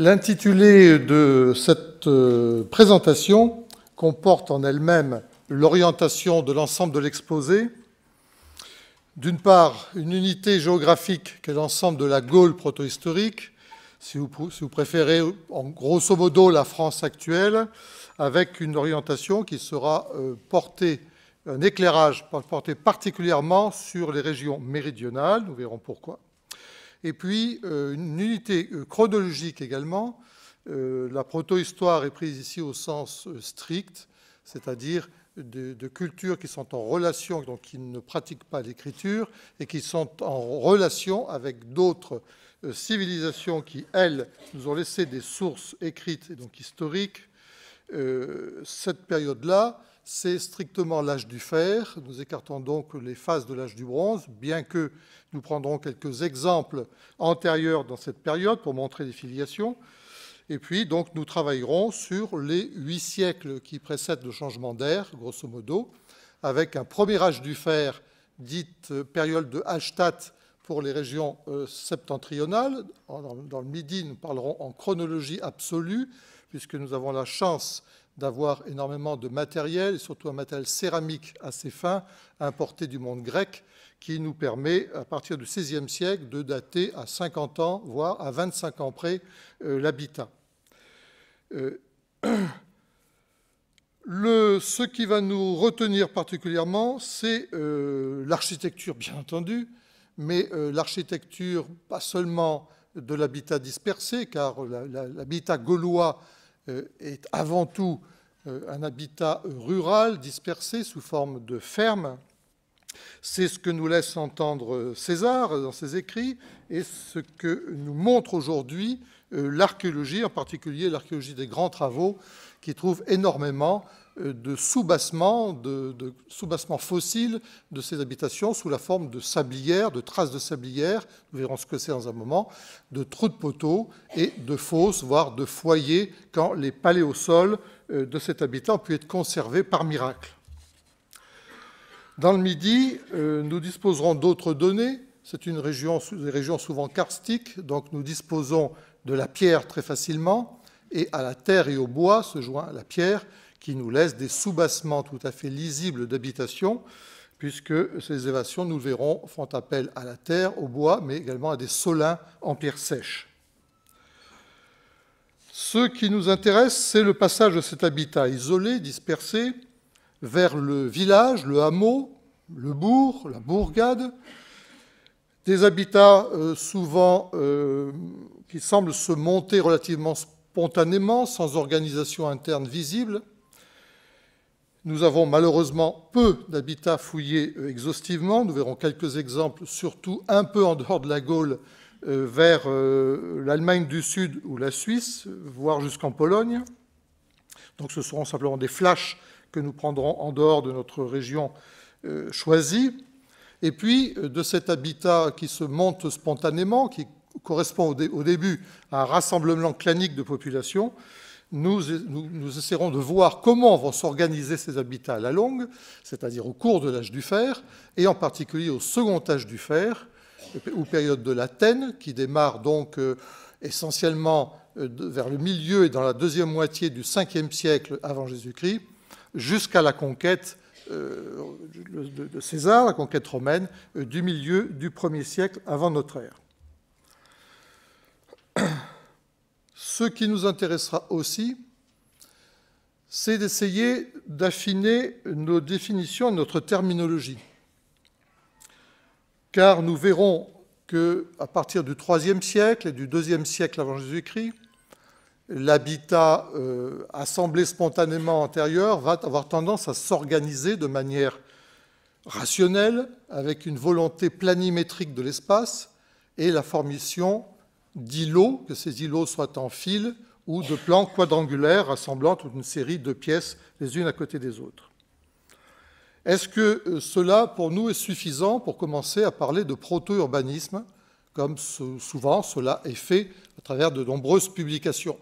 L'intitulé de cette euh, présentation comporte en elle-même l'orientation de l'ensemble de l'exposé. D'une part, une unité géographique qu'est l'ensemble de la Gaule protohistorique, si vous, si vous, préférez, en grosso modo la France actuelle, avec une orientation qui sera euh, portée, un éclairage porté particulièrement sur les régions méridionales, nous verrons pourquoi. Et puis euh, une unité euh, chronologique également. Euh, la protohistoire est prise ici au sens strict, c'est-à-dire de, de, cultures qui sont en relation, donc qui ne pratiquent pas l'écriture, et qui sont en relation avec d'autres civilisations qui, elles, nous ont laissé des sources écrites et donc historiques. cette période-là, c'est strictement l'âge du fer. Nous écartons donc les phases de l'âge du bronze, bien que nous prendrons quelques exemples antérieurs dans cette période pour montrer les filiations. Et puis, donc, nous travaillerons sur les huit siècles qui précèdent le changement d'air, grosso modo, avec un premier âge du fer, dite période de hashtag pour les régions euh, septentrionales. Dans le Midi, nous parlerons en chronologie absolue, puisque nous avons la chance d'avoir énormément de matériel, surtout un matériel céramique assez fin, importé du monde grec, qui nous permet, à partir du XVIe siècle, de dater à 50 ans, voire à 25 ans près, euh, l'habitat. Euh, ce qui va nous retenir particulièrement, c'est euh, l'architecture, bien entendu, mais l'architecture, pas seulement de l'habitat dispersé, car l'habitat gaulois euh, est avant tout euh, un habitat rural dispersé sous forme de fermes. C'est ce que nous laisse entendre euh, César dans ses écrits et ce que nous montre aujourd'hui l'archéologie, en particulier l'archéologie des grands travaux, qui trouve énormément euh, de soubassement, de, de fossile de ces habitations sous la forme de sablières, de traces de sablières, nous verrons ce que c'est dans un moment, de trous de poteaux et de fosses, voire de foyers, quand les paléosols euh, de cet habitat ont pu être conservés par miracle. Dans le Midi, euh, nous disposerons d'autres données. C'est une région, une région souvent karstique, donc nous disposons de la pierre très facilement, et à la terre et au bois se joint la pierre, qui nous laisse des soubassements tout à fait lisibles d'habitation, puisque ces évasions, nous le verrons, font appel à la terre, au bois, mais également à des solins en pierre sèche. Ce qui nous intéresse, c'est le passage de cet habitat isolé, dispersé, vers le village, le hameau, le bourg, la bourgade, des habitats euh, souvent euh, qui semblent se monter relativement spontanément, sans organisation interne visible, nous avons malheureusement peu d'habitats fouillés euh, exhaustivement. Nous verrons quelques exemples, surtout un peu en dehors de la Gaule, euh, vers euh, l'Allemagne du Sud ou la Suisse, voire jusqu'en Pologne. Donc ce seront simplement des flashs que nous prendrons en dehors de notre région choisie. Et puis, de cet habitat qui se monte spontanément, qui correspond au, début à un rassemblement clanique de population, nous, nous, essaierons de voir comment vont s'organiser ces habitats à la longue, c'est-à-dire au cours de l'âge du fer, et en particulier au second âge du fer, ou période de l'Athènes, qui démarre donc euh, essentiellement euh, vers le milieu et dans la deuxième moitié du 5 siècle avant Jésus-Christ, jusqu'à la conquête de euh, César, la conquête romaine, du milieu du 1 siècle avant notre ère. Ce qui nous intéressera aussi, c'est d'essayer d'affiner nos définitions, notre terminologie. Car nous verrons qu'à partir du IIIe siècle et du IIe siècle avant Jésus-Christ, l'habitat euh, assemblé spontanément antérieur va avoir tendance à s'organiser de manière rationnelle, avec une volonté planimétrique de l'espace et la formation d'îlots, que ces îlots soient en fil ou de plans quadrangulaires rassemblant toute une série de pièces les unes à côté des autres. Est-ce que euh, cela, pour nous, est suffisant pour commencer à parler de proto-urbanisme, comme souvent cela est fait à travers de nombreuses publications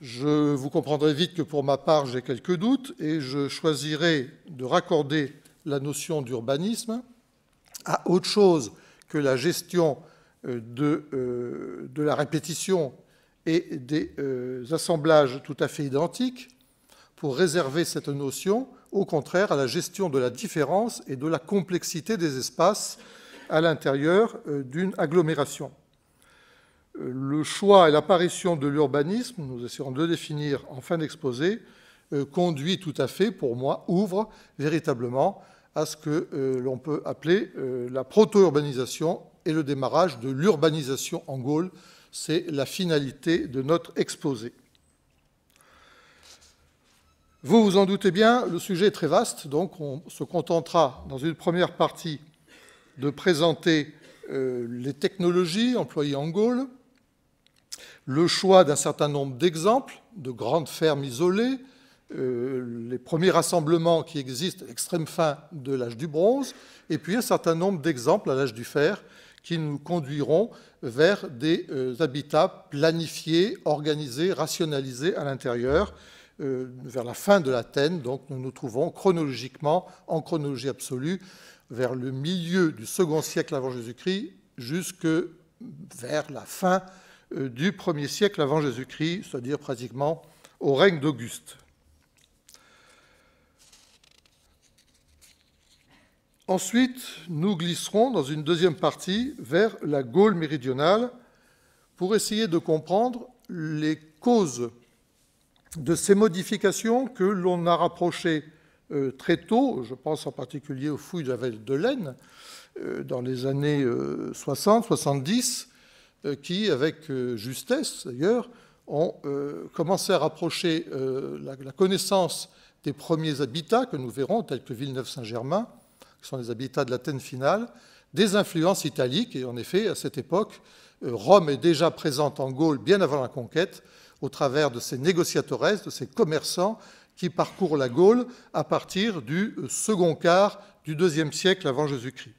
je vous comprendrai vite que pour ma part, j'ai quelques doutes et je choisirai de raccorder la notion d'urbanisme à autre chose que la gestion euh, euh, de, la répétition et des euh, assemblages tout à fait identiques pour réserver cette notion, au contraire, à la gestion de la différence et de la complexité des espaces à l'intérieur d'une agglomération. Le choix et l'apparition de l'urbanisme, nous essayons de le définir en fin d'exposé, conduit tout à fait, pour moi, ouvre véritablement à ce que l'on peut appeler la proto-urbanisation et le démarrage de l'urbanisation en Gaule. C'est la finalité de notre exposé. Vous vous en doutez bien, le sujet est très vaste, donc on se contentera dans une première partie de présenter euh, les technologies employées en Gaule, le choix d'un certain nombre d'exemples de grandes fermes isolées, euh, les premiers rassemblements qui existent à l'extrême fin de l'âge du bronze, et puis un certain nombre d'exemples à l'âge du fer qui nous conduiront vers des euh, habitats planifiés, organisés, rationalisés à l'intérieur. Euh, vers la fin de l'Athènes, donc nous nous trouvons chronologiquement, en chronologie absolue, vers le milieu du second siècle avant Jésus-Christ jusque vers la fin euh, du premier siècle avant Jésus-Christ, c'est-à-dire pratiquement au règne d'Auguste. Ensuite, nous glisserons dans une deuxième partie vers la Gaule méridionale pour essayer de comprendre les causes de ces modifications que l'on a rapprochées euh, très tôt, je pense en particulier aux fouilles de la velle de l'Aisne, euh, dans les années 60-70, euh, qui, avec justesse d'ailleurs, ont commencé à rapprocher la, connaissance des premiers habitats que nous verrons, tels que Villeneuve-Saint-Germain, qui sont les habitats de l'Athènes finale, des influences italiques. Et en effet, à cette époque, euh, Rome est déjà présente en Gaule bien avant la conquête, au travers de ces négociatores, de ses commerçants qui parcourent la Gaule à partir du euh, second quart du deuxième siècle avant Jésus-Christ.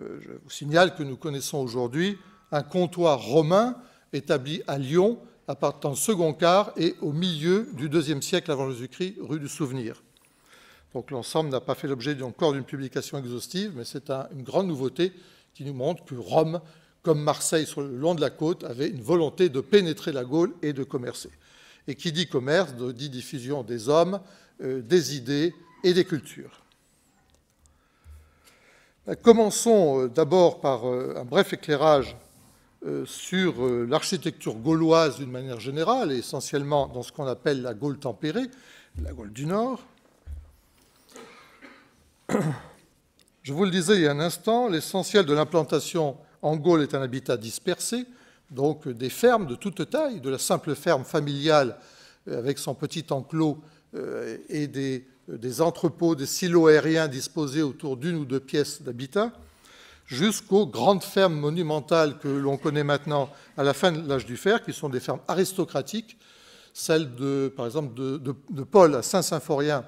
Euh, je vous signale que nous connaissons aujourd'hui un comptoir romain établi à Lyon à partir du second quart et au milieu du deuxième siècle avant Jésus-Christ, rue du Souvenir. Donc l'ensemble n'a pas fait l'objet encore d'une publication exhaustive, mais c'est une grande nouveauté qui nous montre que Rome, comme Marseille sur le long de la côte, avait une volonté de pénétrer la Gaule et de commercer. Et qui dit commerce dit diffusion des hommes, euh, des idées et des cultures. Bah, commençons euh, d'abord par euh, un bref éclairage sur l'architecture gauloise d'une manière générale, et essentiellement dans ce qu'on appelle la Gaule tempérée, la Gaule du Nord. Je vous le disais il y a un instant, l'essentiel de l'implantation en Gaule est un habitat dispersé, donc des fermes de toute taille, de la simple ferme familiale euh, avec son petit enclos euh, et euh, des, entrepôts, des silos aériens disposés autour d'une ou deux pièces d'habitat, jusqu'aux grandes fermes monumentales que l'on connaît maintenant à la fin de l'âge du fer, qui sont des fermes aristocratiques, celles de, par exemple, de Paul à Saint-Symphorien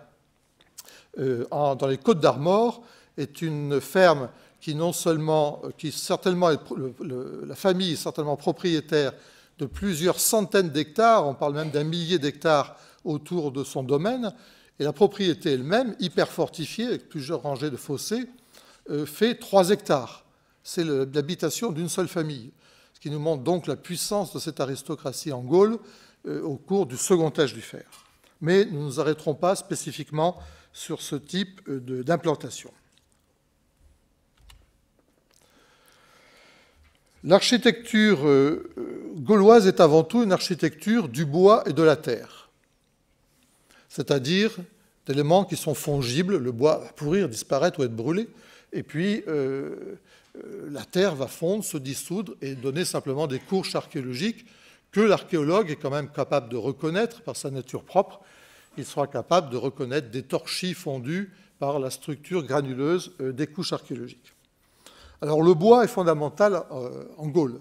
euh, dans les Côtes d'Armor est une ferme qui non seulement, euh, qui certainement la famille est certainement propriétaire de plusieurs centaines d'hectares, on parle même d'un millier d'hectares autour de son domaine, et la propriété elle-même, hyper fortifiée, avec plusieurs rangées de fossés, euh, fait trois hectares. C'est l'habitation d'une seule famille, ce qui nous montre donc la puissance de cette aristocratie en Gaule au cours du second âge du fer. Mais nous ne nous arrêterons pas spécifiquement sur ce type euh, d'implantation. L'architecture euh, euh, gauloise est avant tout une architecture du bois et de la terre, c'est-à-dire d'éléments qui sont fongibles. Le bois va pourrir, disparaître ou être brûlé, et puis la terre va fondre, se dissoudre et donner simplement des couches archéologiques que l'archéologue est quand même capable de reconnaître par sa nature propre il sera capable de reconnaître des torchis fondus par la structure granuleuse euh, des couches archéologiques. Alors le bois est fondamental euh, en Gaule,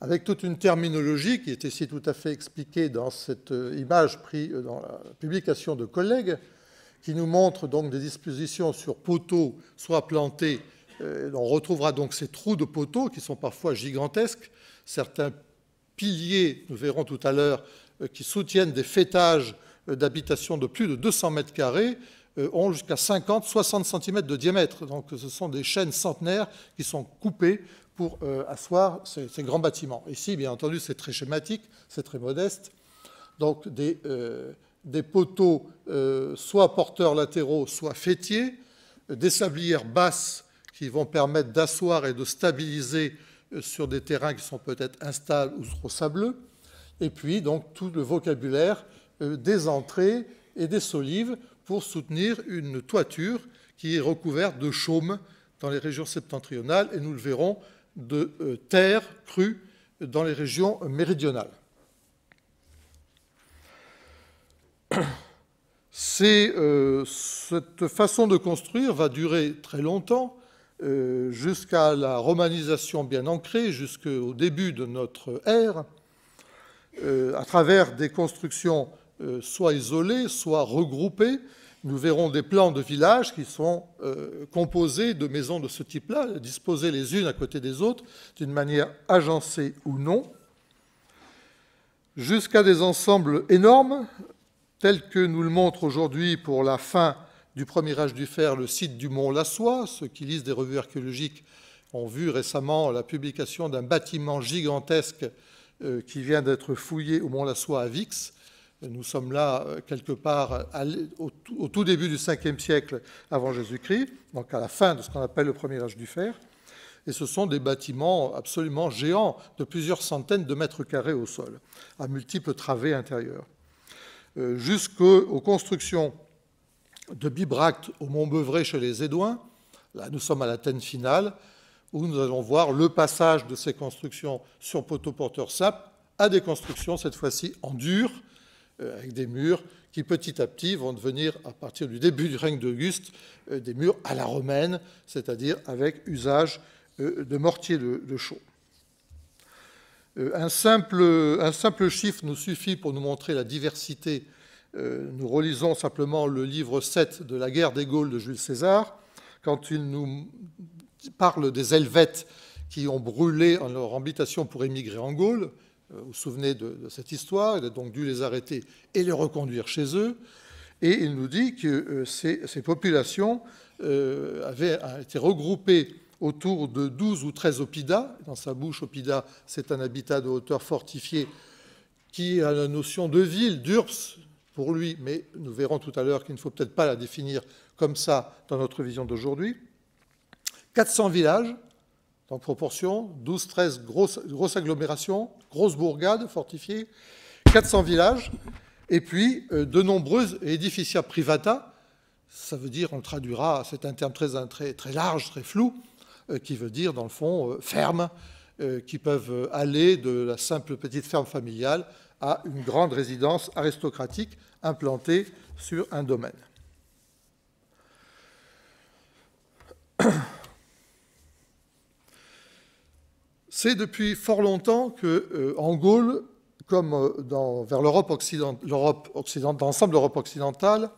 avec toute une terminologie qui est ici tout à fait expliquée dans cette euh, image prise dans la publication de collègues, qui nous montre donc des dispositions sur poteaux, soit plantés, on retrouvera donc ces trous de poteaux qui sont parfois gigantesques, certains piliers, nous verrons tout à l'heure, euh, qui soutiennent des fêtages euh, d'habitations de plus de 200 mètres carrés euh, ont jusqu'à 50, 60 cm de diamètre. Donc ce sont des chaînes centenaires qui sont coupées pour asseoir ces, grands bâtiments. Ici, bien entendu, c'est très schématique, c'est très modeste. Donc des, poteaux soit porteurs latéraux, soit fêtiers, des sablières basses qui vont permettre d'asseoir et de stabiliser sur des terrains qui sont peut-être instables ou trop sableux, et puis donc tout le vocabulaire euh, des entrées et des solives pour soutenir une toiture qui est recouverte de chaume dans les régions septentrionales, et nous le verrons, de euh, terre crue dans les régions méridionales. Euh, cette façon de construire va durer très longtemps, jusqu'à la romanisation bien ancrée, jusqu'au début de notre ère. Euh, à travers des constructions euh, soit isolées, soit regroupées. Nous verrons des plans de villages qui sont euh, composés de maisons de ce type-là, disposées les unes à côté des autres, d'une manière agencée ou non, jusqu'à des ensembles énormes, tels que nous le montre aujourd'hui pour la fin du premier âge du fer le site du Mont Lassois. Ceux qui lisent des revues archéologiques ont vu récemment la publication d'un bâtiment gigantesque euh, qui vient d'être fouillé au Mont-Lassois à Vix. Nous sommes là euh, quelque part au tout début du 5 siècle avant Jésus-Christ, donc à la fin de ce qu'on appelle le premier âge du fer. Et ce sont des bâtiments absolument géants de plusieurs centaines de mètres carrés au sol, à multiples travées intérieures. Euh, jusqu'aux constructions de Bibracte au Mont-Beuvray chez les Édouins, là nous sommes à la finale, où nous allons voir le passage de ces constructions sur poteau porteur sap à des constructions, cette fois-ci en dur, euh, avec des murs qui petit à petit vont devenir, à partir du début du règne d'Auguste, euh, des murs à la romaine, c'est-à-dire avec usage euh, de mortier de, chaux. Un simple, un simple, chiffre nous suffit pour nous montrer la diversité. Nous relisons simplement le livre 7 de la guerre des Gaules de Jules César, quand il nous parle des Helvètes qui ont brûlé leur habitation pour émigrer en Gaule. Euh, vous vous souvenez de, cette histoire, il a donc dû les arrêter et les reconduire chez eux. Et il nous dit que euh, ces, populations euh, avaient été regroupées autour de 12 ou 13 oppida. Dans sa bouche, oppida, c'est un habitat de hauteur fortifié qui a la notion de ville, d'urps, pour lui, mais nous verrons tout à l'heure qu'il ne faut peut-être pas la définir comme ça dans notre vision d'aujourd'hui. 400 villages, en proportion, 12-13 grosses, agglomérations, grosses bourgades fortifiées, 400 villages, et puis euh, de nombreuses édificia privata, ça veut dire, on le traduira, c'est un terme très, très, très large, très flou, euh, qui veut dire, dans le fond, euh, fermes qui peuvent aller de la simple petite ferme familiale à une grande résidence aristocratique implantée sur un domaine. C'est depuis fort longtemps que, euh, en Gaule, comme euh, dans, vers l'ensemble de l'Europe occidentale,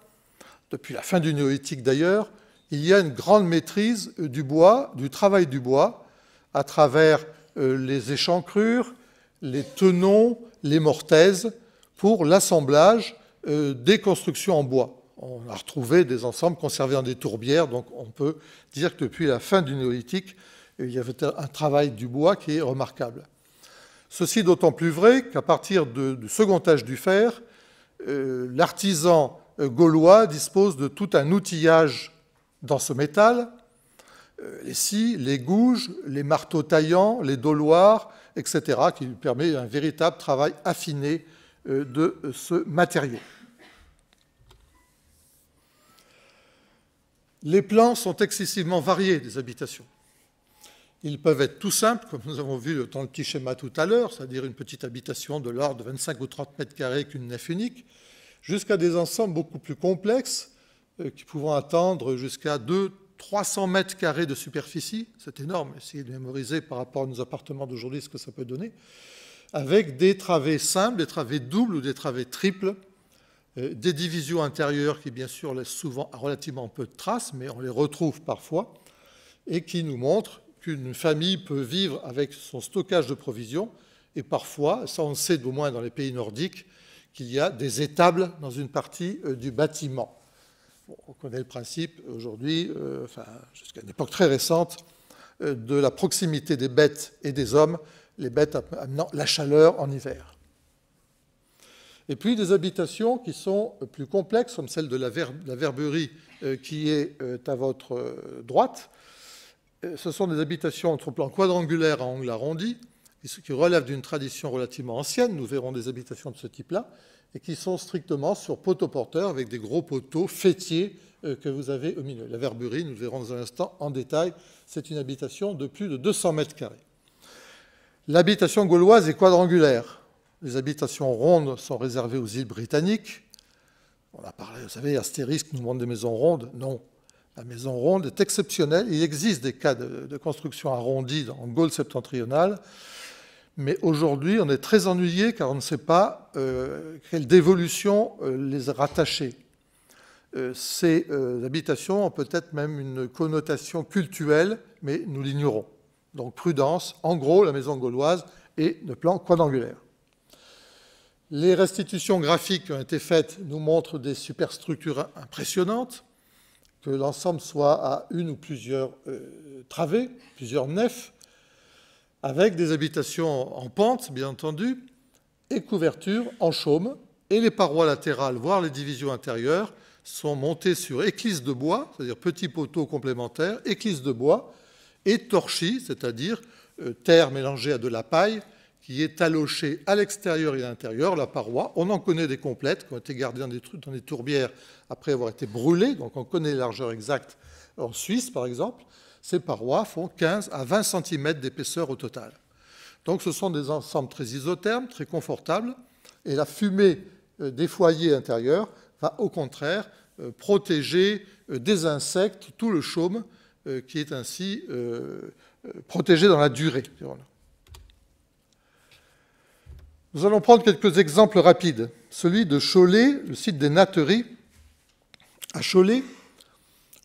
depuis la fin du néolithique d'ailleurs, il y a une grande maîtrise euh, du bois, du travail du bois, à travers les échancrures, les tenons, les mortaises, pour l'assemblage des constructions en bois. On a retrouvé des ensembles conservés dans des tourbières, donc on peut dire que depuis la fin du néolithique, il y avait un travail du bois qui est remarquable. Ceci d'autant plus vrai qu'à partir du second âge du fer, euh, l'artisan euh, gaulois dispose de tout un outillage dans ce métal. Euh, les scies, les gouges, les marteaux taillants, les doloirs, etc., qui lui permet un véritable travail affiné de ce matériau. Les plans sont excessivement variés des habitations. Ils peuvent être tout simples, comme nous avons vu dans le petit schéma tout à l'heure, c'est-à-dire une petite habitation de l'ordre de 25 ou 30 mètres carrés une nef unique, jusqu'à des ensembles beaucoup plus complexes euh, qui pouvant attendre jusqu'à 200-300 mètres carrés de superficie. C'est énorme, essayez de mémoriser par rapport à nos appartements d'aujourd'hui ce que ça peut donner, avec des travées simples, des travées doubles ou des travées triples, euh, des divisions intérieures qui bien sûr laissent souvent relativement peu de traces, mais on les retrouve parfois, et qui nous montrent qu'une famille peut vivre avec son stockage de provisions. Et parfois, ça on sait au moins dans les pays nordiques, qu'il y a des étables dans une partie euh, du bâtiment. on connaît le principe aujourd'hui, euh, jusqu'à une époque très récente, euh, de la proximité des bêtes et des hommes, les bêtes amenant la chaleur en hiver. Et puis des habitations qui sont plus complexes, comme celle de la, verberie qui est à votre droite, ce sont des habitations entre plan quadrangulaire à angle arrondi, ce qui relève d'une tradition relativement ancienne, nous verrons des habitations de ce type-là, et qui sont strictement sur poteaux porteurs avec des gros poteaux fêtiers euh, que vous avez au milieu. La Verburie, nous verrons dans un instant en détail, c'est une habitation de plus de 200 mètres carrés. L'habitation gauloise est quadrangulaire. Les habitations rondes sont réservées aux îles britanniques. On a parlé, vous savez, Astérisque nous montre des maisons rondes. Non, la maison ronde est exceptionnelle. Il existe des cas de, construction arrondie en Gaule septentrionale. Mais aujourd'hui, on est très ennuyé car on ne sait pas euh, quelle dévolution euh, les rattacher. Euh, ces euh, habitations ont peut-être même une connotation cultuelle, mais nous l'ignorons. Donc prudence, en gros, la maison gauloise est de plan quadrangulaire. Les restitutions graphiques qui ont été faites nous montrent des superstructures impressionnantes que l'ensemble soit à une ou plusieurs euh, travées, plusieurs nefs, avec des habitations en pente, bien entendu, et couverture en chaume, et les parois latérales, voire les divisions intérieures, sont montées sur éclisses de bois, c'est-à-dire petits poteaux complémentaires, éclisses de bois, et torchis, c'est-à-dire euh, terre mélangée à de la paille, qui est aloché à l'extérieur et à l'intérieur, la paroi. On en connaît des complètes qui ont été gardées dans des, dans tourbières après avoir été brûlées, donc on connaît la largeur exacte. en Suisse, par exemple. Ces parois font 15 à 20 cm d'épaisseur au total. Donc ce sont des ensembles très isothermes, très confortables, et la fumée euh, des foyers intérieurs va au contraire euh, protéger euh, des insectes tout le chaume qui est ainsi protégé dans la durée. Nous allons prendre quelques exemples rapides. Celui de Cholet, le site des natteries, à Cholet,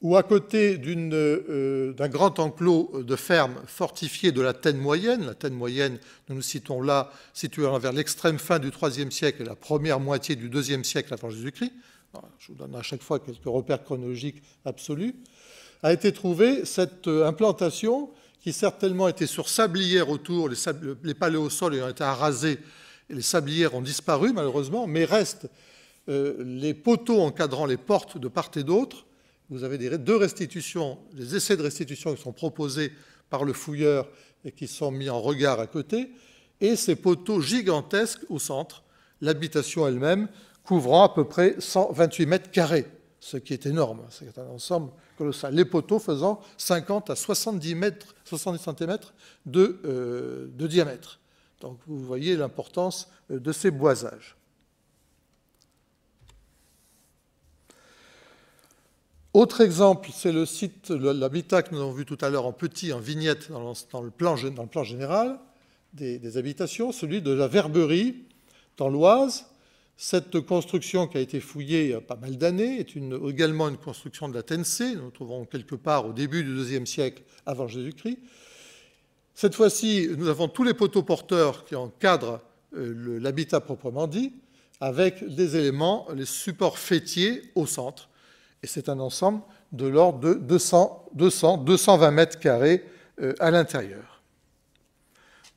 où à côté euh, d'un grand enclos de ferme fortifié de la Tène moyenne, la Tène moyenne, nous nous citons là, située vers l'extrême fin du IIIe siècle et la première moitié du IIe siècle avant Jésus-Christ, je vous donne à chaque fois quelques repères chronologiques absolus, a été trouvée cette euh, implantation qui certainement était sur sablière autour, les, palais au sol ayant été arasés les sablières ont disparu malheureusement, mais restent euh, les poteaux encadrant les portes de part et d'autre. Vous avez deux restitutions, les essais de restitution qui sont proposés par le fouilleur et qui sont mis en regard à côté, et ces poteaux gigantesques au centre, l'habitation elle-même couvrant à peu près 128 mètres carrés, ce qui est énorme, hein. c'est un ensemble colossal. Les poteaux faisant 50 à 70, cm euh, de diamètre. Donc vous voyez l'importance euh, de ces boisages. Autre exemple, c'est le site, l'habitat que nous avons vu tout à l'heure en petit, en vignette, dans le, plan, général des, habitations, celui de la Verberie, dans l'Oise. Cette construction qui a été fouillée il y a pas mal d'années est également une construction de la Tennessee, nous, nous trouvons quelque part au début du IIe siècle avant Jésus-Christ, cette fois-ci, nous avons tous les poteaux porteurs qui encadrent euh, l'habitat proprement dit, avec des éléments, les supports fêtiers au centre. Et c'est un ensemble de l'ordre de 200, 220 mètres carrés euh, à l'intérieur.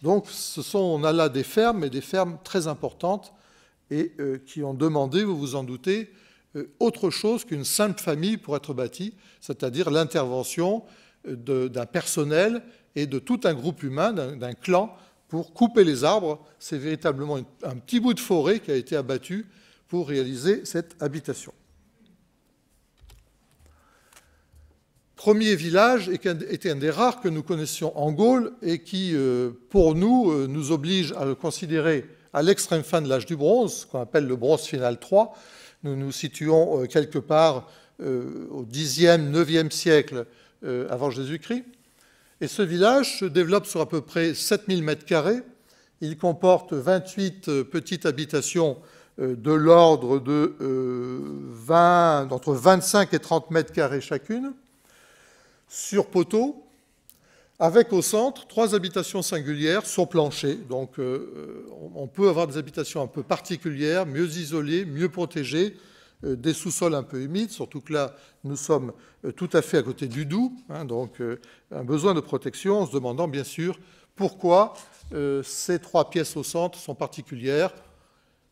Donc, ce sont, on a là des fermes, mais des fermes très importantes et euh, qui ont demandé, vous vous en doutez, autre chose qu'une simple famille pour être bâtie, c'est-à-dire l'intervention d'un personnel et de tout un groupe humain, d'un clan, pour couper les arbres. C'est véritablement un petit bout de forêt qui a été abattu pour réaliser cette habitation. Premier village, et était un des rares que nous connaissions en Gaule, et qui, euh, pour nous, euh, nous oblige à le considérer à l'extrême fin de l'âge du bronze, qu'on appelle le bronze final 3. Nous nous situons euh, quelque part au 10e, 9e siècle avant Jésus-Christ. Et ce village se développe sur à peu près 7000 m carrés. Il comporte 28 euh, petites habitations euh, de l'ordre de 25 euh, et 30 mètres carrés chacune, sur poteau, avec au centre trois habitations singulières sur plancher. Donc on peut avoir des habitations un peu particulières, mieux isolées, mieux protégées, euh, des sous-sols un peu humides, surtout que là, nous sommes euh, tout à fait à côté du Doubs, hein, donc euh, un besoin de protection en se demandant bien sûr pourquoi ces trois pièces au centre sont particulières.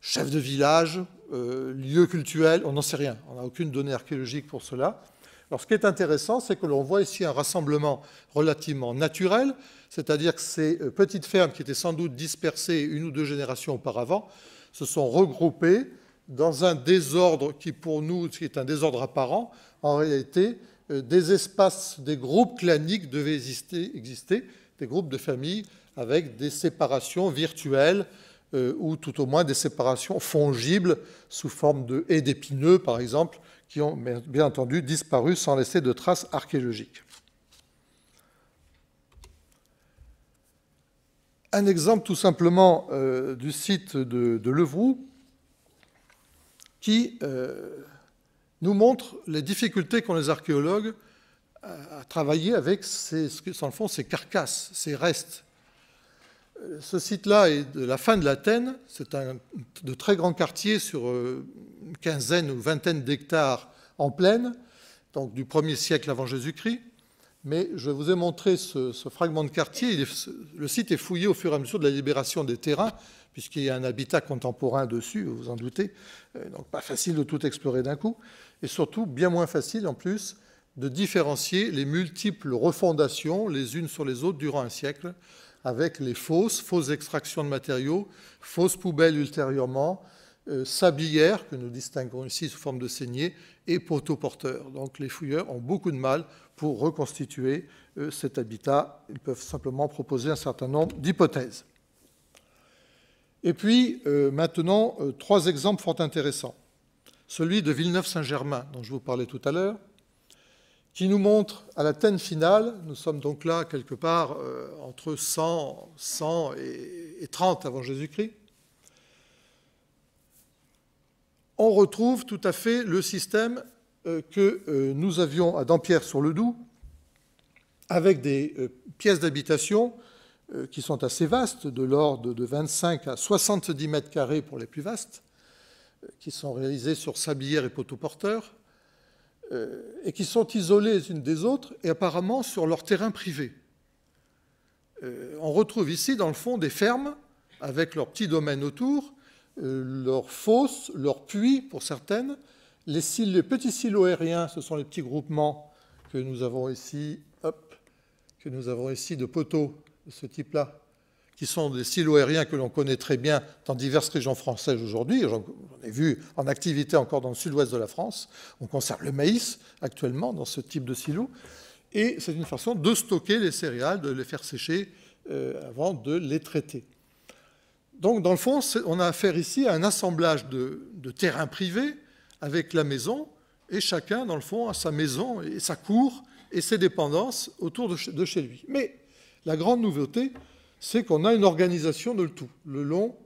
Chef de village, lieu culturel, on n'en sait rien, on n'a aucune donnée archéologique pour cela. Alors ce qui est intéressant, c'est que l'on voit ici un rassemblement relativement naturel, c'est-à-dire que ces petites fermes qui étaient sans doute dispersées une ou deux générations auparavant se sont regroupées dans un désordre qui pour nous est un désordre apparent, en réalité, euh, des espaces, des groupes claniques devaient exister, des groupes de familles avec des séparations virtuelles euh, ou tout au moins des séparations fongibles sous forme de haies d'épineux, par exemple, qui ont bien entendu disparu sans laisser de traces archéologiques. Un exemple tout simplement euh, du site de, de Levroux, qui euh, nous montre les difficultés qu'ont les archéologues à, travailler avec ces, le fond, ces carcasses, ces restes. Euh, ce site-là est de la fin de l'Athènes, c'est un de très grands quartiers sur euh, une quinzaine ou vingtaine d'hectares en plaine, donc du 1er siècle avant Jésus-Christ. Mais je vous ai montré ce, fragment de quartier. le site est fouillé au fur et à mesure de la libération des terrains puisqu'il y a un habitat contemporain dessus, vous vous en doutez. Euh, donc pas facile de tout explorer d'un coup. Et surtout, bien moins facile en plus de différencier les multiples refondations les unes sur les autres durant un siècle, avec les fausses, fausses extractions de matériaux, fausses poubelles ultérieurement, euh, sablières, que nous distinguons ici sous forme de saignées, et poteaux porteurs. Donc les fouilleurs ont beaucoup de mal pour reconstituer euh, cet habitat. Ils peuvent simplement proposer un certain nombre d'hypothèses. Et puis, euh, maintenant, euh, trois exemples fort intéressants. Celui de Villeneuve-Saint-Germain, dont je vous parlais tout à l'heure, qui nous montre à la tête finale, nous sommes donc là quelque part euh, entre 100, 100 et, et 30 avant Jésus-Christ, on retrouve tout à fait le système que nous avions à Dampierre-sur-le-Doubs, avec des pièces d'habitation euh, qui sont assez vastes, de l'ordre de 25 à 70 mètres carrés pour les plus vastes, euh, qui sont réalisés sur sablières et poteaux porteurs, euh, et qui sont isolées les unes des autres et apparemment sur leur terrain privé. On retrouve ici, dans le fond, des fermes avec leurs petits domaines autour, leurs fosses, leurs puits pour certaines. Les, petits silos aériens, ce sont les petits groupements que nous avons ici, que nous avons ici de poteaux ce type-là, qui sont des silos aériens que l'on connaît très bien dans diverses régions françaises aujourd'hui. J'en ai vu en activité encore dans le sud-ouest de la France. On conserve le maïs actuellement dans ce type de silo. Et c'est une façon de stocker les céréales, de les faire sécher euh, avant de les traiter. Donc, dans le fond, on a affaire ici à un assemblage de, terrains privés avec la maison, et chacun, dans le fond, a sa maison et sa cour et ses dépendances autour de chez lui. Mais la grande nouveauté, c'est qu'on a une organisation de le tout, le long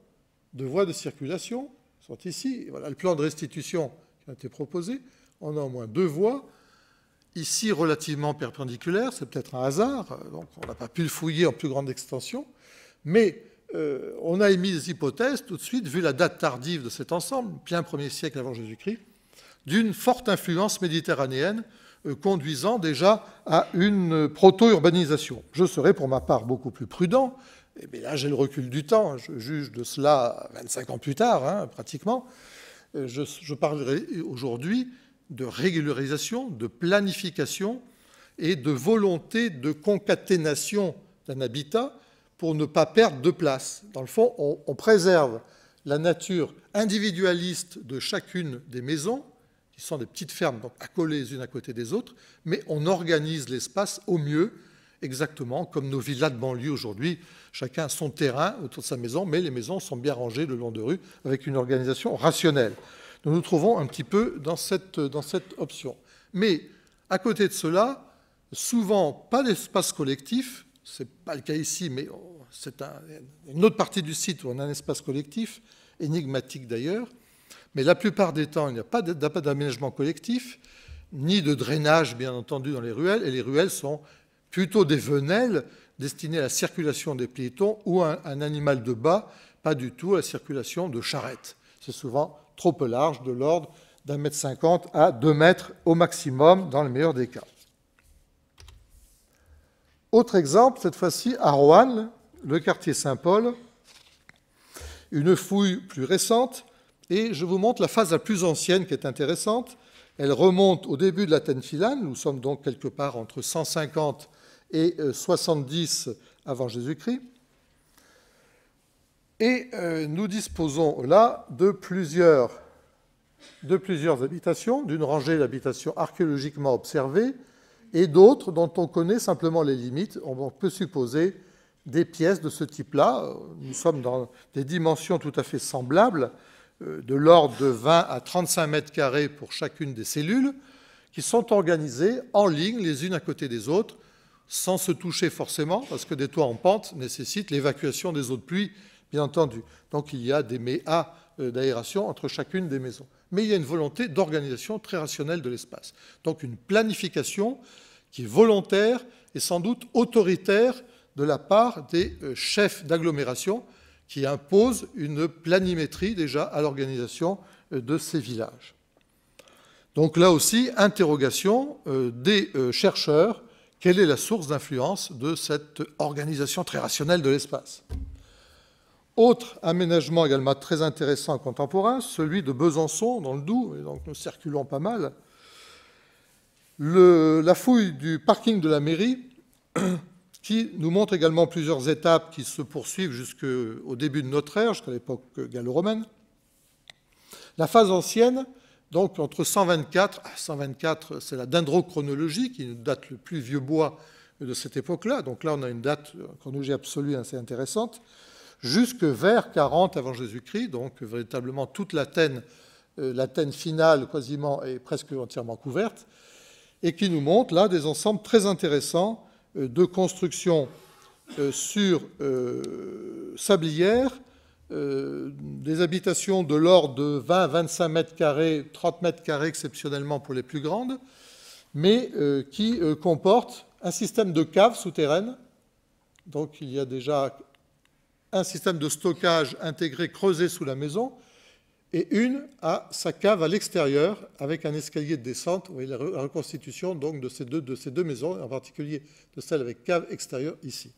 de voies de circulation, sont ici. Voilà le plan de restitution qui a été proposé. On a au moins deux voies, ici relativement perpendiculaires, c'est peut-être un hasard, donc on n'a pas pu le fouiller en plus grande extension, mais euh, on a émis des hypothèses tout de suite, vu la date tardive de cet ensemble, bien premier siècle avant Jésus-Christ, d'une forte influence méditerranéenne euh, conduisant déjà à une euh, proto-urbanisation. Je serai pour ma part beaucoup plus prudent, mais là j'ai le recul du temps, hein, je juge de cela 25 ans plus tard, hein, pratiquement. Euh, je, parlerai aujourd'hui de régularisation, de planification et de volonté de concaténation d'un habitat pour ne pas perdre de place. Dans le fond, on préserve la nature individualiste de chacune des maisons sont des petites fermes, donc accolées les unes à côté des autres, mais on organise l'espace au mieux, exactement comme nos villas de banlieue aujourd'hui. Chacun a son terrain autour de sa maison, mais les maisons sont bien rangées le long de rue avec une organisation rationnelle. Nous nous trouvons un petit peu dans cette, dans cette option. Mais à côté de cela, souvent pas d'espace collectif, ce n'est pas le cas ici, mais c'est un, une autre partie du site où on a un espace collectif, énigmatique d'ailleurs, mais la plupart des temps, il n'y a pas d'aménagement collectif, ni de drainage, bien entendu, dans les ruelles, et les ruelles sont plutôt des venelles destinées à la circulation des piétons ou à un animal de bas, pas du tout à la circulation de charrettes. C'est souvent trop large, de l'ordre d'un mètre cinquante à deux mètres au maximum, dans le meilleur des cas. Autre exemple, cette fois-ci à Roanne, le quartier Saint-Paul. Une fouille plus récente et je vous montre la phase la plus ancienne qui est intéressante. Elle remonte au début de la philane. nous sommes donc quelque part entre 150 et 70 euh, avant Jésus-Christ. Et euh, nous disposons là de de plusieurs habitations, d'une rangée d'habitations archéologiquement observées et d'autres dont on connaît simplement les limites. On peut supposer des pièces de ce type-là. Nous sommes dans des dimensions tout à fait semblables euh, de l'ordre de 20 à 35 mètres carrés pour chacune des cellules, qui sont organisées en ligne les unes à côté des autres, sans se toucher forcément, parce que des toits en pente nécessitent l'évacuation des eaux de pluie, bien entendu. Donc il y a des méas euh, d'aération entre chacune des maisons. Mais il y a une volonté d'organisation très rationnelle de l'espace. Donc une planification qui est volontaire et sans doute autoritaire de la part des euh, chefs d'agglomération, qui impose une planimétrie déjà à l'organisation euh, de ces villages. Donc là aussi, interrogation euh, des euh, chercheurs, quelle est la source d'influence de cette organisation très rationnelle de l'espace autre aménagement également très intéressant contemporain, celui de Besançon, dans le Doubs, et donc nous circulons pas mal. la fouille du parking de la mairie qui nous montre également plusieurs étapes qui se poursuivent jusqu'au début de notre ère, jusqu'à l'époque gallo-romaine. La phase ancienne, donc entre 124, 124 ah, c'est la dendrochronologie qui nous date le plus vieux bois de cette époque-là, donc là on a une date chronologie absolue assez intéressante, jusque vers 40 avant Jésus-Christ, donc véritablement toute l'Athènes, euh, l'Athènes finale quasiment est presque entièrement couverte, et qui nous montre là des ensembles très intéressants euh, de construction euh, sur euh, sablière, des habitations de l'ordre de 20-25 mètres carrés, 30 mètres carrés exceptionnellement pour les plus grandes, mais qui comportent un système de caves souterraines. Donc il y a déjà un système de stockage intégré creusé sous la maison, et une à sa cave à l'extérieur avec un escalier de descente. Vous la reconstitution de ces, deux, maisons, en particulier de celle avec cave extérieure ici.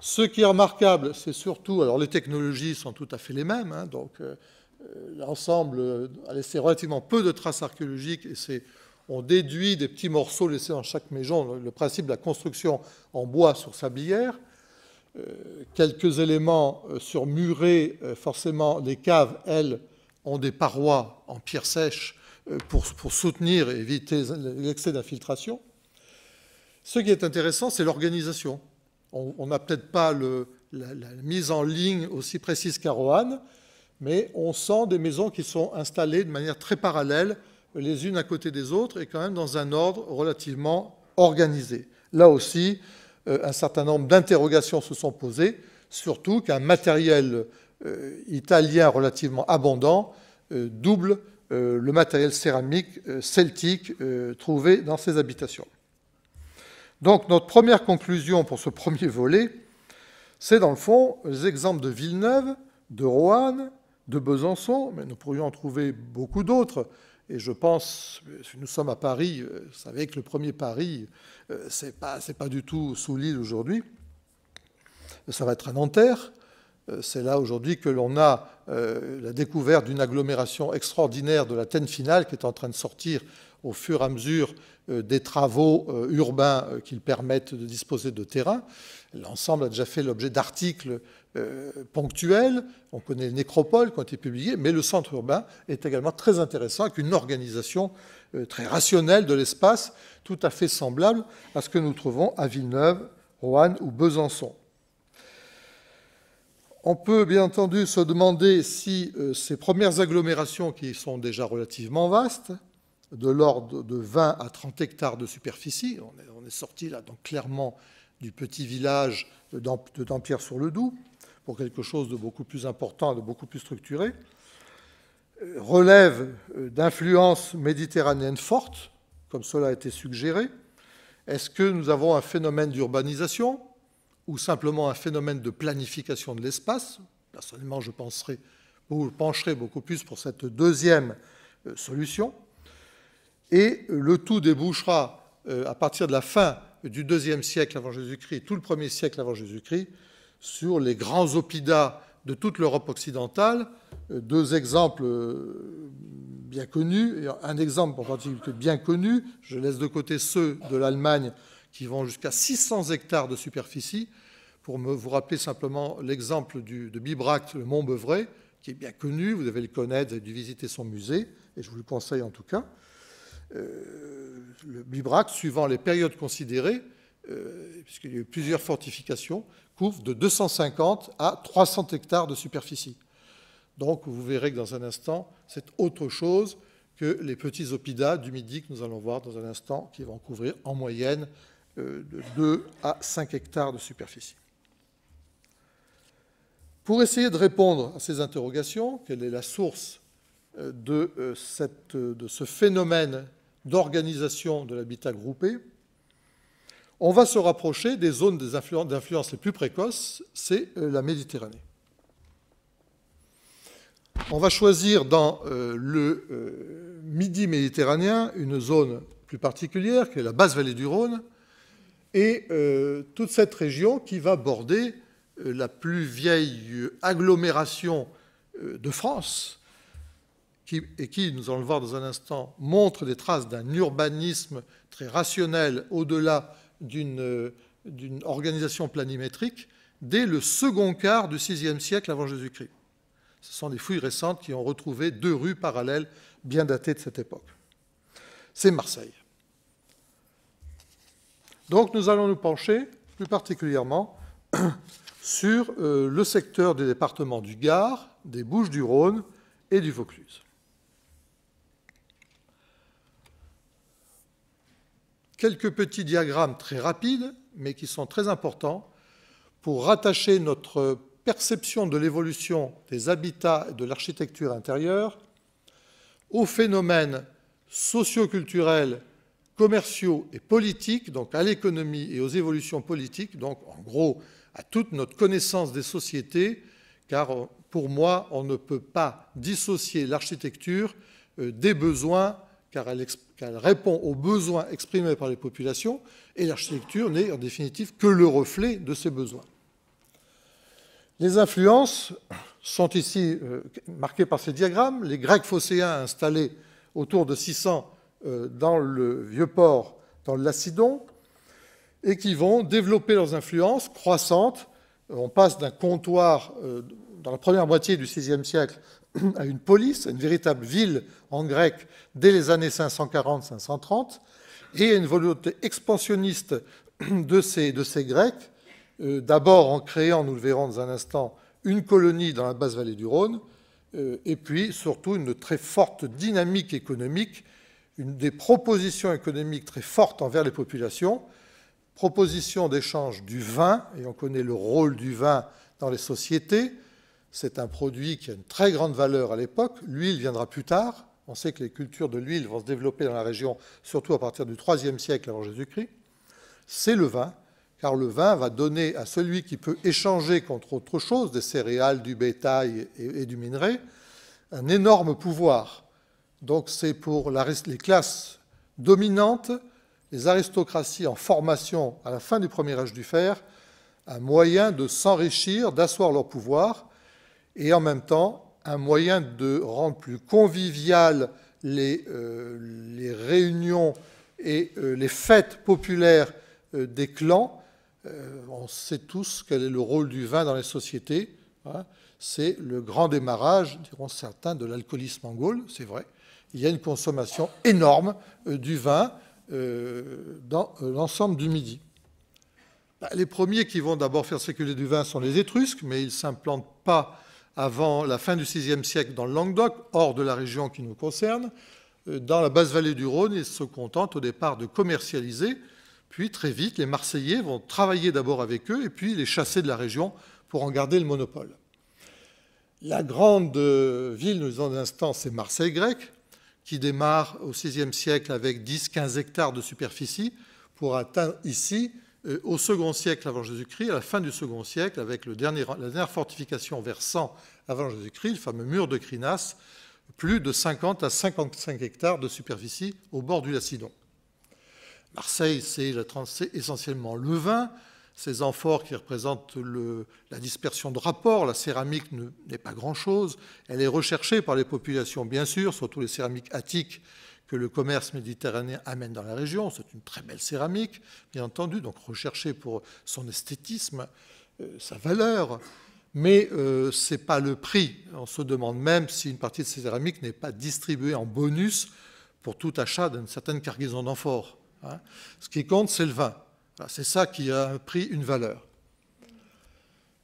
Ce qui est remarquable, c'est surtout, alors les technologies sont tout à fait les mêmes, hein, donc euh, euh, l'ensemble euh, a laissé relativement peu de traces archéologiques et on déduit des petits morceaux laissés dans chaque maison, le principe de la construction en bois sur sablière. Euh, quelques éléments euh, sur euh, Forcément, les caves, elles, ont des parois en pierre sèche pour, pour soutenir et éviter l'excès d'infiltration. Ce qui est intéressant, c'est l'organisation. On n'a peut-être pas le, la, mise en ligne aussi précise qu'à mais on sent des maisons qui sont installées de manière très parallèle, les unes à côté des autres, et quand même dans un ordre relativement organisé. Là aussi, euh, un certain nombre d'interrogations se sont posées, surtout qu'un matériel euh, italien relativement abondant euh, double le matériel céramique celtique trouvé dans ces habitations. Donc notre première conclusion pour ce premier volet, c'est dans le fond les exemples de Villeneuve, de Roanne, de Besançon, mais nous pourrions en trouver beaucoup d'autres, et je pense, si nous sommes à Paris, euh, vous savez que le premier Paris, euh, ce n'est pas, pas du tout sous l'île aujourd'hui, ça va être à Nanterre. Euh, c'est là aujourd'hui que l'on a la découverte d'une agglomération extraordinaire de la finale qui est en train de sortir au fur et à mesure des travaux urbains qu'ils permettent de disposer de terrain. L'ensemble a déjà fait l'objet d'articles euh, on connaît les nécropoles qui ont été publiées, mais le centre urbain est également très intéressant avec une organisation euh, très rationnelle de l'espace, tout à fait semblable à ce que nous trouvons à Villeneuve, Roanne ou Besançon. On peut bien entendu se demander si euh, ces premières agglomérations qui sont déjà relativement vastes, de l'ordre de 20 à 30 hectares de superficie, on est, on est sorti là donc clairement du petit village de Dampierre-sur-le-Doubs, pour quelque chose de beaucoup plus important, de beaucoup plus structuré, euh, relève euh, d'influences méditerranéennes fortes, comme cela a été suggéré. Est-ce que nous avons un phénomène d'urbanisation ou simplement un phénomène de planification de l'espace Personnellement, je penserai ou pencherai beaucoup plus pour cette deuxième euh, solution. Et le tout débouchera à partir de la fin du deuxième siècle avant Jésus-Christ, tout le premier siècle avant Jésus-Christ, sur les grands opida de toute l'Europe occidentale. Euh, deux exemples euh, bien connus, un exemple en particulier bien connu, je laisse de côté ceux de l'Allemagne qui vont jusqu'à 600 hectares de superficie, pour me, vous rappeler simplement l'exemple de Bibracte, le Mont Beuvray, qui est bien connu, vous devez le connaître, vous avez dû visiter son musée, et je vous le conseille en tout cas. Euh, le Bibracte, suivant les périodes considérées, euh, puisqu'il y a eu plusieurs fortifications, couvrent de 250 à 300 hectares de superficie. Donc vous verrez que dans un instant, c'est autre chose que les petits opidas du midi que nous allons voir dans un instant, qui vont couvrir en moyenne euh, de 2 à 5 hectares de superficie. Pour essayer de répondre à ces interrogations, quelle est la source euh, de ce phénomène d'organisation de l'habitat groupé, on va se rapprocher des zones d'influence les plus précoces, c'est euh, la Méditerranée. On va choisir dans euh, le euh, midi méditerranéen une zone plus particulière, qui est la basse vallée du Rhône, et toute cette région qui va border la plus vieille agglomération de France, et qui, nous allons le voir dans un instant, montre des traces d'un urbanisme très rationnel au-delà euh, d'une organisation planimétrique dès le second quart du VIe siècle avant Jésus-Christ. Ce sont des fouilles récentes qui ont retrouvé deux rues parallèles bien datées de cette époque. C'est Marseille. Donc nous allons nous pencher plus particulièrement sur euh, le secteur des départements du Gard, des Bouches du Rhône et du Vaucluse. quelques petits diagrammes très rapides, mais qui sont très importants, pour rattacher notre perception de l'évolution des habitats et de l'architecture intérieure aux phénomènes socioculturels, commerciaux et politiques, donc à l'économie et aux évolutions politiques, donc en gros à toute notre connaissance des sociétés, car euh, pour moi, on ne peut pas dissocier l'architecture euh, des besoins, car elle exprime elle répond aux besoins exprimés par les populations, et l'architecture n'est en définitive que le reflet de ces besoins. Les influences sont ici euh, marquées par ces diagrammes. Les Grecs phocéens installés autour de 600 euh, dans le Vieux-Port, dans Lacidon, et qui vont développer leurs influences croissantes. On passe d'un comptoir euh, dans la première moitié du VIe siècle à une police, à une véritable ville en grec dès les années 540-530, et à une volonté expansionniste de ces, Grecs, euh, d'abord en créant, nous le verrons dans un instant, une colonie dans la basse vallée du Rhône, euh, et puis surtout une très forte dynamique économique, une des propositions économiques très fortes envers les populations, proposition d'échange du vin, et on connaît le rôle du vin dans les sociétés, c'est un produit qui a une très grande valeur à l'époque. L'huile viendra plus tard. On sait que les cultures de l'huile vont se développer dans la région, surtout à partir du IIIe siècle avant Jésus-Christ. C'est le vin, car le vin va donner à celui qui peut échanger contre autre chose, des céréales, du bétail et, du minerai, un énorme pouvoir. Donc c'est pour les classes dominantes, les aristocraties en formation à la fin du premier âge du fer, un moyen de s'enrichir, d'asseoir leur pouvoir et en même temps un moyen de rendre plus convivial euh, les, réunions et euh, les fêtes populaires euh, des clans. on sait tous quel est le rôle du vin dans les sociétés. Hein. C'est le grand démarrage, diront certains, de l'alcoolisme en Gaule, c'est vrai. Il y a une consommation énorme du vin dans l'ensemble du Midi. Bah, les premiers qui vont d'abord faire circuler du vin sont les Étrusques, mais ils ne s'implantent pas avant la fin du VIe siècle dans le Languedoc, hors de la région qui nous concerne, euh, dans la basse vallée du Rhône, ils se contentent au départ de commercialiser, puis très vite, les Marseillais vont travailler d'abord avec eux et puis les chasser de la région pour en garder le monopole. La grande euh, ville, nous en l'instant, c'est Marseille grecque, qui démarre au VIe siècle avec 10-15 hectares de superficie pour atteindre ici euh, au second siècle avant Jésus-Christ, à la fin du second siècle, avec la dernière fortification vers 100 avant Jésus-Christ, le fameux mur de Crinas, plus de 50 à 55 hectares de superficie au bord du Lacidon. Marseille, c'est essentiellement le vin, ces amphores qui représentent la dispersion de rapports, la céramique n'est pas grand-chose, elle est recherchée par les populations, bien sûr, surtout les céramiques attiques que le commerce méditerranéen amène dans la région. C'est une très belle céramique, bien entendu, donc recherchée pour son esthétisme, euh, sa valeur, mais euh, c'est ce n'est pas le prix. On se demande même si une partie de ces céramiques n'est pas distribuée en bonus pour tout achat d'une certaine cargaison d'amphores. Hein. Ce qui compte, c'est le vin. C'est ça qui a un prix, une valeur.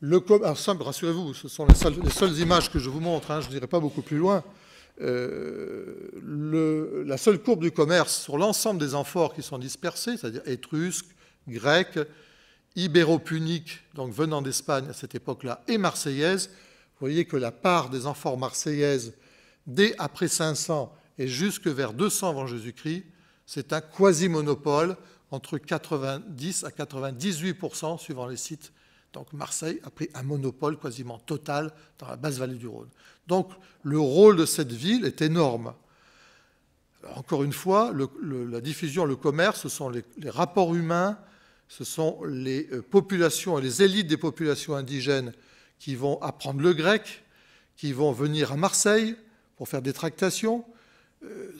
Le rassurez-vous, ce sont les seules, images que je vous montre, hein. je ne dirai pas beaucoup plus loin. Euh, la seule courbe du commerce sur l'ensemble des amphores qui sont dispersés, c'est-à-dire étrusques, grecs, ibéro-puniques, donc venant d'Espagne à cette époque-là, et marseillaise, vous voyez que la part des amphores marseillaises dès après 500 et jusque vers 200 avant Jésus-Christ, c'est un quasi-monopole entre 90 à 98 suivant les sites. Donc Marseille a pris un monopole quasiment total dans la basse vallée du Rhône. Donc le rôle de cette ville est énorme. Encore une fois, la diffusion, le commerce, ce sont les, rapports humains, ce sont les euh, populations et les élites des populations indigènes qui vont apprendre le grec, qui vont venir à Marseille pour faire des tractations. Euh,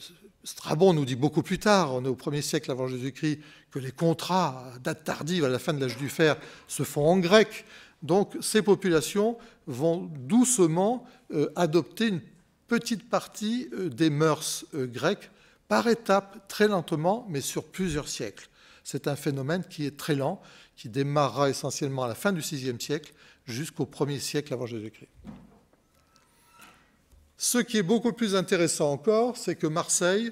Strabon nous dit beaucoup plus tard, on est au 1er siècle avant Jésus-Christ, que les contrats à date tardive, à la fin de l'âge du fer, se font en grec. Donc ces populations vont doucement euh, adopter une petite partie euh, des mœurs euh, grecques par étapes, très lentement, mais sur plusieurs siècles. C'est un phénomène qui est très lent, qui démarrera essentiellement à la fin du VIe siècle jusqu'au 1 siècle avant Jésus-Christ. Ce qui est beaucoup plus intéressant encore, c'est que Marseille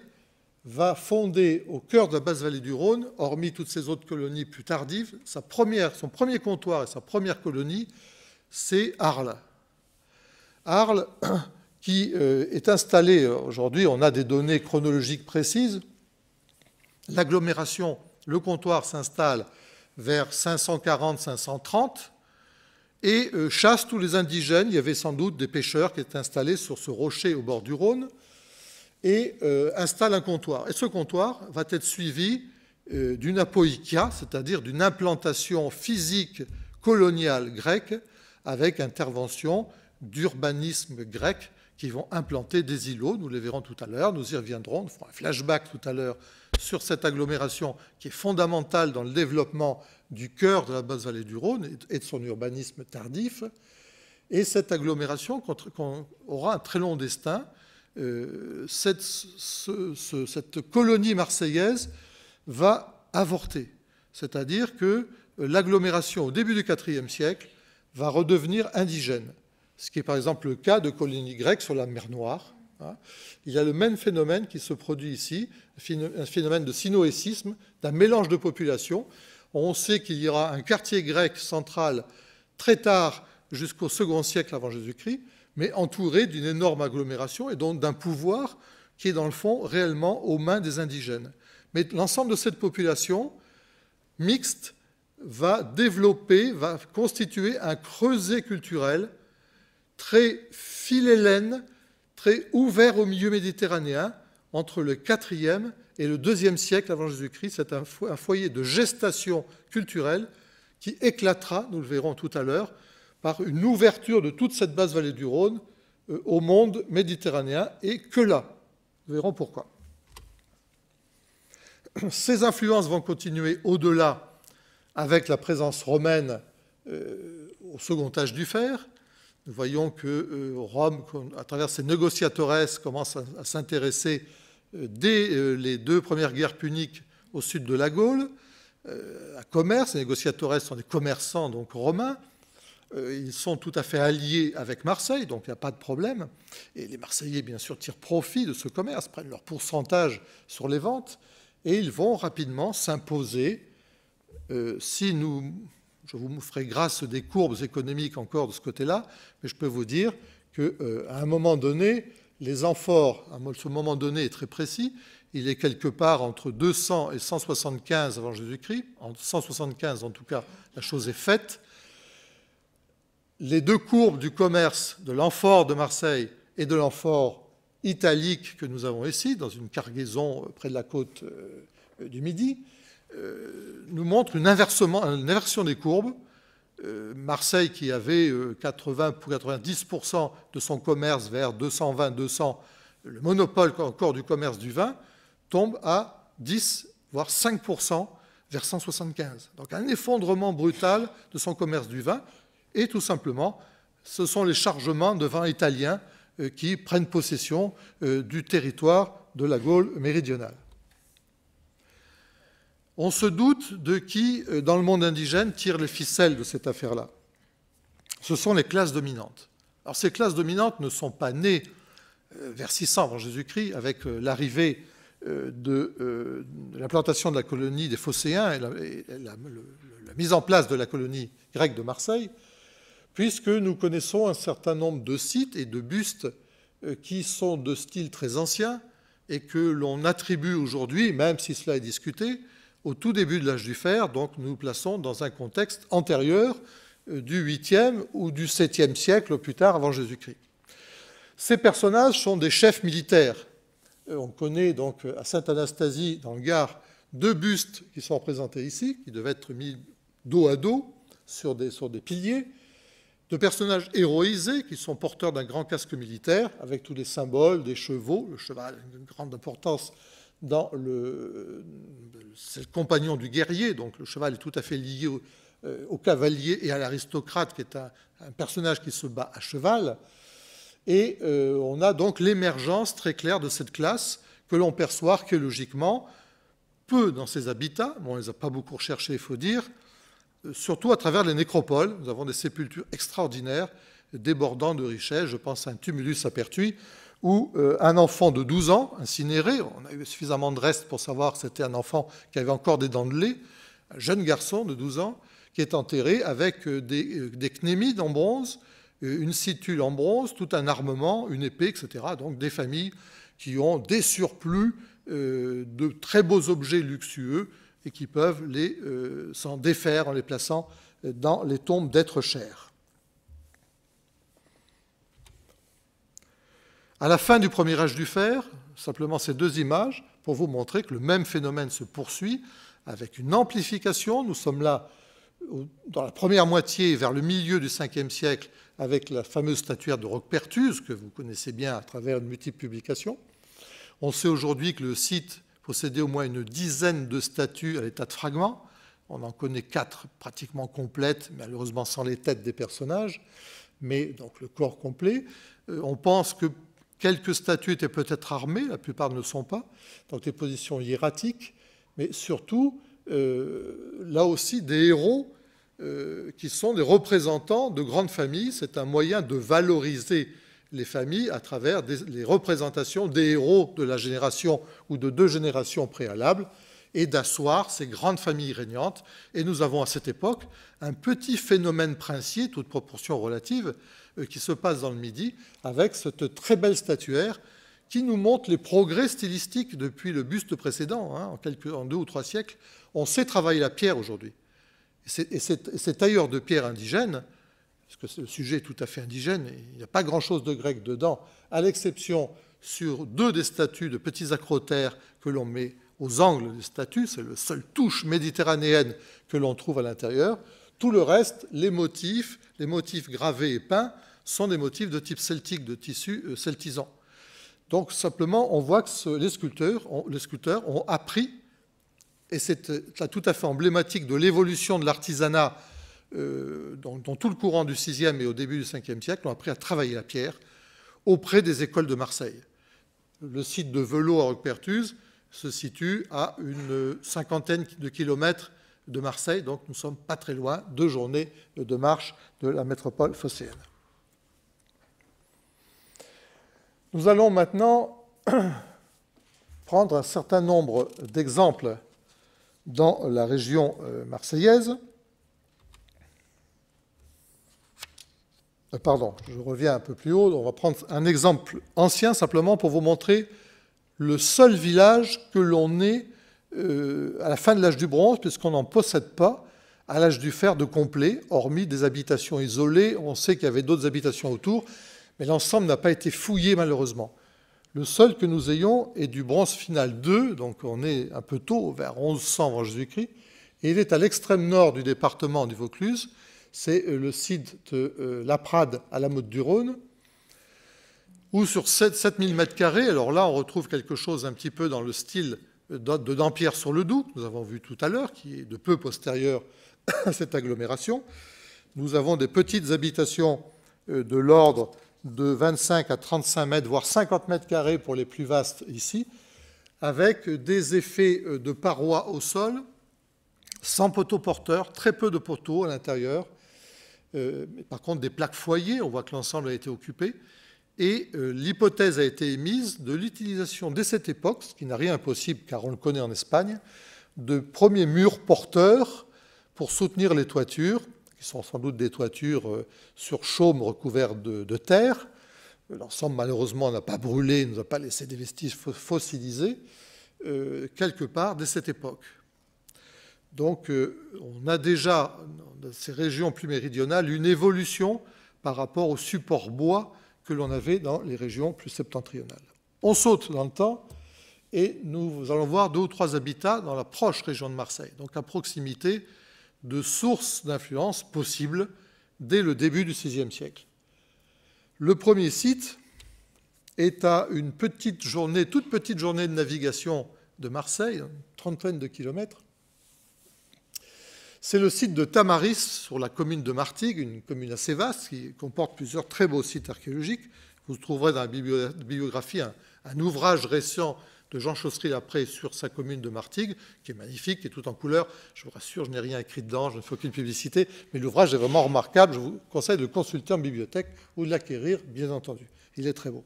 va fonder au cœur de la basse vallée du Rhône, hormis toutes ses autres colonies plus tardives, son premier comptoir et sa première colonie c'est Arles. Arles, qui euh, est installé, euh, aujourd'hui on a des données chronologiques précises, l'agglomération, le comptoir s'installe vers 540-530 et euh, chasse tous les indigènes. Il y avait sans doute des pêcheurs qui étaient installés sur ce rocher au bord du Rhône et installe un comptoir. Et ce comptoir va être suivi d'une apoïkia, c'est-à-dire d'une implantation physique coloniale grecque avec intervention d'urbanisme grec qui vont implanter des îlots. Nous les verrons tout à l'heure, nous y reviendrons. Nous ferons un flashback tout à l'heure sur cette agglomération qui est fondamentale dans le développement du cœur de la basse vallée du Rhône et de son urbanisme tardif. Et cette agglomération aura un très long destin. Euh, cette, cette colonie marseillaise va avorter. C'est-à-dire que l'agglomération, au début du IVe siècle, va redevenir indigène, ce qui est par exemple le cas de colonies grecques sur la mer Noire. Hein. Il y a le même phénomène qui se produit ici, un phénomène de sinoécisme, d'un mélange de populations. On sait qu'il y aura un quartier grec central très tard jusqu'au second siècle avant Jésus-Christ, mais entouré d'une énorme agglomération et donc d'un pouvoir qui est dans le fond réellement aux mains des indigènes. Mais l'ensemble de cette population mixte va développer, va constituer un creuset culturel très philhellène, très ouvert au milieu méditerranéen, entre le 4e et le 2e siècle avant Jésus-Christ. C'est un foyer de gestation culturelle qui éclatera, nous le verrons tout à l'heure, par une ouverture de toute cette basse vallée du Rhône euh, au monde méditerranéen et que là. Nous verrons pourquoi. Ces influences vont continuer au-delà avec la présence romaine euh, au second âge du fer. Nous voyons que euh, Rome, à travers ses négociatores, commence à, s'intéresser euh, dès les deux premières guerres puniques au sud de la Gaule, à commerce. Les négociatores sont des commerçants donc romains. Ils sont tout à fait alliés avec Marseille, donc il n'y a pas de problème. Et les Marseillais, bien sûr, tirent profit de ce commerce, prennent leur pourcentage sur les ventes, et ils vont rapidement s'imposer euh, si nous, je vous ferai grâce des courbes économiques encore de ce côté-là, mais je peux vous dire qu'à euh, un moment donné, les amphores, à ce moment donné est très précis, il est quelque part entre 200 et 175 avant Jésus-Christ, en 175 en tout cas, la chose est faite. Les deux courbes du commerce de l'amphore de Marseille et de l'amphore italique que nous avons ici, dans une cargaison euh, près de la côte du Midi, euh, nous montre une, inversement, une inversion des courbes. Euh, Marseille, qui avait 80 euh, pour 90% de son commerce vers 220-200, le monopole encore du commerce du vin, tombe à 10, voire 5% vers 175. Donc un effondrement brutal de son commerce du vin. Et tout simplement, ce sont les chargements de vin italiens qui prennent possession du territoire de la Gaule méridionale. On se doute de qui, euh, dans le monde indigène, tire les ficelles de cette affaire-là. Ce sont les classes dominantes. Alors ces classes dominantes ne sont pas nées euh, vers 600 avant Jésus-Christ avec euh, l'arrivée de, l'implantation de la colonie des Phocéens et, la, la, mise en place de la colonie grecque de Marseille, puisque nous connaissons un certain nombre de sites et de bustes qui sont de style très ancien et que l'on attribue aujourd'hui, même si cela est discuté, au tout début de l'âge du fer, donc nous nous plaçons dans un contexte antérieur euh, du 8e ou du 7e siècle plus tard avant Jésus-Christ. Ces personnages sont des chefs militaires. Euh, on connaît donc euh, à Sainte-Anastasie, dans le Gard, deux bustes qui sont représentés ici, qui devaient être mis dos à dos sur des, sur des piliers, de personnages héroïsés qui sont porteurs d'un grand casque militaire avec tous les symboles, des chevaux, le cheval a une grande importance dans euh, le, compagnon du guerrier, donc le cheval est tout à fait lié au, euh, cavalier et à l'aristocrate, qui est un, personnage qui se bat à cheval. Et euh, on a donc l'émergence très claire de cette classe que l'on perçoit archéologiquement peu dans ses habitats, on ne les a pas beaucoup recherchés, il faut dire, surtout à travers les nécropoles. Nous avons des sépultures extraordinaires, débordant de richesses. Je pense à un tumulus à Pertuis, où euh, un enfant de 12 ans, incinéré, on a eu suffisamment de restes pour savoir que c'était un enfant qui avait encore des dents de lait, un jeune garçon de 12 ans, qui est enterré avec euh, des, euh, des en bronze, une situle en bronze, tout un armement, une épée, etc. Donc des familles qui ont des surplus de très beaux objets luxueux et qui peuvent les s'en défaire en les plaçant dans les tombes d'êtres chers. À la fin du premier âge du fer, simplement ces deux images pour vous montrer que le même phénomène se poursuit avec une amplification. Nous sommes là dans la première moitié, vers le milieu du 5e siècle, avec la fameuse statuaire de Roquepertuse, que vous connaissez bien à travers de multiples publications. On sait aujourd'hui que le site possédait au moins une dizaine de statues à l'état de fragments. On en connaît quatre pratiquement complètes, malheureusement sans les têtes des personnages, mais donc le corps complet. Euh, on pense que Quelques statues étaient peut-être armées, la plupart ne le sont pas, dans des positions hiératiques, mais surtout, euh, là aussi, des héros euh, qui sont des représentants de grandes familles. C'est un moyen de valoriser les familles à travers les représentations des héros de la génération ou de deux générations préalables et d'asseoir ces grandes familles régnantes. Et nous avons à cette époque un petit phénomène princier, toute proportion relative, euh, qui se passe dans le Midi, avec cette très belle statuaire qui nous montre les progrès stylistiques depuis le buste précédent, hein, en, deux ou trois siècles. On sait travailler la pierre aujourd'hui. Et ces tailleurs de pierre indigène, parce que le sujet est tout à fait indigène, il n'y a pas grand-chose de grec dedans, à l'exception sur deux des statues de petits acrotères que l'on met aux angles des statues, c'est la seule touche méditerranéenne que l'on trouve à l'intérieur, tout le reste, les motifs, les motifs gravés et peints, sont des motifs de type celtique, de tissu euh, celtisant. Donc simplement, on voit que les, sculpteurs ont, les ont appris, et c'est euh, tout à fait emblématique de l'évolution de l'artisanat euh, dans, tout le courant du 6e et au début du 5e siècle, ont appris à travailler la pierre auprès des écoles de Marseille. Le site de Velo à Roquepertuse se situe à une cinquantaine de kilomètres de Marseille, donc nous sommes pas très loin, deux journées de marche de la métropole phocéenne. Nous allons maintenant prendre un certain nombre d'exemples dans la région euh, marseillaise. Euh, pardon, je reviens un peu plus haut. On va prendre un exemple ancien simplement pour vous montrer le seul village que l'on ait euh, à la fin de l'âge du bronze, puisqu'on n'en possède pas, à l'âge du fer de complet, hormis des habitations isolées. On sait qu'il y avait d'autres habitations autour, mais l'ensemble n'a pas été fouillé malheureusement. Le seul que nous ayons est du bronze final 2, donc on est un peu tôt, vers 1100 avant Jésus-Christ, et il est à l'extrême nord du département du Vaucluse. C'est euh, le site de euh, La Prade à la Motte du Rhône, où sur 7000 m, alors là on retrouve quelque chose un petit peu dans le style de Dampierre-sur-le-Doubs, nous avons vu tout à l'heure, qui est de peu postérieure à cette agglomération. Nous avons des petites habitations euh, de l'ordre de 25 à 35 mètres, voire 50 mètres carrés pour les plus vastes ici, avec des effets euh, de parois au sol, sans poteaux porteurs, très peu de poteaux à l'intérieur. Euh, par contre, des plaques foyers, on voit que l'ensemble a été occupé. Et euh, l'hypothèse a été émise de l'utilisation dès cette époque, ce qui n'a rien impossible car on le connaît en Espagne, de premiers murs porteurs pour soutenir les toitures, qui sont sans doute des toitures euh, sur chaume recouvertes de, terre. L'ensemble, malheureusement, n'a pas brûlé, ne nous a pas laissé des vestiges fossilisés, euh, quelque part dès cette époque. Donc, on a déjà, dans ces régions plus méridionales, une évolution par rapport au support bois que l'on avait dans les régions plus septentrionales. On saute dans le temps et nous allons voir deux ou trois habitats dans la proche région de Marseille, donc à proximité de sources d'influence possibles dès le début du XVIe siècle. Le premier site est à une petite journée, toute petite journée de navigation de Marseille, une trentaine de kilomètres, c'est le site de Tamaris, sur la commune de Martigues, une commune assez vaste, qui comporte plusieurs très beaux sites archéologiques. Vous trouverez dans la bibliographie un, ouvrage récent de Jean Chaussery après sur sa commune de Martigues, qui est magnifique, qui est tout en couleur. Je vous rassure, je n'ai rien écrit dedans, je ne fais aucune publicité, mais l'ouvrage est vraiment remarquable. Je vous conseille de le consulter en bibliothèque ou de l'acquérir, bien entendu. Il est très beau.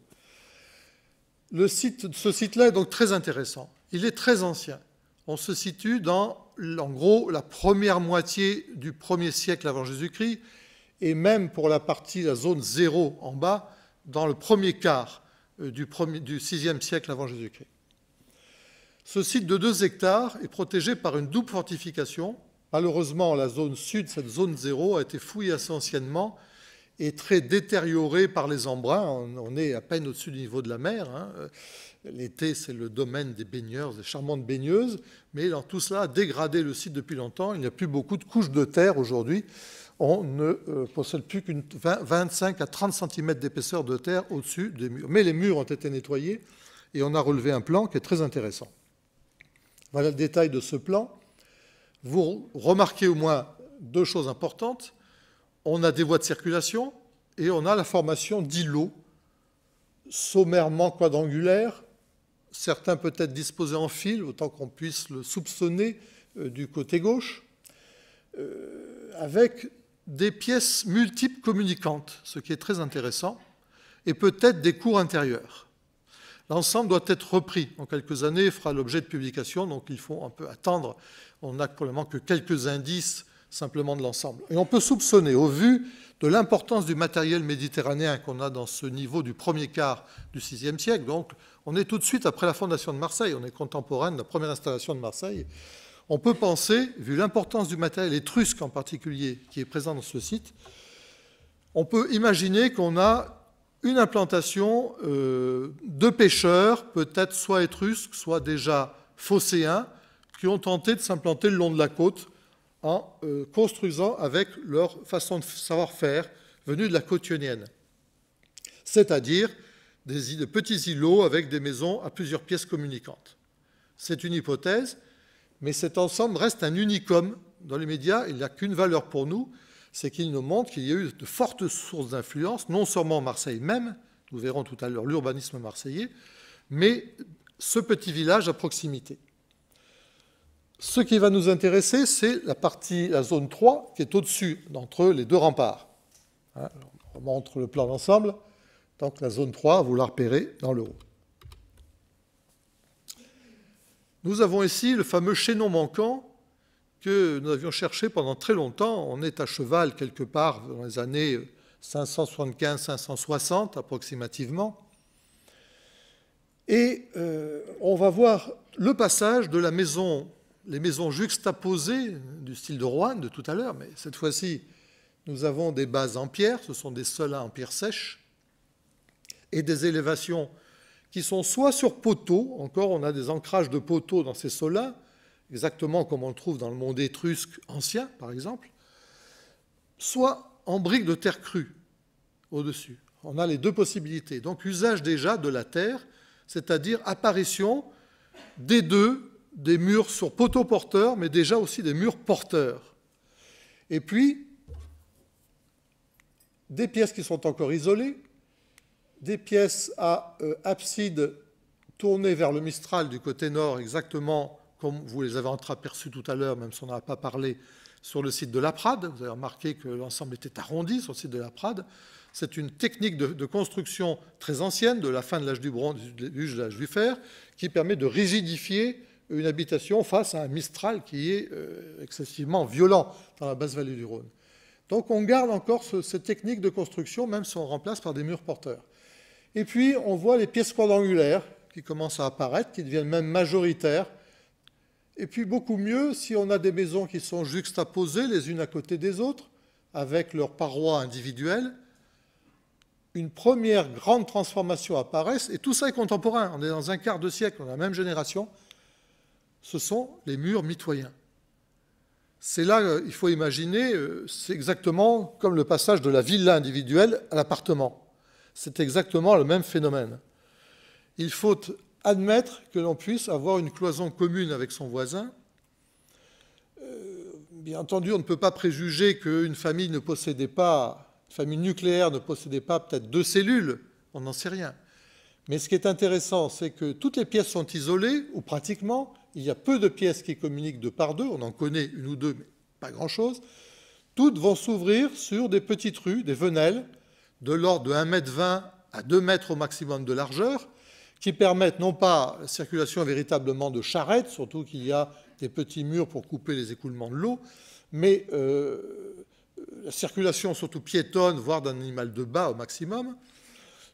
Le site, ce site-là est donc très intéressant. Il est très ancien. On se situe dans en gros la première moitié du 1er siècle avant Jésus-Christ, et même pour la partie, la zone zéro en bas, dans le premier quart euh, du, 6e siècle avant Jésus-Christ. Ce site de 2 hectares est protégé par une double fortification. Malheureusement, la zone sud, cette zone zéro, a été fouillée assez anciennement et très détériorée par les embruns. On est à peine au-dessus du niveau de la mer. Hein. L'été, c'est le domaine des baigneurs, des charmantes baigneuses, mais dans tout cela a dégradé le site depuis longtemps. Il n'y a plus beaucoup de couches de terre aujourd'hui. On ne euh, possède plus qu'une 25 à 30 cm d'épaisseur de terre au-dessus des murs. Mais les murs ont été nettoyés et on a relevé un plan qui est très intéressant. Voilà le détail de ce plan. Vous remarquez au moins deux choses importantes. On a des voies de circulation et on a la formation d'îlots sommairement quadrangulaires certains peut-être disposés en fil, autant qu'on puisse le soupçonner euh, du côté gauche, euh, avec des pièces multiples communicantes, ce qui est très intéressant, et peut-être des cours intérieurs. L'ensemble doit être repris en quelques années fera l'objet de publication, donc il faut un peu attendre. On n'a probablement que quelques indices simplement de l'ensemble. Et on peut soupçonner, au vu de l'importance du matériel méditerranéen qu'on a dans ce niveau du premier quart du VIe siècle, donc on est tout de suite après la fondation de Marseille, on est contemporain de la première installation de Marseille. On peut penser, vu l'importance du matériel étrusque en particulier qui est présent dans ce site, on peut imaginer qu'on a une implantation euh, de pêcheurs, peut-être soit étrusques, soit déjà phocéens, qui ont tenté de s'implanter le long de la côte en euh, construisant avec leur façon de savoir-faire venue de la côte ionienne. C'est-à-dire de petits îlots avec des maisons à plusieurs pièces communicantes. C'est une hypothèse, mais cet ensemble reste un unicum dans les médias. Il n'y a qu'une valeur pour nous, c'est qu'il nous montre qu'il y a eu de fortes sources d'influence, non seulement Marseille même, nous verrons tout à l'heure l'urbanisme marseillais, mais ce petit village à proximité. Ce qui va nous intéresser, c'est la partie, la zone 3, qui est au-dessus, d'entre les deux remparts. Hein, on montre le plan d'ensemble. Donc la zone 3, vous la repérez dans le haut. Nous avons ici le fameux chaînon manquant que nous avions cherché pendant très longtemps. On est à cheval quelque part dans les années 575-560 approximativement. Et euh, on va voir le passage de la maison, les maisons juxtaposées du style de Rouen de tout à l'heure, mais cette fois-ci, nous avons des bases en pierre, ce sont des sols en pierre sèche, et des élévations qui sont soit sur poteaux, encore on a des ancrages de poteaux dans ces sols-là, exactement comme on le trouve dans le monde étrusque ancien, par exemple, soit en briques de terre crue au-dessus. On a les deux possibilités. Donc usage déjà de la terre, c'est-à-dire apparition des deux, des murs sur poteaux porteurs, mais déjà aussi des murs porteurs. Et puis, des pièces qui sont encore isolées, des pièces à absides euh, abside tournées vers le Mistral du côté nord, exactement comme vous les avez entreaperçus tout à l'heure, même si on n'en a pas parlé, sur le site de la Prade. Vous avez remarqué que l'ensemble était arrondi sur le site de la Prade. C'est une technique de, construction très ancienne, de la fin de l'âge du bronze, du, du, de l'âge du fer, qui permet de rigidifier une habitation face à un mistral qui est euh, excessivement violent dans la basse vallée du Rhône. Donc on garde encore cette technique de construction, même si on remplace par des murs porteurs. Et puis, on voit les pièces quadrangulaires qui commencent à apparaître, qui deviennent même majoritaires. Et puis, beaucoup mieux, si on a des maisons qui sont juxtaposées les unes à côté des autres, avec leurs parois individuelles, une première grande transformation apparaît, et tout ça est contemporain, on est dans un quart de siècle, on a la même génération, ce sont les murs mitoyens. C'est là, euh, il faut imaginer, euh, c'est exactement comme le passage de la villa individuelle à l'appartement c'est exactement le même phénomène. Il faut admettre que l'on puisse avoir une cloison commune avec son voisin. Euh, bien entendu, on ne peut pas préjuger qu'une famille ne possédait pas, une famille nucléaire ne possédait pas peut-être deux cellules, on n'en sait rien. Mais ce qui est intéressant, c'est que toutes les pièces sont isolées, ou pratiquement, il y a peu de pièces qui communiquent de par deux, on en connaît une ou deux, mais pas grand-chose. Toutes vont s'ouvrir sur des petites rues, des venelles, de l'ordre de 1,20 m à 2 m au maximum de largeur, qui permettent non pas la circulation véritablement de charrettes, surtout qu'il y a des petits murs pour couper les écoulements de l'eau, mais euh, la circulation surtout piétonne, voire d'un animal de bas au maximum.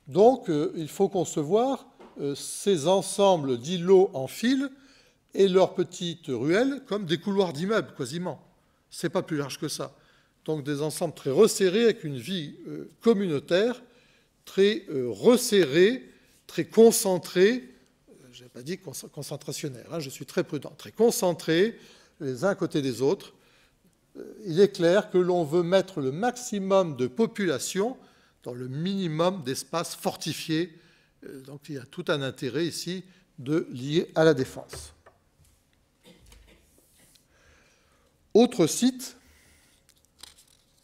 Donc euh, il faut concevoir euh, ces ensembles d'îlots en fil et leurs petites ruelles comme des couloirs d'immeubles quasiment. C'est pas plus large que ça donc des ensembles très resserrés avec une vie euh, communautaire très euh, resserrée, très concentrée, euh, je n'ai pas dit concentrationnaire, hein, je suis très prudent, très concentrée, les uns à côté des autres. Il est clair que l'on veut mettre le maximum de population dans le minimum d'espace fortifié. Donc il y a tout un intérêt ici de lier à la défense. Autre site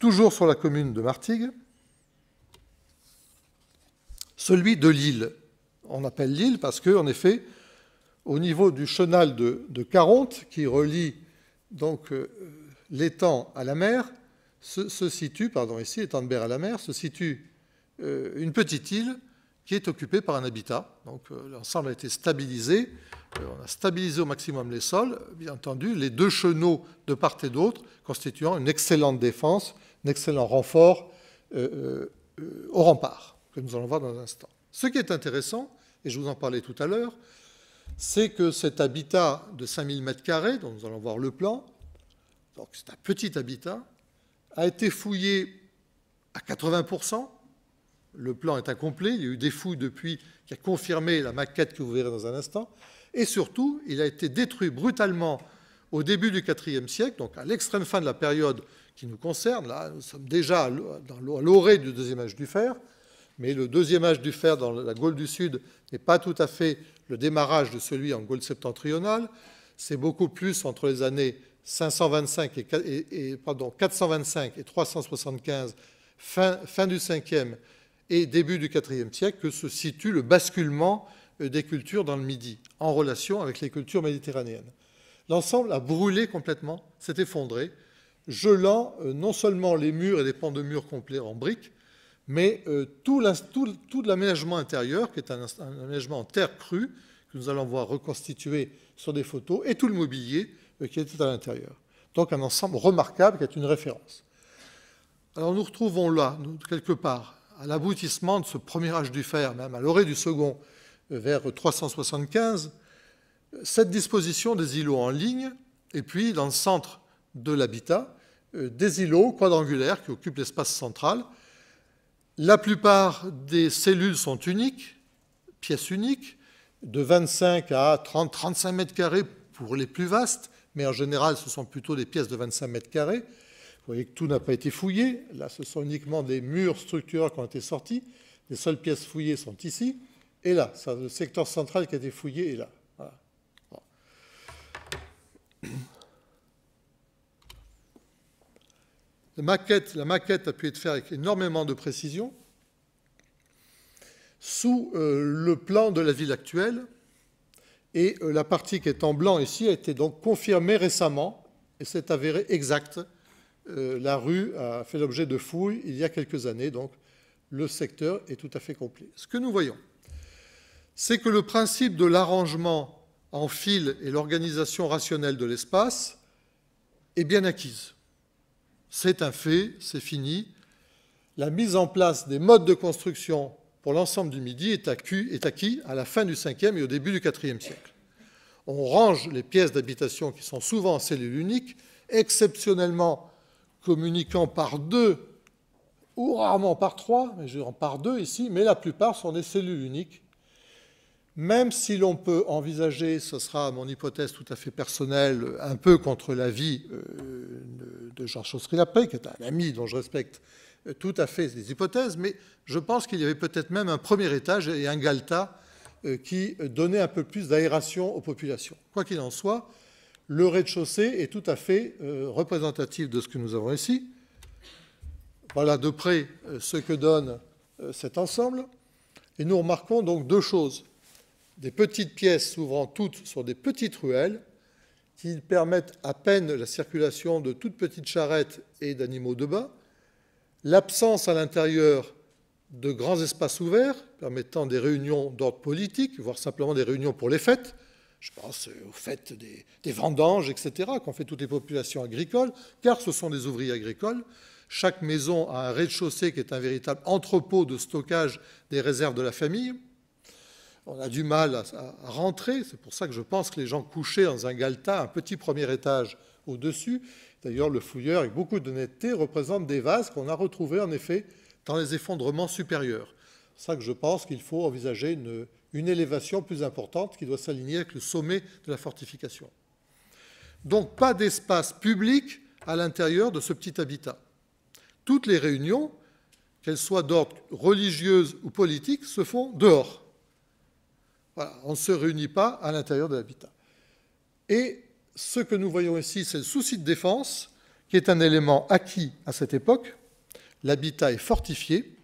toujours sur la commune de Martigues, celui de l'île. On appelle l'île parce que, en effet, au niveau du chenal de, Caronte, qui relie donc euh, l'étang à la mer, se, situe, pardon, ici, l'étang de Berre à la mer, se situe euh, une petite île qui est occupée par un habitat. Donc euh, l'ensemble a été stabilisé, on a stabilisé au maximum les sols, bien entendu, les deux chenaux de part et d'autre constituant une excellente défense un excellent renfort euh, euh, au rempart, que nous allons voir dans un instant. Ce qui est intéressant, et je vous en parlais tout à l'heure, c'est que cet habitat de 5000 m2, dont nous allons voir le plan, donc c'est un petit habitat, a été fouillé à 80%. Le plan est incomplet, il y a eu des fouilles depuis qui a confirmé la maquette que vous verrez dans un instant. Et surtout, il a été détruit brutalement au début du IVe siècle, donc à l'extrême fin de la période qui nous concerne, là, nous sommes déjà à l'orée du deuxième âge du fer, mais le deuxième âge du fer dans la Gaule du Sud n'est pas tout à fait le démarrage de celui en Gaule septentrionale, c'est beaucoup plus entre les années 525 et, pardon, 425 et 375, fin, fin du 5e et début du 4e siècle, que se situe le basculement euh, des cultures dans le Midi, en relation avec les cultures méditerranéennes. L'ensemble a brûlé complètement, s'est effondré, gelant euh, non seulement les murs et les pans de murs complets en briques, mais euh, tout l'aménagement intérieur, qui est un, aménagement en terre crue, que nous allons voir reconstitué sur des photos, et tout le mobilier euh, qui était à l'intérieur. Donc un ensemble remarquable qui est une référence. Alors nous retrouvons là, quelque part, à l'aboutissement de ce premier âge du fer, même à l'orée du second, vers 375, cette disposition des îlots en ligne, et puis dans le centre de l'habitat, euh, des îlots quadrangulaires qui occupent l'espace central. La plupart des cellules sont uniques, pièces uniques, de 25 à 30, 35 mètres carrés pour les plus vastes, mais en général, ce sont plutôt des pièces de 25 mètres carrés. Vous voyez que tout n'a pas été fouillé. Là, ce sont uniquement des murs structurels qui ont été sortis. Les seules pièces fouillées sont ici et là. Ça, le secteur central qui a été fouillé est là. Voilà. La maquette, a pu être faite avec énormément de précision sous euh, le plan de la ville actuelle. Et euh, la partie qui est en blanc ici a été donc confirmée récemment et s'est avérée exacte. Euh, la rue a fait l'objet de fouilles il y a quelques années, donc le secteur est tout à fait complet. Ce que nous voyons, c'est que le principe de l'arrangement en fil et l'organisation rationnelle de l'espace est bien acquise. C'est un fait, c'est fini. La mise en place des modes de construction pour l'ensemble du Midi est, acquis à la fin du 5e et au début du 4e siècle. On range les pièces d'habitation qui sont souvent en cellules uniques, exceptionnellement communiquant par deux, ou rarement par trois, mais je par deux ici, mais la plupart sont des cellules uniques même si l'on peut envisager, ce sera mon hypothèse tout à fait personnelle, un peu contre l'avis euh, de Georges la lapré qui est un ami dont je respecte euh, tout à fait les hypothèses, mais je pense qu'il y avait peut-être même un premier étage et un galta euh, qui donnait un peu plus d'aération aux populations. Quoi qu'il en soit, le rez-de-chaussée est tout à fait représentatif de ce que nous avons ici. Voilà de près ce que donne cet ensemble. Et nous remarquons donc deux choses des petites pièces s'ouvrant toutes sur des petites ruelles qui permettent à peine la circulation de toutes petites charrettes et d'animaux de bas, l'absence à l'intérieur de grands espaces ouverts permettant des réunions d'ordre politique, voire simplement des réunions pour les fêtes. Je pense aux fêtes des, des vendanges, etc., qu'ont fait toutes les populations agricoles, car ce sont des ouvriers agricoles. Chaque maison a un rez-de-chaussée qui est un véritable entrepôt de stockage des réserves de la famille on a du mal à, rentrer. C'est pour ça que je pense que les gens couchés dans un galta, un petit premier étage au-dessus, d'ailleurs le fouilleur, avec beaucoup d'honnêteté, représente des vases qu'on a retrouvés en effet dans les effondrements supérieurs. C'est pour ça que je pense qu'il faut envisager une, élévation plus importante qui doit s'aligner avec le sommet de la fortification. Donc pas d'espace public à l'intérieur de ce petit habitat. Toutes les réunions, qu'elles soient d'ordre religieuse ou politique, se font dehors on ne se réunit pas à l'intérieur de l'habitat. Et ce que nous voyons ici, c'est le souci de défense, qui est un élément acquis à cette époque. L'habitat est fortifié,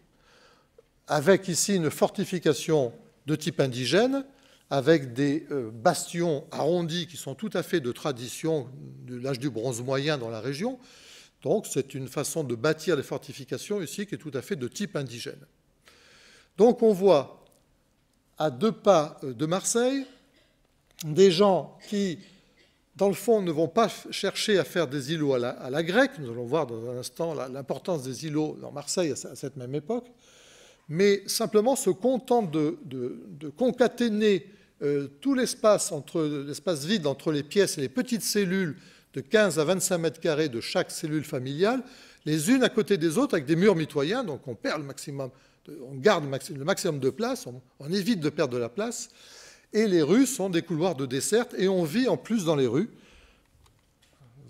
avec ici une fortification de type indigène, avec des euh, bastions arrondis qui sont tout à fait de tradition de l'âge du bronze moyen dans la région. Donc c'est une façon de bâtir les fortifications ici qui est tout à fait de type indigène. Donc on voit à deux pas euh, de Marseille, des gens qui, dans le fond, ne vont pas chercher à faire des îlots à la, grecque. Nous allons voir dans un instant l'importance des îlots dans Marseille à cette même époque, mais simplement se contentent de, concaténer euh, tout l'espace l'espace vide entre les pièces et les petites cellules de 15 à 25 mètres carrés de chaque cellule familiale, les unes à côté des autres avec des murs mitoyens, donc on perd le maximum on garde le maximum de place, on, évite de perdre de la place, et les rues sont des couloirs de desserte, et on vit en plus dans les rues.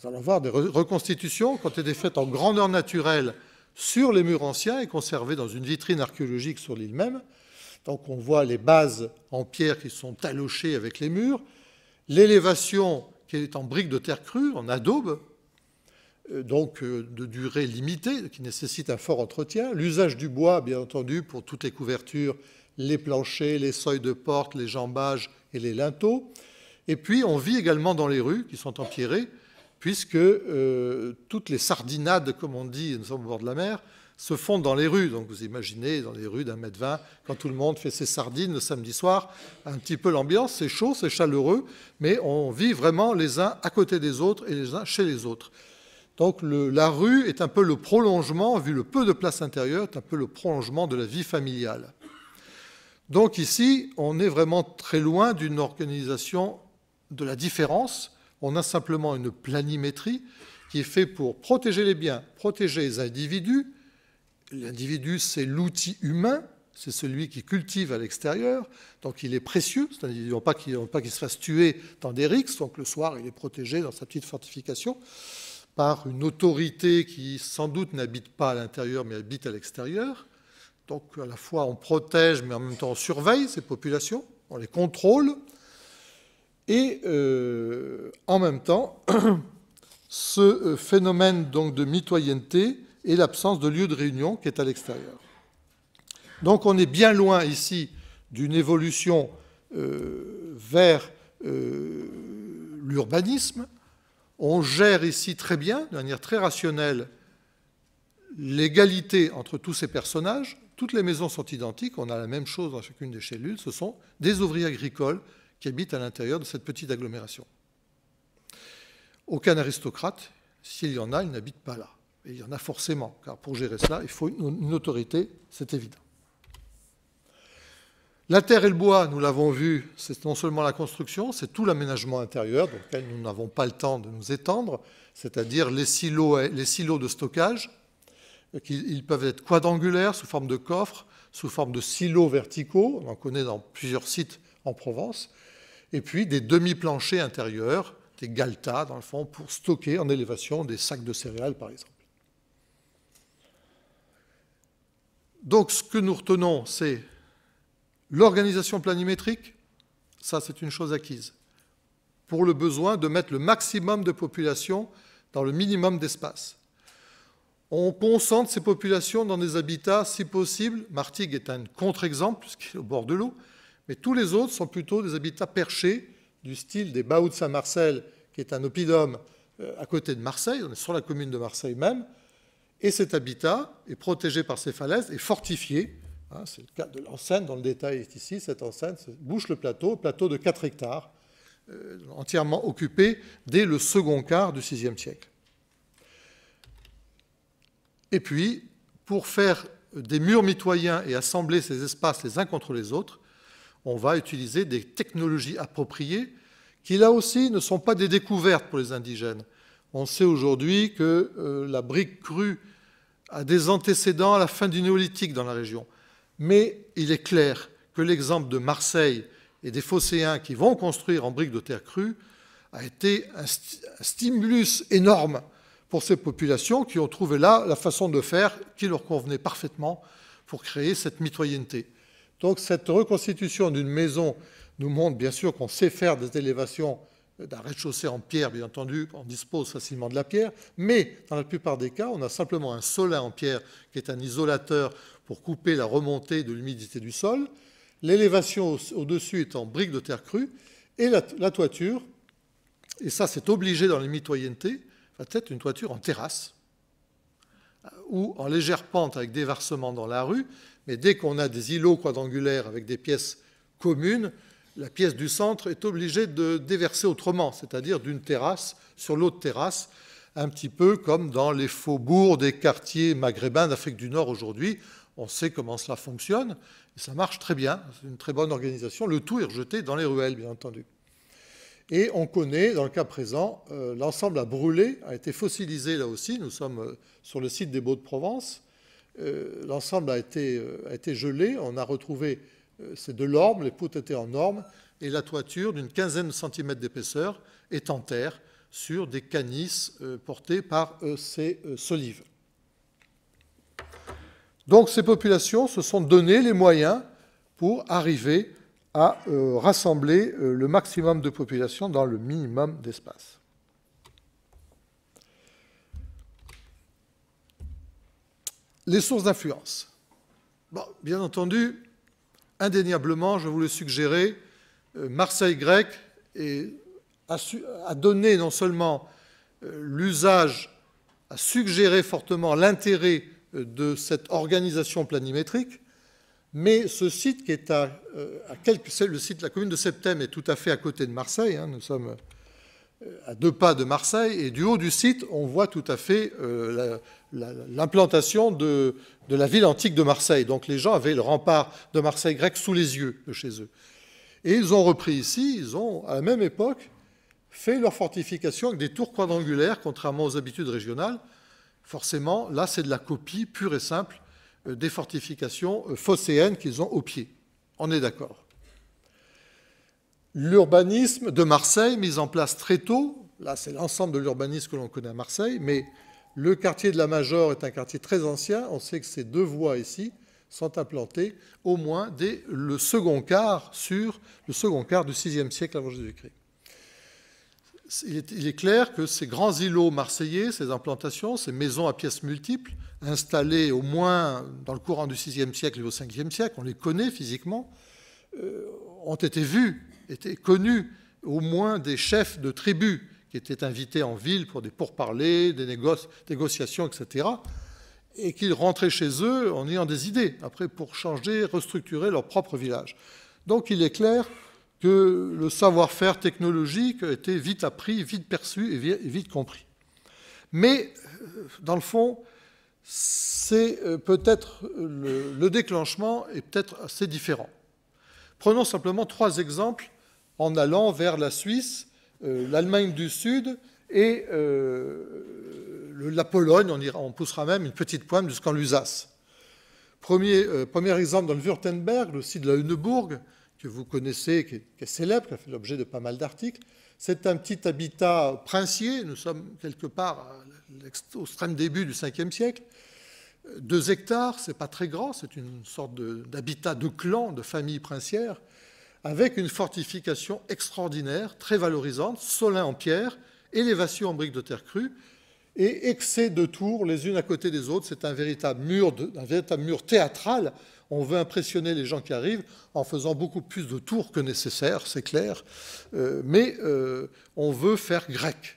Nous allons voir des reconstitutions qui ont été faites en grandeur naturelle sur les murs anciens et conservées dans une vitrine archéologique sur l'île même. Donc on voit les bases en pierre qui sont talochées avec les murs, l'élévation qui est en briques de terre crue, en adobe, euh, donc euh, de durée limitée, qui nécessite un fort entretien. L'usage du bois, bien entendu, pour toutes les couvertures, les planchers, les seuils de portes, les jambages et les linteaux. Et puis, on vit également dans les rues qui sont empierrées, puisque euh, toutes les sardinades, comme on dit, nous sommes au bord de la mer, se font dans les rues. Donc vous imaginez, dans les rues d'un mètre vingt, quand tout le monde fait ses sardines le samedi soir, un petit peu l'ambiance, c'est chaud, c'est chaleureux, mais on vit vraiment les uns à côté des autres et les uns chez les autres. Donc la rue est un peu le prolongement, vu le peu de place intérieure, est un peu le prolongement de la vie familiale. Donc ici, on est vraiment très loin d'une organisation de la différence. On a simplement une planimétrie qui est faite pour protéger les biens, protéger les individus. L'individu, c'est l'outil humain, c'est celui qui cultive à l'extérieur, donc il est précieux, c'est un individu, pas qu'il se fasse tuer dans des rixes, donc le soir, il est protégé dans sa petite fortification par une autorité qui sans doute n'habite pas à l'intérieur mais habite à l'extérieur. Donc à la fois on protège mais en même temps on surveille ces populations, on les contrôle et euh, en même temps ce euh, phénomène donc de mitoyenneté et l'absence de lieu de réunion qui est à l'extérieur. Donc on est bien loin ici d'une évolution euh, vers l'urbanisme, on gère ici très bien, de manière très rationnelle, l'égalité entre tous ces personnages. Toutes les maisons sont identiques, on a la même chose dans chacune des cellules, ce sont des ouvriers agricoles qui habitent à l'intérieur de cette petite agglomération. Aucun aristocrate, s'il y en a, il n'habite pas là. Et il y en a forcément, car pour gérer cela, il faut une autorité, c'est évident. La terre et le bois, nous l'avons vu, c'est non seulement la construction, c'est tout l'aménagement intérieur, dans lequel nous n'avons pas le temps de nous étendre, c'est-à-dire les silos, les silos de stockage, ils peuvent être quadrangulaires sous forme de coffres, sous forme de silos verticaux, on en connaît dans plusieurs sites en Provence, et puis des demi-planchers intérieurs, des galtas dans le fond, pour stocker en élévation des sacs de céréales par exemple. Donc ce que nous retenons, c'est L'organisation planimétrique, ça c'est une chose acquise, pour le besoin de mettre le maximum de population dans le minimum d'espace. On concentre ces populations dans des habitats si possible. Martigues est un contre-exemple, puisqu'il est au bord de l'eau, mais tous les autres sont plutôt des habitats perchés, du style des Baous de Saint-Marcel, qui est un oppidum euh, à côté de Marseille, on est sur la commune de Marseille même, et cet habitat est protégé par ses falaises et fortifié Hein, c'est le cas de l'enceinte, dans le détail est ici, cette enceinte bouche le plateau, plateau de 4 hectares, euh, entièrement occupé dès le second quart du VIe siècle. Et puis, pour faire des murs mitoyens et assembler ces espaces les uns contre les autres, on va utiliser des technologies appropriées qui, là aussi, ne sont pas des découvertes pour les indigènes. On sait aujourd'hui que euh, la brique crue a des antécédents à la fin du néolithique dans la région. Mais il est clair que l'exemple de Marseille et des Phocéens qui vont construire en briques de terre crue a été un, stimulus énorme pour ces populations qui ont trouvé là la façon de faire qui leur convenait parfaitement pour créer cette mitoyenneté. Donc cette reconstitution d'une maison nous montre bien sûr qu'on sait faire des élévations d'un rez-de-chaussée en pierre, bien entendu, on dispose facilement de la pierre, mais dans la plupart des cas, on a simplement un solin en pierre qui est un isolateur pour couper la remontée de l'humidité du sol, l'élévation au-dessus est en briques de terre crue, et la, toiture, et ça c'est obligé dans les mitoyennetés, va être une toiture en terrasse, euh, ou en légère pente avec déversement dans la rue, mais dès qu'on a des îlots quadrangulaires avec des pièces communes, la pièce du centre est obligée de déverser autrement, c'est-à-dire d'une terrasse sur l'autre terrasse, un petit peu comme dans les faubourgs des quartiers maghrébins d'Afrique du Nord aujourd'hui on sait comment cela fonctionne, et ça marche très bien, c'est une très bonne organisation. Le tout est rejeté dans les ruelles, bien entendu. Et on connaît, dans le cas présent, euh, l'ensemble a brûlé, a été fossilisé là aussi. Nous sommes euh, sur le site des Beaux de Provence. Euh, l'ensemble a, été, a été gelé. On a retrouvé, c'est de l'orme, les poutres étaient en orme, et la toiture d'une quinzaine de centimètres d'épaisseur est en terre sur des canisses portées par ces solives. Donc ces populations se sont donné les moyens pour arriver à euh, rassembler euh, le maximum de population dans le minimum d'espace. Les sources d'influence. bien entendu, indéniablement, je vous le suggérais, euh, Marseille Grec a, a, donné non seulement l'usage, a suggéré fortement l'intérêt de cette organisation planimétrique, mais ce site qui est à, euh, quelques, le site, de la commune de Septem est tout à fait à côté de Marseille. Hein, nous sommes euh, à deux pas de Marseille et du haut du site, on voit tout à fait euh, l'implantation de, la ville antique de Marseille. Donc les gens avaient le rempart de Marseille grec sous les yeux de chez eux. Et ils ont repris ici, ils ont à la même époque fait leur fortification avec des tours quadrangulaires, contrairement aux habitudes régionales forcément, là, c'est de la copie pure et simple euh, des fortifications euh, phocéennes qu'ils ont au pied. On est d'accord. L'urbanisme de Marseille, mis en place très tôt, là c'est l'ensemble de l'urbanisme que l'on connaît à Marseille, mais le quartier de la Major est un quartier très ancien, on sait que ces deux voies ici sont implantées au moins dès le second quart, sur le second quart du VIe siècle avant Jésus-Christ il est, clair que ces grands îlots marseillais, ces implantations, ces maisons à pièces multiples, installées au moins dans le courant du VIe siècle et au Ve siècle, on les connaît physiquement, euh, ont été vues, étaient connues au moins des chefs de tribus qui étaient invités en ville pour des pourparlers, des négociations, etc., et qu'ils rentraient chez eux en ayant des idées, après, pour changer, restructurer leur propre village. Donc il est clair que le savoir-faire technologique été vite appris, vite perçu et vite compris. Mais, euh, dans le fond, c'est euh, peut-être le, déclenchement est peut-être assez différent. Prenons simplement trois exemples en allant vers la Suisse, euh, l'Allemagne du Sud et la Pologne. On, on, poussera même une petite pointe jusqu'en Lusace. Premier, premier exemple dans le Württemberg, le site de la Hunebourg que vous connaissez, qui est, célèbre, qui a fait l'objet de pas mal d'articles. C'est un petit habitat princier, nous sommes quelque part au extrême début du 5e siècle. Deux hectares, c'est pas très grand, c'est une sorte d'habitat de, clan, de famille princière, avec une fortification extraordinaire, très valorisante, solin en pierre, élévation en briques de terre crue, et excès de tours les unes à côté des autres. C'est un un véritable mur théâtral on veut impressionner les gens qui arrivent en faisant beaucoup plus de tours que nécessaire, c'est clair, euh, mais euh, on veut faire grec.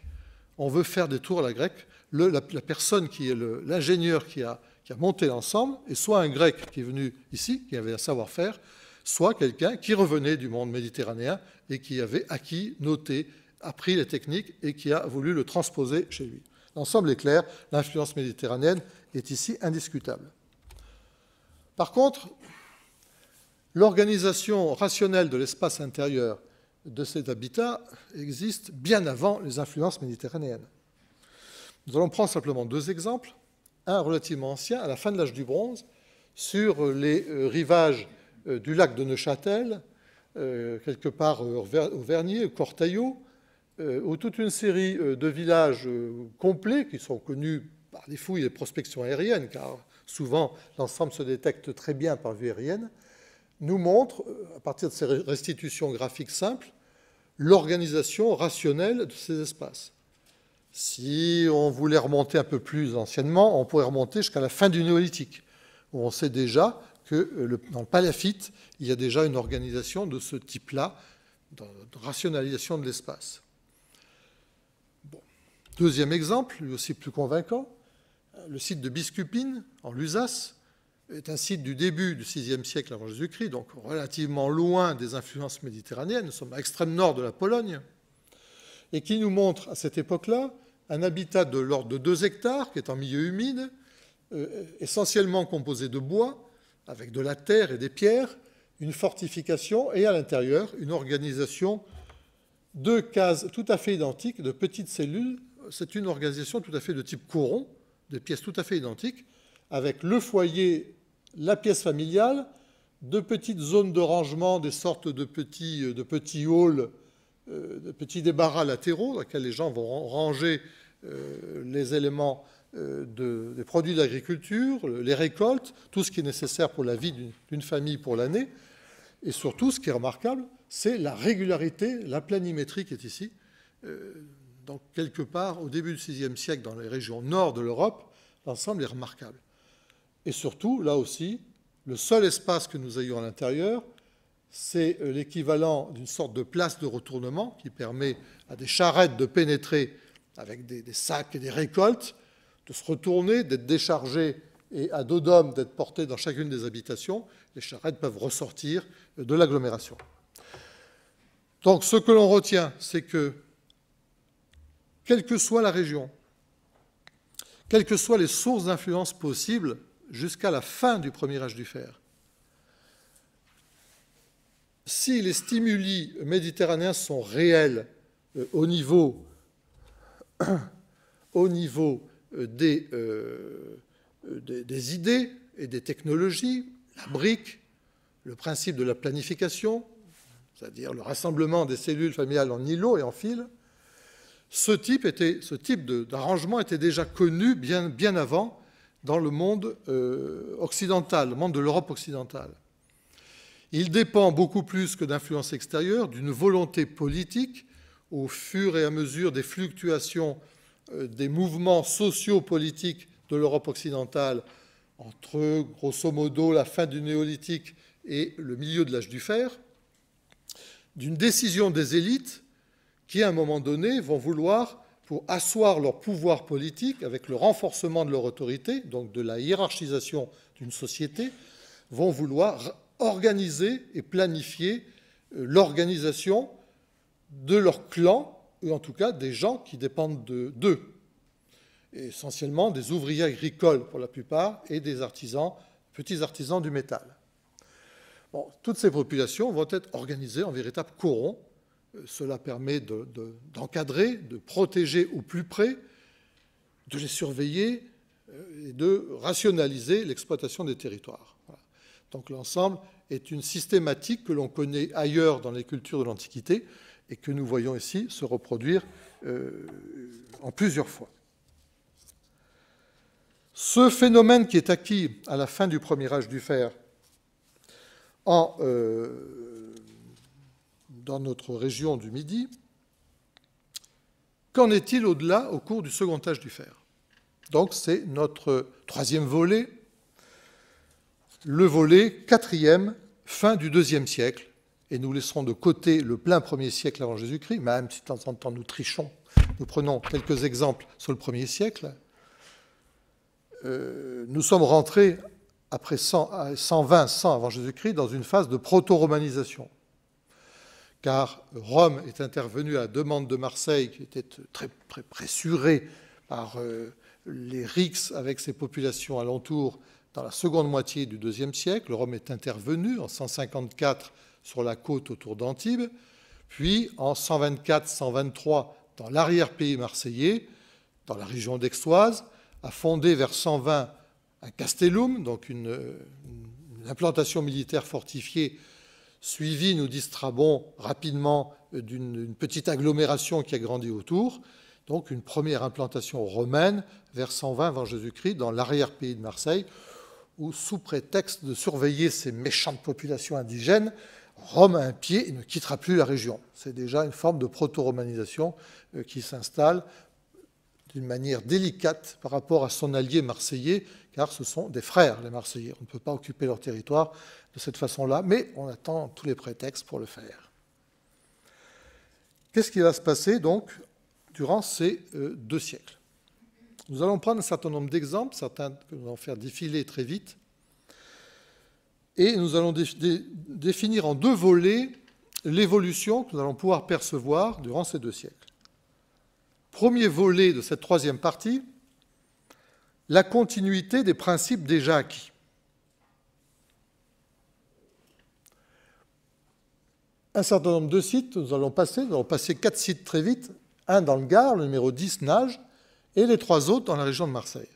On veut faire des tours à la grecque. la, personne qui est l'ingénieur qui a, qui a monté l'ensemble est soit un grec qui est venu ici, qui avait un savoir-faire, soit quelqu'un qui revenait du monde méditerranéen et qui avait acquis, noté, appris les techniques et qui a voulu le transposer chez lui. L'ensemble est clair, l'influence méditerranéenne est ici indiscutable. Par contre, l'organisation rationnelle de l'espace intérieur de cet habitat existe bien avant les influences méditerranéennes. Nous allons prendre simplement deux exemples. Un relativement ancien, à la fin de l'âge du bronze, sur les euh, rivages euh, du lac de Neuchâtel, euh, quelque part au Vernier, au Cortaillot, où toute une série de villages complets qui sont connus par les fouilles et les prospections aériennes, car souvent l'ensemble se détecte très bien par vue aérienne, nous montre, euh, à partir de ces restitutions graphiques simples, l'organisation rationnelle de ces espaces. Si on voulait remonter un peu plus anciennement, on pourrait remonter jusqu'à la fin du néolithique, où on sait déjà que euh, dans le palafite, il y a déjà une organisation de ce type-là, de rationalisation de l'espace. Deuxième exemple, lui aussi plus convaincant, le site de Biscupine, en Lusace, est un site du début du VIe siècle avant Jésus-Christ, donc relativement loin des influences méditerranéennes, nous sommes à l'extrême nord de la Pologne, et qui nous montre à cette époque-là un habitat de l'ordre de 2 hectares, qui est en milieu humide, euh, essentiellement composé de bois, avec de la terre et des pierres, une fortification et à l'intérieur une organisation de cases tout à fait identiques, de petites cellules. C'est une organisation tout à fait de type couron, des pièces tout à fait identiques, avec le foyer, la pièce familiale, de petites zones de rangement, des sortes de petits, euh, halls, euh, de petits débarras latéraux dans lesquels les gens vont ranger euh, les éléments des produits d'agriculture, les récoltes, tout ce qui est nécessaire pour la vie d'une famille pour l'année. Et surtout, ce qui est remarquable, c'est la régularité, la planimétrie qui est ici donc quelque part au début du VIe siècle dans les régions nord de l'Europe, l'ensemble est remarquable. Et surtout, là aussi, le seul espace que nous ayons à l'intérieur, c'est euh, l'équivalent d'une sorte de place de retournement qui permet à des charrettes de pénétrer avec des, sacs et des récoltes, de se retourner, d'être déchargées et à dos d'hommes d'être portées dans chacune des habitations. Les charrettes peuvent ressortir de l'agglomération. Donc ce que l'on retient, c'est que quelle que soit la région, quelles que soient les sources d'influence possibles jusqu'à la fin du premier âge du fer. Si les stimuli méditerranéens sont réels euh, au niveau, au niveau euh, euh, des, des, idées et des technologies, la brique, le principe de la planification, c'est-à-dire le rassemblement des cellules familiales en îlots et en fil, ce type, d'arrangement était déjà connu bien, avant dans le monde euh, occidental, le monde de l'Europe occidentale. Il dépend beaucoup plus que d'influences extérieures, d'une volonté politique au fur et à mesure des fluctuations euh, des mouvements sociopolitiques de l'Europe occidentale entre, grosso modo, la fin du néolithique et le milieu de l'âge du fer, d'une décision des élites qui, à un moment donné, vont vouloir, pour asseoir leur pouvoir politique, avec le renforcement de leur autorité, donc de la hiérarchisation d'une société, vont vouloir organiser et planifier euh, l'organisation de leur clan, ou en tout cas des gens qui dépendent d'eux, essentiellement des ouvriers agricoles pour la plupart et des artisans, petits artisans du métal. toutes ces populations vont être organisées en véritable coron, euh, cela permet d'encadrer, de, protéger au plus près, de les surveiller euh, et de rationaliser l'exploitation des territoires. Donc l'ensemble est une systématique que l'on connaît ailleurs dans les cultures de l'Antiquité et que nous voyons ici se reproduire euh, en plusieurs fois. Ce phénomène qui est acquis à la fin du premier âge du fer en dans notre région du Midi. Qu'en est-il au-delà au cours du second âge du fer Donc c'est notre troisième volet, le volet quatrième, fin du deuxième siècle, et nous laisserons de côté le plein premier siècle avant Jésus-Christ, même si de temps en temps nous trichons, nous prenons quelques exemples sur le premier siècle. Euh, nous sommes rentrés après 120, 100 avant Jésus-Christ dans une phase de proto-romanisation car Rome est intervenue à la demande de Marseille, qui était très, très pressurée par euh, les Rix, avec ses populations alentour dans la seconde moitié du IIe siècle. Rome est intervenue en 154 sur la côte autour d'Antibes, puis en 124-123 dans l'arrière-pays marseillais, dans la région d'Extoise, a fondé vers 120 un castellum, donc une implantation militaire fortifiée suivi, nous distrabons rapidement euh, d'une petite agglomération qui a grandi autour. Donc une première implantation romaine vers 120 avant Jésus-Christ dans l'arrière-pays de Marseille, où sous prétexte de surveiller ces méchantes populations indigènes, Rome a un pied et ne quittera plus la région. C'est déjà une forme de proto-romanisation euh, qui s'installe d'une manière délicate par rapport à son allié marseillais, car ce sont des frères, les Marseillais. On ne peut pas occuper leur territoire de cette façon-là, mais on attend tous les prétextes pour le faire. Qu'est-ce qui va se passer donc durant ces euh, deux siècles Nous allons prendre un certain nombre d'exemples, certains que nous allons faire défiler très vite, et nous allons définir en deux volets l'évolution que nous allons pouvoir percevoir durant ces deux siècles. Premier volet de cette troisième partie, la continuité des principes déjà acquis. un certain nombre de sites, nous allons passer, nous allons passer quatre sites très vite, un dans le Gard, le numéro 10, Nage, et les trois autres dans la région de Marseille.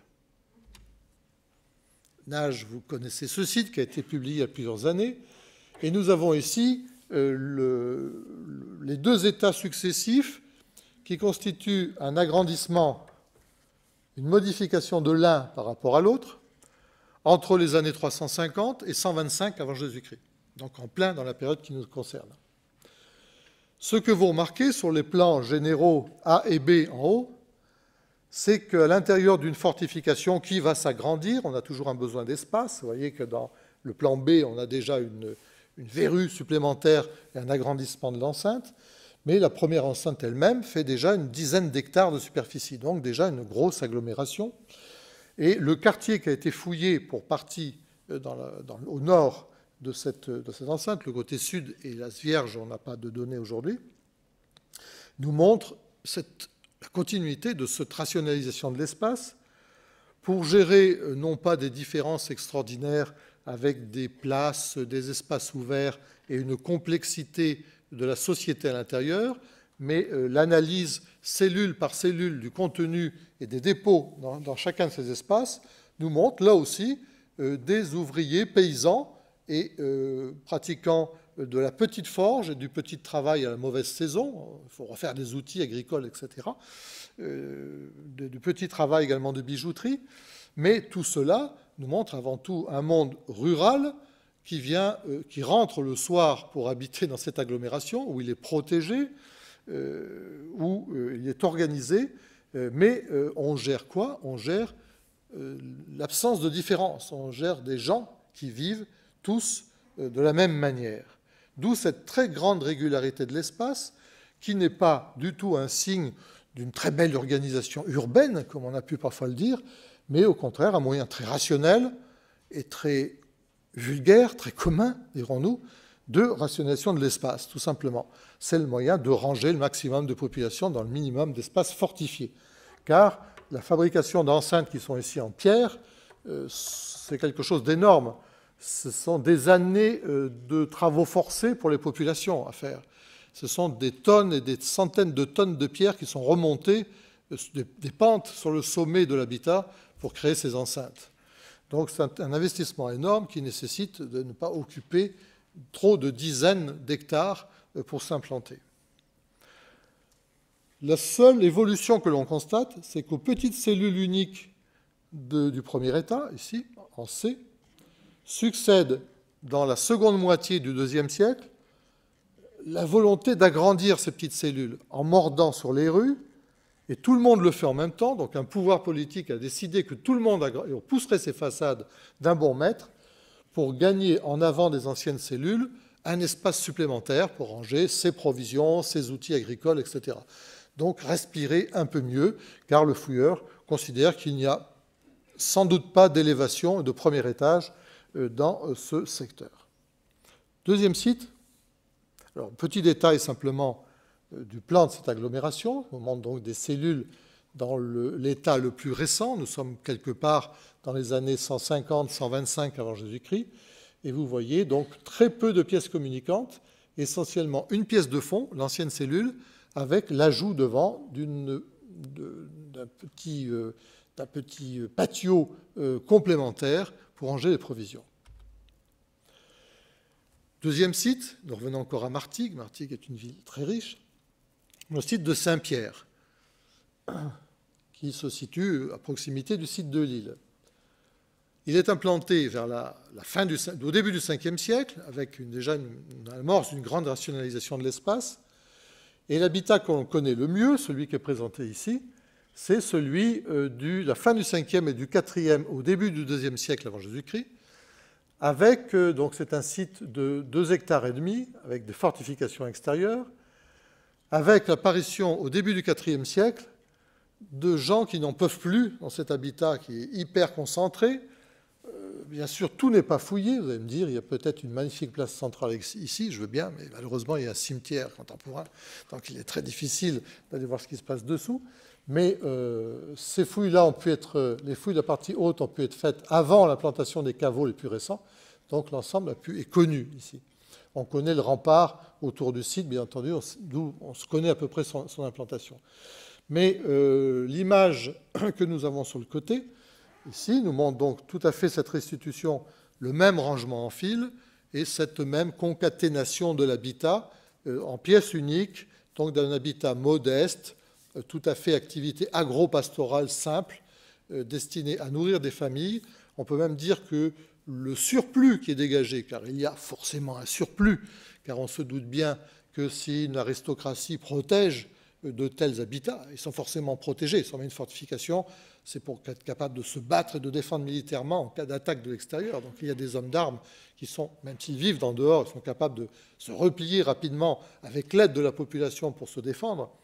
Nage, vous connaissez ce site qui a été publié il y a plusieurs années, et nous avons ici euh, les deux états successifs qui constituent un agrandissement, une modification de l'un par rapport à l'autre, entre les années 350 et 125 avant Jésus-Christ, donc en plein dans la période qui nous concerne. Ce que vous remarquez sur les plans généraux A et B en haut, c'est qu'à l'intérieur d'une fortification qui va s'agrandir, on a toujours un besoin d'espace. Vous voyez que dans le plan B, on a déjà une, verrue supplémentaire et un agrandissement de l'enceinte, mais la première enceinte elle-même fait déjà une dizaine d'hectares de superficie, donc déjà une grosse agglomération. Et le quartier qui a été fouillé pour partie euh, dans au nord de cette, cette enceinte, le côté sud et la Vierge, on n'a pas de données aujourd'hui, nous montre cette la continuité de cette rationalisation de l'espace pour gérer euh, non pas des différences extraordinaires avec des places, des espaces ouverts et une complexité de la société à l'intérieur, mais euh, l'analyse cellule par cellule du contenu et des dépôts dans, dans, chacun de ces espaces nous montre là aussi euh, des ouvriers paysans et euh, pratiquant de la petite forge et du petit travail à la mauvaise saison, il faut refaire des outils agricoles, etc., euh, du petit travail également de bijouterie, mais tout cela nous montre avant tout un monde rural qui, vient, euh, qui rentre le soir pour habiter dans cette agglomération, où il est protégé, où il est organisé, mais on gère quoi On gère l'absence de différence, on gère des gens qui vivent tous euh, de la même manière. D'où cette très grande régularité de l'espace, qui n'est pas du tout un signe d'une très belle organisation urbaine, comme on a pu parfois le dire, mais au contraire un moyen très rationnel et très vulgaire, très commun, dirons-nous, de rationalisation de l'espace, tout simplement. C'est le moyen de ranger le maximum de population dans le minimum d'espace fortifié. Car la fabrication d'enceintes qui sont ici en pierre, euh, c'est quelque chose d'énorme ce sont des années euh, de travaux forcés pour les populations à faire. Ce sont des tonnes et des centaines de tonnes de pierres qui sont remontées euh, des pentes sur le sommet de l'habitat pour créer ces enceintes. Donc c'est un investissement énorme qui nécessite de ne pas occuper trop de dizaines d'hectares euh, pour s'implanter. La seule évolution que l'on constate, c'est qu'aux petites cellules uniques du premier état, ici, en C, succède dans la seconde moitié du deuxième siècle la volonté d'agrandir ces petites cellules en mordant sur les rues, et tout le monde le fait en même temps, donc un pouvoir politique a décidé que tout le monde pousserait ses façades d'un bon mètre pour gagner en avant des anciennes cellules un espace supplémentaire pour ranger ses provisions, ses outils agricoles, etc. Donc respirer un peu mieux, car le fouilleur considère qu'il n'y a sans doute pas d'élévation et de premier étage euh, dans euh, ce secteur. Deuxième site, alors petit détail simplement euh, du plan de cette agglomération, On montre donc des cellules dans l'état le, plus récent, nous sommes quelque part dans les années 150-125 avant Jésus-Christ, et vous voyez donc très peu de pièces communicantes, essentiellement une pièce de fond, l'ancienne cellule, avec l'ajout devant d'un petit, petit, patio complémentaire pour ranger les provisions. Deuxième site, nous revenons encore à Martigues. Martigues est une ville très riche. Le site de Saint-Pierre, qui se situe à proximité du site de Lille. Il est implanté vers la, fin du, au début du 5e siècle, avec une, déjà une, une amorce d'une grande rationalisation de l'espace. Et l'habitat qu'on connaît le mieux, celui qui est présenté ici, c'est celui euh, de la fin du 5e et du 4e au début du 2e siècle avant Jésus-Christ, avec, euh, donc c'est un site de 2 hectares et demi, avec des fortifications extérieures, avec l'apparition au début du 4e siècle de gens qui n'en peuvent plus dans cet habitat qui est hyper concentré. Euh, bien sûr, tout n'est pas fouillé, vous allez me dire, il y a peut-être une magnifique place centrale ici, je veux bien, mais malheureusement, il y a un cimetière contemporain, donc il est très difficile d'aller voir ce qui se passe dessous. Mais euh, ces fouilles-là ont pu être, euh, les fouilles de la partie haute ont pu être faites avant l'implantation des caveaux les plus récents, donc l'ensemble est connu ici. On connaît le rempart autour du site, bien entendu, d'où on se connaît à peu près son, implantation. Mais euh, l'image que nous avons sur le côté, ici, nous montre donc tout à fait cette restitution, le même rangement en fil et cette même concaténation de l'habitat en pièces uniques, donc d'un habitat modeste, euh, tout à fait activité agro-pastorale simple, euh, destinée à nourrir des familles. On peut même dire que le surplus qui est dégagé, car il y a forcément un surplus, car on se doute bien que si une aristocratie protège euh, de tels habitats, ils sont forcément protégés, ils sont une fortification, c'est pour être capable de se battre et de défendre militairement en cas d'attaque de l'extérieur. Donc il y a des hommes d'armes qui sont, même s'ils vivent en dehors, ils sont capables de se replier rapidement avec l'aide de la population pour se défendre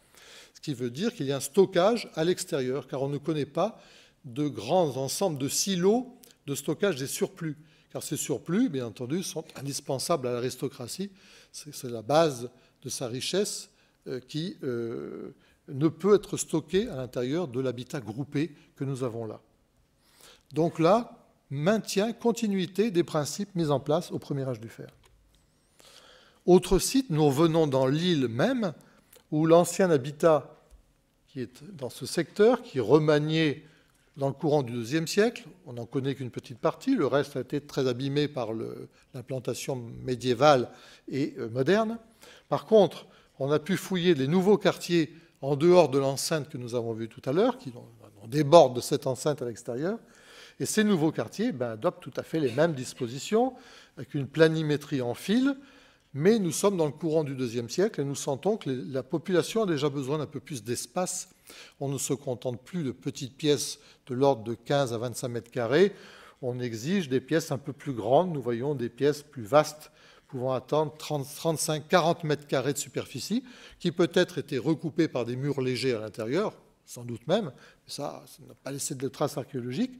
ce qui veut dire qu'il y a un stockage à l'extérieur, car on ne connaît pas de grands ensembles de silos de stockage des surplus, car ces surplus, bien entendu, sont indispensables à l'aristocratie, c'est la base de sa richesse euh, qui euh, ne peut être stockée à l'intérieur de l'habitat groupé que nous avons là. Donc là, maintien, continuité des principes mis en place au premier âge du fer. Autre site, nous revenons dans l'île même, où l'ancien habitat qui est dans ce secteur, qui est remanié dans le courant du IIe siècle, on n'en connaît qu'une petite partie, le reste a été très abîmé par l'implantation médiévale et euh, moderne. Par contre, on a pu fouiller les nouveaux quartiers en dehors de l'enceinte que nous avons vue tout à l'heure, qui déborde de cette enceinte à l'extérieur, et ces nouveaux quartiers ben, adoptent tout à fait les mêmes dispositions, avec une planimétrie en fil, mais nous sommes dans le courant du deuxième siècle et nous sentons que la population a déjà besoin d'un peu plus d'espace. On ne se contente plus de petites pièces de l'ordre de 15 à 25 mètres carrés. On exige des pièces un peu plus grandes. Nous voyons des pièces plus vastes pouvant atteindre 35, 40 mètres carrés de superficie, qui peut-être étaient recoupées par des murs légers à l'intérieur, sans doute même. ça, n'a pas laissé de traces archéologiques.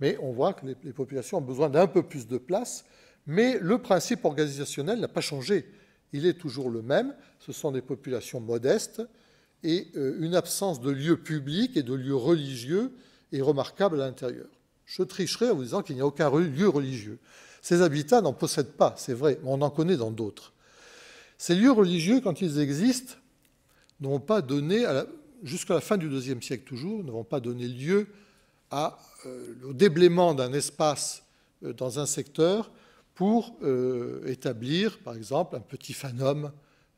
Mais on voit que les populations ont besoin d'un peu plus de place mais le principe organisationnel n'a pas changé. Il est toujours le même. Ce sont des populations modestes et euh, une absence de lieux publics et de lieux religieux est remarquable à l'intérieur. Je tricherai en vous disant qu'il n'y a aucun lieu religieux. Ces habitats n'en possèdent pas, c'est vrai, mais on en connaît dans d'autres. Ces lieux religieux, quand ils existent, n'ont pas donné, jusqu'à la fin du IIe siècle toujours, n'ont pas donné lieu euh, au déblaiement d'un espace euh, dans un secteur pour euh, établir, par exemple, un petit fanum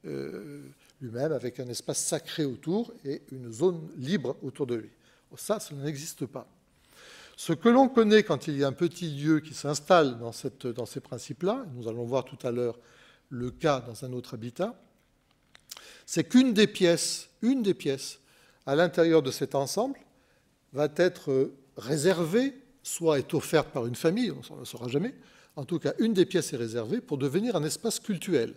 euh, lui-même avec un espace sacré autour et une zone libre autour de lui. Oh, ça, ça n'existe pas. Ce que l'on connaît quand il y a un petit lieu qui s'installe dans, ces principes-là, nous allons voir tout à l'heure le cas dans un autre habitat, c'est qu'une des pièces, une des pièces à l'intérieur de cet ensemble va être réservée, soit est offerte par une famille, on ne saura jamais, en tout cas, une des pièces est réservée pour devenir un espace cultuel.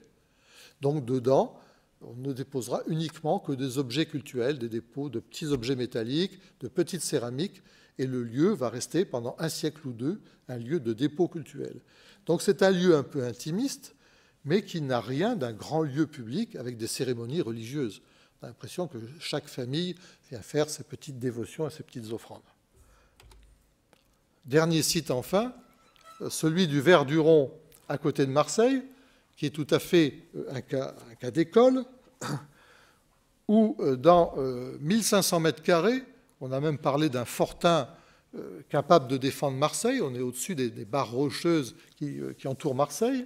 Donc dedans, on ne déposera uniquement que des objets cultuels, des dépôts de petits objets métalliques, de petites céramiques, et le lieu va rester pendant un siècle ou deux un lieu de dépôt cultuel. Donc c'est un lieu un peu intimiste, mais qui n'a rien d'un grand lieu public avec des cérémonies religieuses. On a l'impression que chaque famille vient faire ses petites dévotions et ses petites offrandes. Dernier site enfin, celui du Verduron à côté de Marseille, qui est tout à fait euh, un cas, d'école, où euh, dans 1500 euh, mètres carrés, on a même parlé d'un fortin capable de défendre Marseille, on est au-dessus des, barres rocheuses qui, qui, entourent Marseille,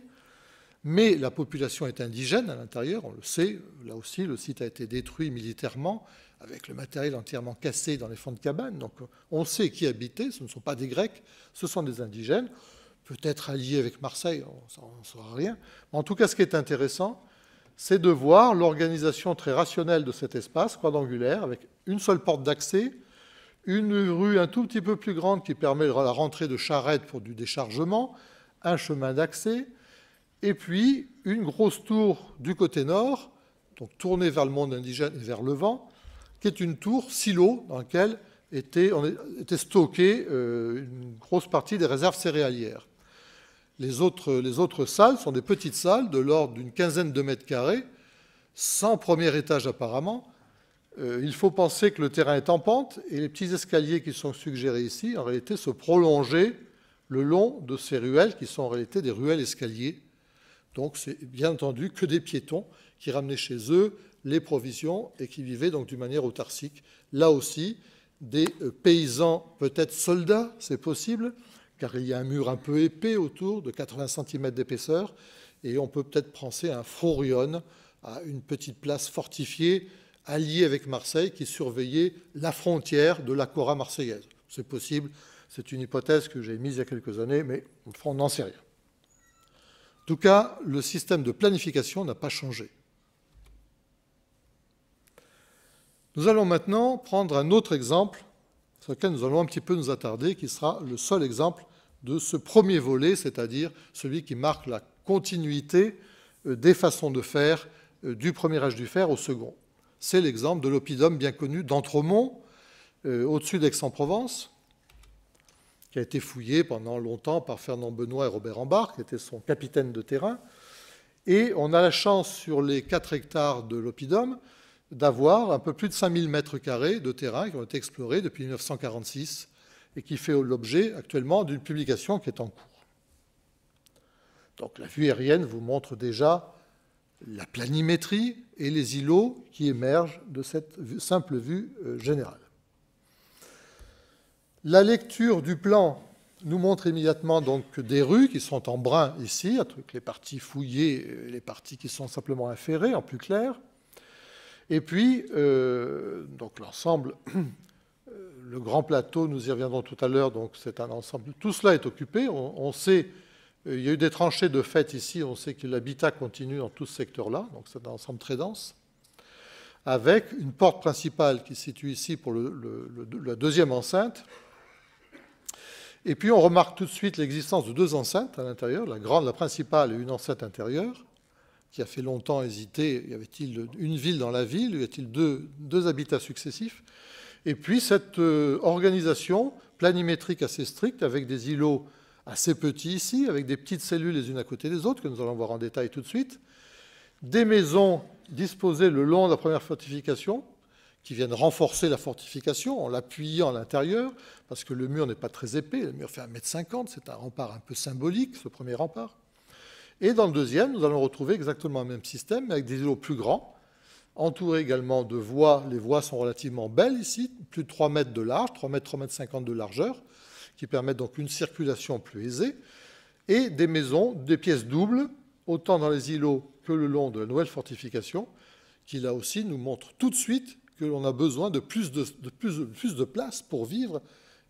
mais la population est indigène à l'intérieur, on le sait, là aussi le site a été détruit militairement, avec le matériel entièrement cassé dans les fonds de cabane, donc on sait qui habitait, ce ne sont pas des Grecs, ce sont des indigènes, peut-être allié avec Marseille, on ne saura rien. en tout cas, ce qui est intéressant, c'est de voir l'organisation très rationnelle de cet espace quadrangulaire, avec une seule porte d'accès, une rue un tout petit peu plus grande qui permet la rentrée de charrettes pour du déchargement, un chemin d'accès, et puis une grosse tour du côté nord, donc tournée vers le monde indigène et vers le vent, qui est une tour silo dans laquelle était stockée euh, une grosse partie des réserves céréalières. Les autres, salles sont des petites salles de l'ordre d'une quinzaine de mètres carrés, sans premier étage apparemment. Euh, il faut penser que le terrain est en pente et les petits escaliers qui sont suggérés ici, en réalité, se prolongeaient le long de ces ruelles qui sont en réalité des ruelles escaliers. Donc c'est bien entendu que des piétons qui ramenaient chez eux les provisions et qui vivaient donc d'une manière autarcique. Là aussi, des euh, paysans, peut-être soldats, c'est possible, car il y a un mur un peu épais autour de 80 cm d'épaisseur, et on peut peut-être penser à un Forion, à une petite place fortifiée alliée avec Marseille qui surveillait la frontière de la Cora marseillaise. C'est possible, c'est une hypothèse que j'ai mise il y a quelques années, mais on n'en sait rien. En tout cas, le système de planification n'a pas changé. Nous allons maintenant prendre un autre exemple sur lequel nous allons un petit peu nous attarder, qui sera le seul exemple de ce premier volet, c'est-à-dire celui qui marque la continuité euh, des façons de faire euh, du premier âge du fer au second. C'est l'exemple de l'oppidum bien connu d'Entremont, euh, au-dessus d'Aix-en-Provence, qui a été fouillé pendant longtemps par Fernand Benoît et Robert Ambart, qui étaient son capitaine de terrain. Et on a la chance, sur les 4 hectares de l'Opidum, d'avoir un peu plus de 5000 mètres carrés de terrain qui ont été explorés depuis 1946 et qui fait l'objet actuellement d'une publication qui est en cours. Donc la vue aérienne vous montre déjà la planimétrie et les îlots qui émergent de cette simple vue euh, générale. La lecture du plan nous montre immédiatement donc des rues qui sont en brun ici, avec les parties fouillées, euh, les parties qui sont simplement inférées en plus clair, et puis euh, l'ensemble le grand plateau, nous y reviendrons tout à l'heure, donc c'est un ensemble. Tout cela est occupé. On, sait, euh, il y a eu des tranchées de fait ici, on sait que l'habitat continue dans tout ce secteur-là, donc c'est un ensemble très dense, avec une porte principale qui se situe ici pour la deuxième enceinte. Et puis on remarque tout de suite l'existence de deux enceintes à l'intérieur, la grande, la principale et une enceinte intérieure qui a fait longtemps hésiter, y avait-il une ville dans la ville, y a t il deux habitats successifs et puis cette euh, organisation planimétrique assez stricte, avec des îlots assez petits ici, avec des petites cellules les unes à côté des autres, que nous allons voir en détail tout de suite, des maisons disposées le long de la première fortification, qui viennent renforcer la fortification en l'appuyant à l'intérieur, parce que le mur n'est pas très épais, le mur fait 1,50 m c'est un rempart un peu symbolique, ce premier rempart. Et dans le deuxième, nous allons retrouver exactement le même système, mais avec des îlots plus grands, entouré également de voies. Les voies sont relativement belles ici, plus de 3 mètres de large, 3 mètres, 3 mètres 50 de largeur, qui permettent donc une circulation plus aisée. Et des maisons, des pièces doubles, autant dans les îlots que le long de la nouvelle fortification, qui là aussi nous montre tout de suite que l'on a besoin de plus de place pour vivre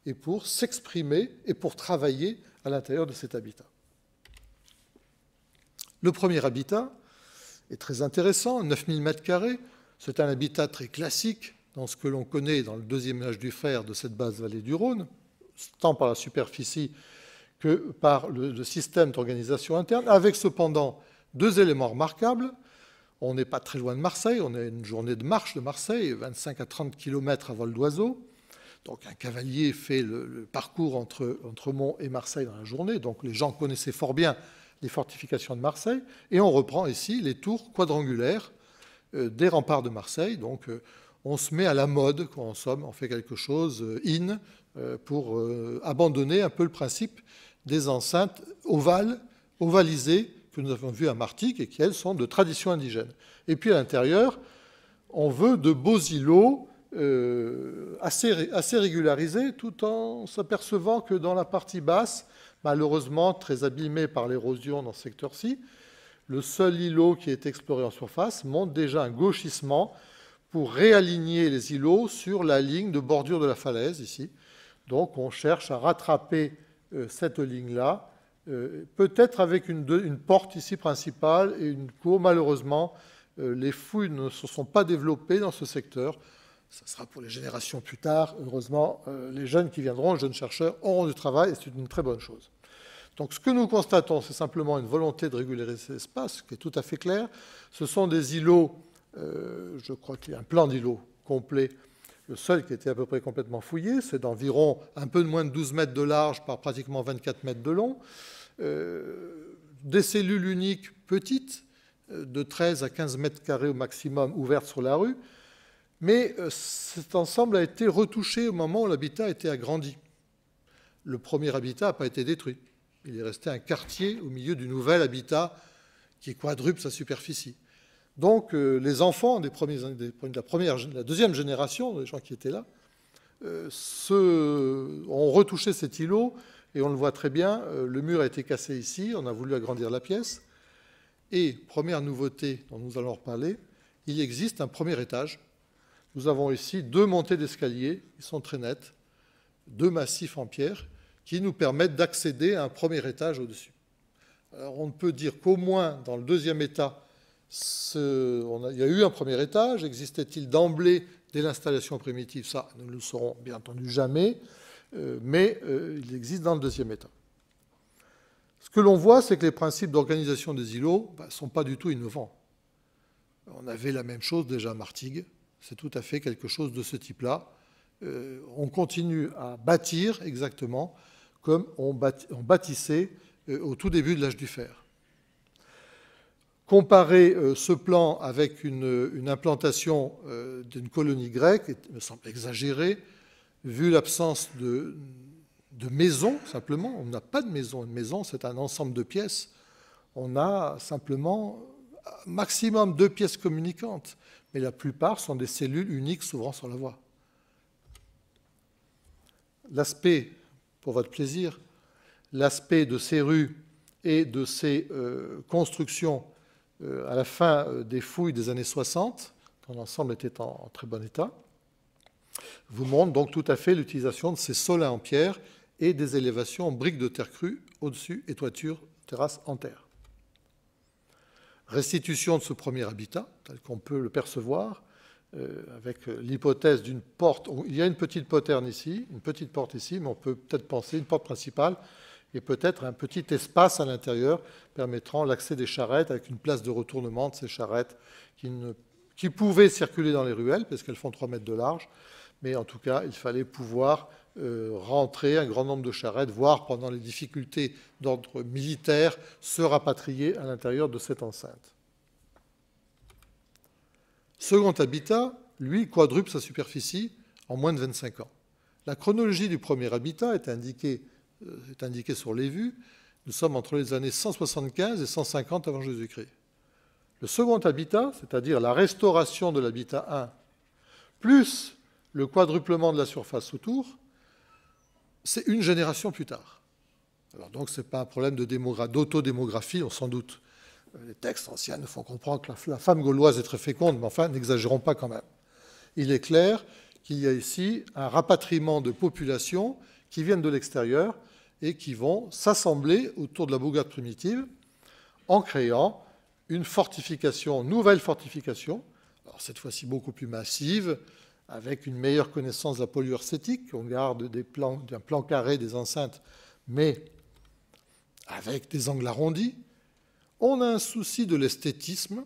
et pour s'exprimer et pour travailler à l'intérieur de cet habitat. Le premier habitat, est très intéressant, 9000 m2. C'est un habitat très classique dans ce que l'on connaît dans le deuxième âge du fer de cette base vallée du Rhône, tant par la superficie que par le, système d'organisation interne, avec cependant deux éléments remarquables. On n'est pas très loin de Marseille, on a une journée de marche de Marseille, 25 à 30 km à vol d'oiseau. Donc un cavalier fait le, parcours entre, entre Mont et Marseille dans la journée, donc les gens connaissaient fort bien des fortifications de Marseille, et on reprend ici les tours quadrangulaires euh, des remparts de Marseille. Donc euh, on se met à la mode, quand en somme, on fait quelque chose euh, in pour abandonner un peu le principe des enceintes ovales, ovalisées, que nous avons vues à Martigues et qui, elles, sont de tradition indigène. Et puis à l'intérieur, on veut de beaux îlots assez, régularisés, tout en s'apercevant que dans la partie basse, malheureusement très abîmé par l'érosion dans ce secteur-ci. Le seul îlot qui est exploré en surface montre déjà un gauchissement pour réaligner les îlots sur la ligne de bordure de la falaise ici. Donc on cherche à rattraper euh, cette ligne-là, euh, peut-être avec une, porte ici principale et une cour. Malheureusement, euh, les fouilles ne se sont pas développées dans ce secteur ça sera pour les générations plus tard. Heureusement, euh, les jeunes qui viendront, les jeunes chercheurs, auront du travail et c'est une très bonne chose. Donc ce que nous constatons, c'est simplement une volonté de régulariser l'espace, ce qui est tout à fait clair. Ce sont des îlots, euh, je crois qu'il y a un plan d'îlots complet. Le seul qui était à peu près complètement fouillé, c'est d'environ un peu moins de 12 mètres de large par pratiquement 24 mètres de long. Euh, des cellules uniques petites, de 13 à 15 mètres carrés au maximum, ouvertes sur la rue. Mais euh, cet ensemble a été retouché au moment où l'habitat a été agrandi. Le premier habitat n'a pas été détruit. Il est resté un quartier au milieu du nouvel habitat qui quadruple sa superficie. Donc euh, les enfants des de, la deuxième génération, des gens qui étaient là, euh, ont retouché cet îlot, et on le voit très bien, le mur a été cassé ici, on a voulu agrandir la pièce, et première nouveauté dont nous allons reparler, il existe un premier étage nous avons ici deux montées d'escalier, qui sont très nettes, deux massifs en pierre, qui nous permettent d'accéder à un premier étage au-dessus. Alors on ne peut dire qu'au moins dans le deuxième état, il y a eu un premier étage. Existait-il d'emblée dès l'installation primitive Ça, nous ne le saurons bien entendu jamais, euh, mais euh, il existe dans le deuxième état. Ce que l'on voit, c'est que les principes d'organisation des îlots ne bah, sont pas du tout innovants. On avait la même chose déjà à Martigues, c'est tout à fait quelque chose de ce type-là. Euh, on continue à bâtir exactement comme on, bâtissait euh, au tout début de l'âge du fer. Comparer euh, ce plan avec une, implantation d'une colonie grecque me semble exagéré, vu l'absence de, de maisons, simplement. On n'a pas de maison. Une maison, c'est un ensemble de pièces. On a simplement maximum deux pièces communicantes mais la plupart sont des cellules uniques s'ouvrant sur la voie. L'aspect, pour votre plaisir, l'aspect de ces rues et de ces euh, constructions euh, à la fin euh, des fouilles des années 60, quand l'ensemble était en, très bon état, vous montre donc tout à fait l'utilisation de ces sols en pierre et des élévations en briques de terre crue au-dessus et toiture terrasse en terre restitution de ce premier habitat, tel qu'on peut le percevoir, euh, avec euh, l'hypothèse d'une porte. Il y a une petite poterne ici, une petite porte ici, mais on peut peut-être penser une porte principale et peut-être un petit espace à l'intérieur permettant l'accès des charrettes avec une place de retournement de ces charrettes qui, ne, qui pouvaient circuler dans les ruelles parce qu'elles font 3 mètres de large, mais en tout cas, il fallait pouvoir euh, rentrer un grand nombre de charrettes, voire pendant les difficultés d'ordre militaire, se rapatrier à l'intérieur de cette enceinte. Second habitat, lui, quadruple sa superficie en moins de 25 ans. La chronologie du premier habitat est indiquée, euh, est indiquée sur les vues. Nous sommes entre les années 175 et 150 avant Jésus-Christ. Le second habitat, c'est-à-dire la restauration de l'habitat 1, plus le quadruplement de la surface autour, c'est une génération plus tard. Alors donc ce n'est pas un problème d'autodémographie, on s'en doute. Euh, les textes anciens nous font comprendre que la, femme gauloise est très féconde, mais enfin, n'exagérons pas quand même. Il est clair qu'il y a ici un rapatriement de populations qui viennent de l'extérieur et qui vont s'assembler autour de la bourgade primitive en créant une fortification, nouvelle fortification, cette fois-ci beaucoup plus massive, avec une meilleure connaissance de la polyurcétique. On garde un plan carré des enceintes, mais avec des angles arrondis. On a un souci de l'esthétisme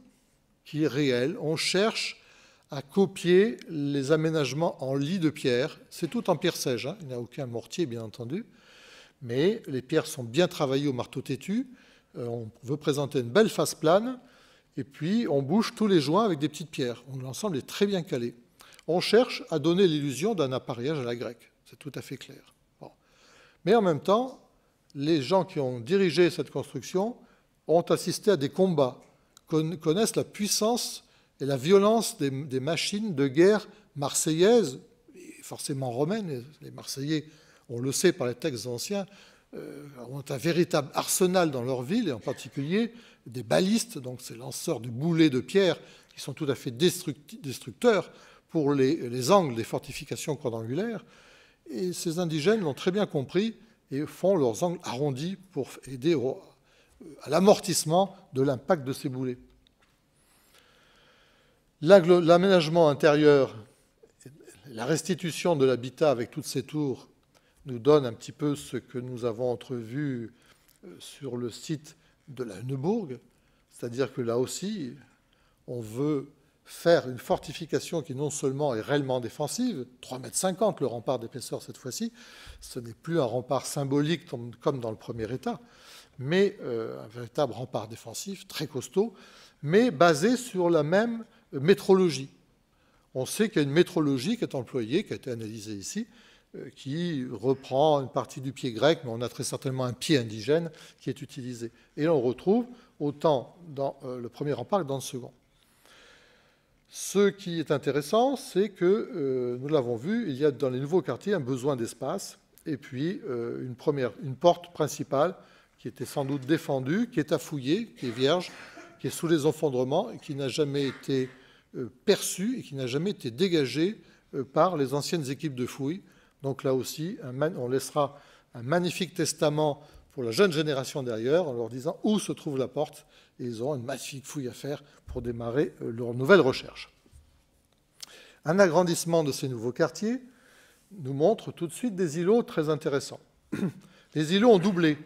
qui est réel. On cherche à copier les aménagements en lit de pierre. C'est tout en pierre sèche, hein. il n'y a aucun mortier bien entendu, mais les pierres sont bien travaillées au marteau têtu. Euh, on veut présenter une belle face plane, et puis on bouge tous les joints avec des petites pierres. L'ensemble est très bien calé. On cherche à donner l'illusion d'un appareillage à la grecque, c'est tout à fait clair. Mais en même temps, les gens qui ont dirigé cette construction ont assisté à des combats, connaissent la puissance et la violence des, machines de guerre marseillaises, forcément romaines, les Marseillais, on le sait par les textes anciens, euh, ont un véritable arsenal dans leur ville, et en particulier des balistes, donc ces lanceurs de boulets de pierre, qui sont tout à fait destructeurs, pour les, angles des fortifications quadrangulaires. Et ces indigènes l'ont très bien compris et font leurs angles arrondis pour aider à l'amortissement de l'impact de ces boulets. L'aménagement intérieur, la restitution de l'habitat avec toutes ces tours nous donne un petit peu ce que nous avons entrevu euh, sur le site de la Neubourg, c'est-à-dire que là aussi, on veut faire une fortification qui non seulement est réellement défensive, 3,50 m le rempart d'épaisseur cette fois-ci, ce n'est plus un rempart symbolique comme dans le premier État, mais euh, un véritable rempart défensif très costaud, mais basé sur la même métrologie. On sait qu'il y a une métrologie qui est employée, qui a été analysée ici, euh, qui reprend une partie du pied grec, mais on a très certainement un pied indigène qui est utilisé. Et on retrouve autant dans euh, le premier rempart que dans le second. Ce qui est intéressant, c'est que, euh, nous l'avons vu, il y a dans les nouveaux quartiers un besoin d'espace et puis euh, une, porte principale qui était sans doute défendue, qui est à fouiller, qui est vierge, qui est sous les enfondrements et qui n'a jamais été euh, perçue et qui n'a jamais été dégagée par les anciennes équipes de fouilles. Donc là aussi, on laissera un magnifique testament pour la jeune génération derrière en leur disant où se trouve la porte et ils ont une massive fouille à faire pour démarrer euh, leur nouvelle recherche. Un agrandissement de ces nouveaux quartiers nous montre tout de suite des îlots très intéressants. Les îlots ont doublé.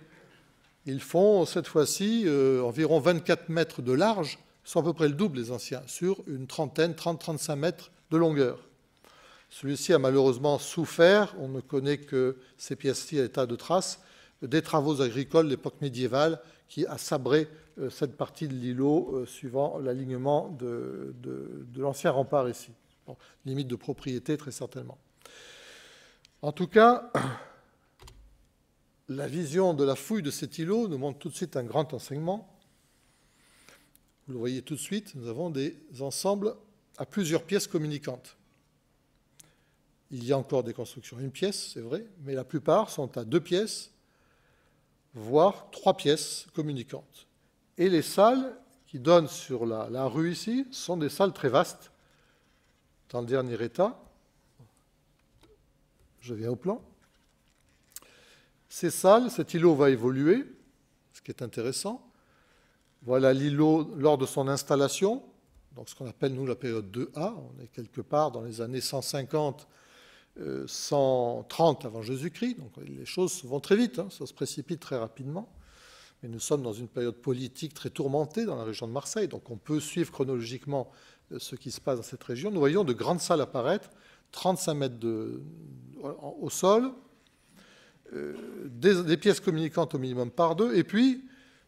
Ils font cette fois-ci euh, environ 24 mètres de large, sont à peu près le double des anciens, sur une trentaine, 30-35 mètres de longueur. Celui-ci a malheureusement souffert, on ne connaît que ces pièces-ci à état de traces, des travaux agricoles de l'époque médiévale qui a sabré euh, cette partie de l'îlot euh, suivant l'alignement de, l'ancien rempart ici. limite de propriété, très certainement. En tout cas, la vision de la fouille de cet îlot nous montre tout de suite un grand enseignement. Vous le voyez tout de suite, nous avons des ensembles à plusieurs pièces communicantes. Il y a encore des constructions à une pièce, c'est vrai, mais la plupart sont à deux pièces voire trois pièces communicantes. Et les salles qui donnent sur la, rue ici sont des salles très vastes. Dans le dernier état, je viens au plan. Ces salles, cet îlot va évoluer, ce qui est intéressant. Voilà l'îlot lors de son installation, donc ce qu'on appelle nous la période 2A, on est quelque part dans les années 150 130 avant Jésus-Christ, donc les choses vont très vite, hein, ça se précipite très rapidement. Mais nous sommes dans une période politique très tourmentée dans la région de Marseille, donc on peut suivre chronologiquement euh, ce qui se passe dans cette région. Nous voyons de grandes salles apparaître, 35 mètres de, au sol, euh, des, pièces communicantes au minimum par deux, et puis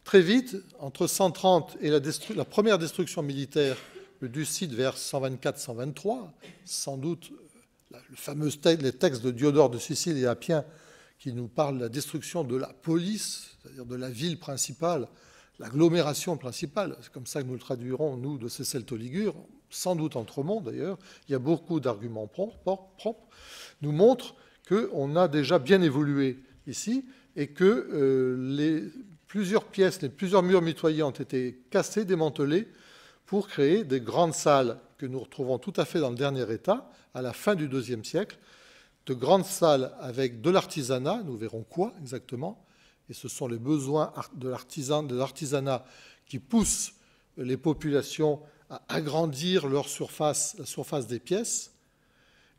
très vite, entre 130 et la, la première destruction militaire du site vers 124-123, sans doute le fameux les textes de Diodore de Sicile et Appien qui nous parlent de la destruction de la police, c'est-à-dire de la ville principale, l'agglomération principale, c'est comme ça que nous le traduirons, nous, de ces celtoligures, sans doute entremont d'ailleurs, il y a beaucoup d'arguments propres, nous montrent qu'on a déjà bien évolué ici et que euh, les plusieurs pièces, les plusieurs murs mitoyens ont été cassés, démantelés pour créer des grandes salles que nous retrouvons tout à fait dans le dernier état, à la fin du deuxième siècle, de grandes salles avec de l'artisanat, nous verrons quoi exactement, et ce sont les besoins de l'artisanat qui poussent les populations à agrandir leur surface, la surface des pièces,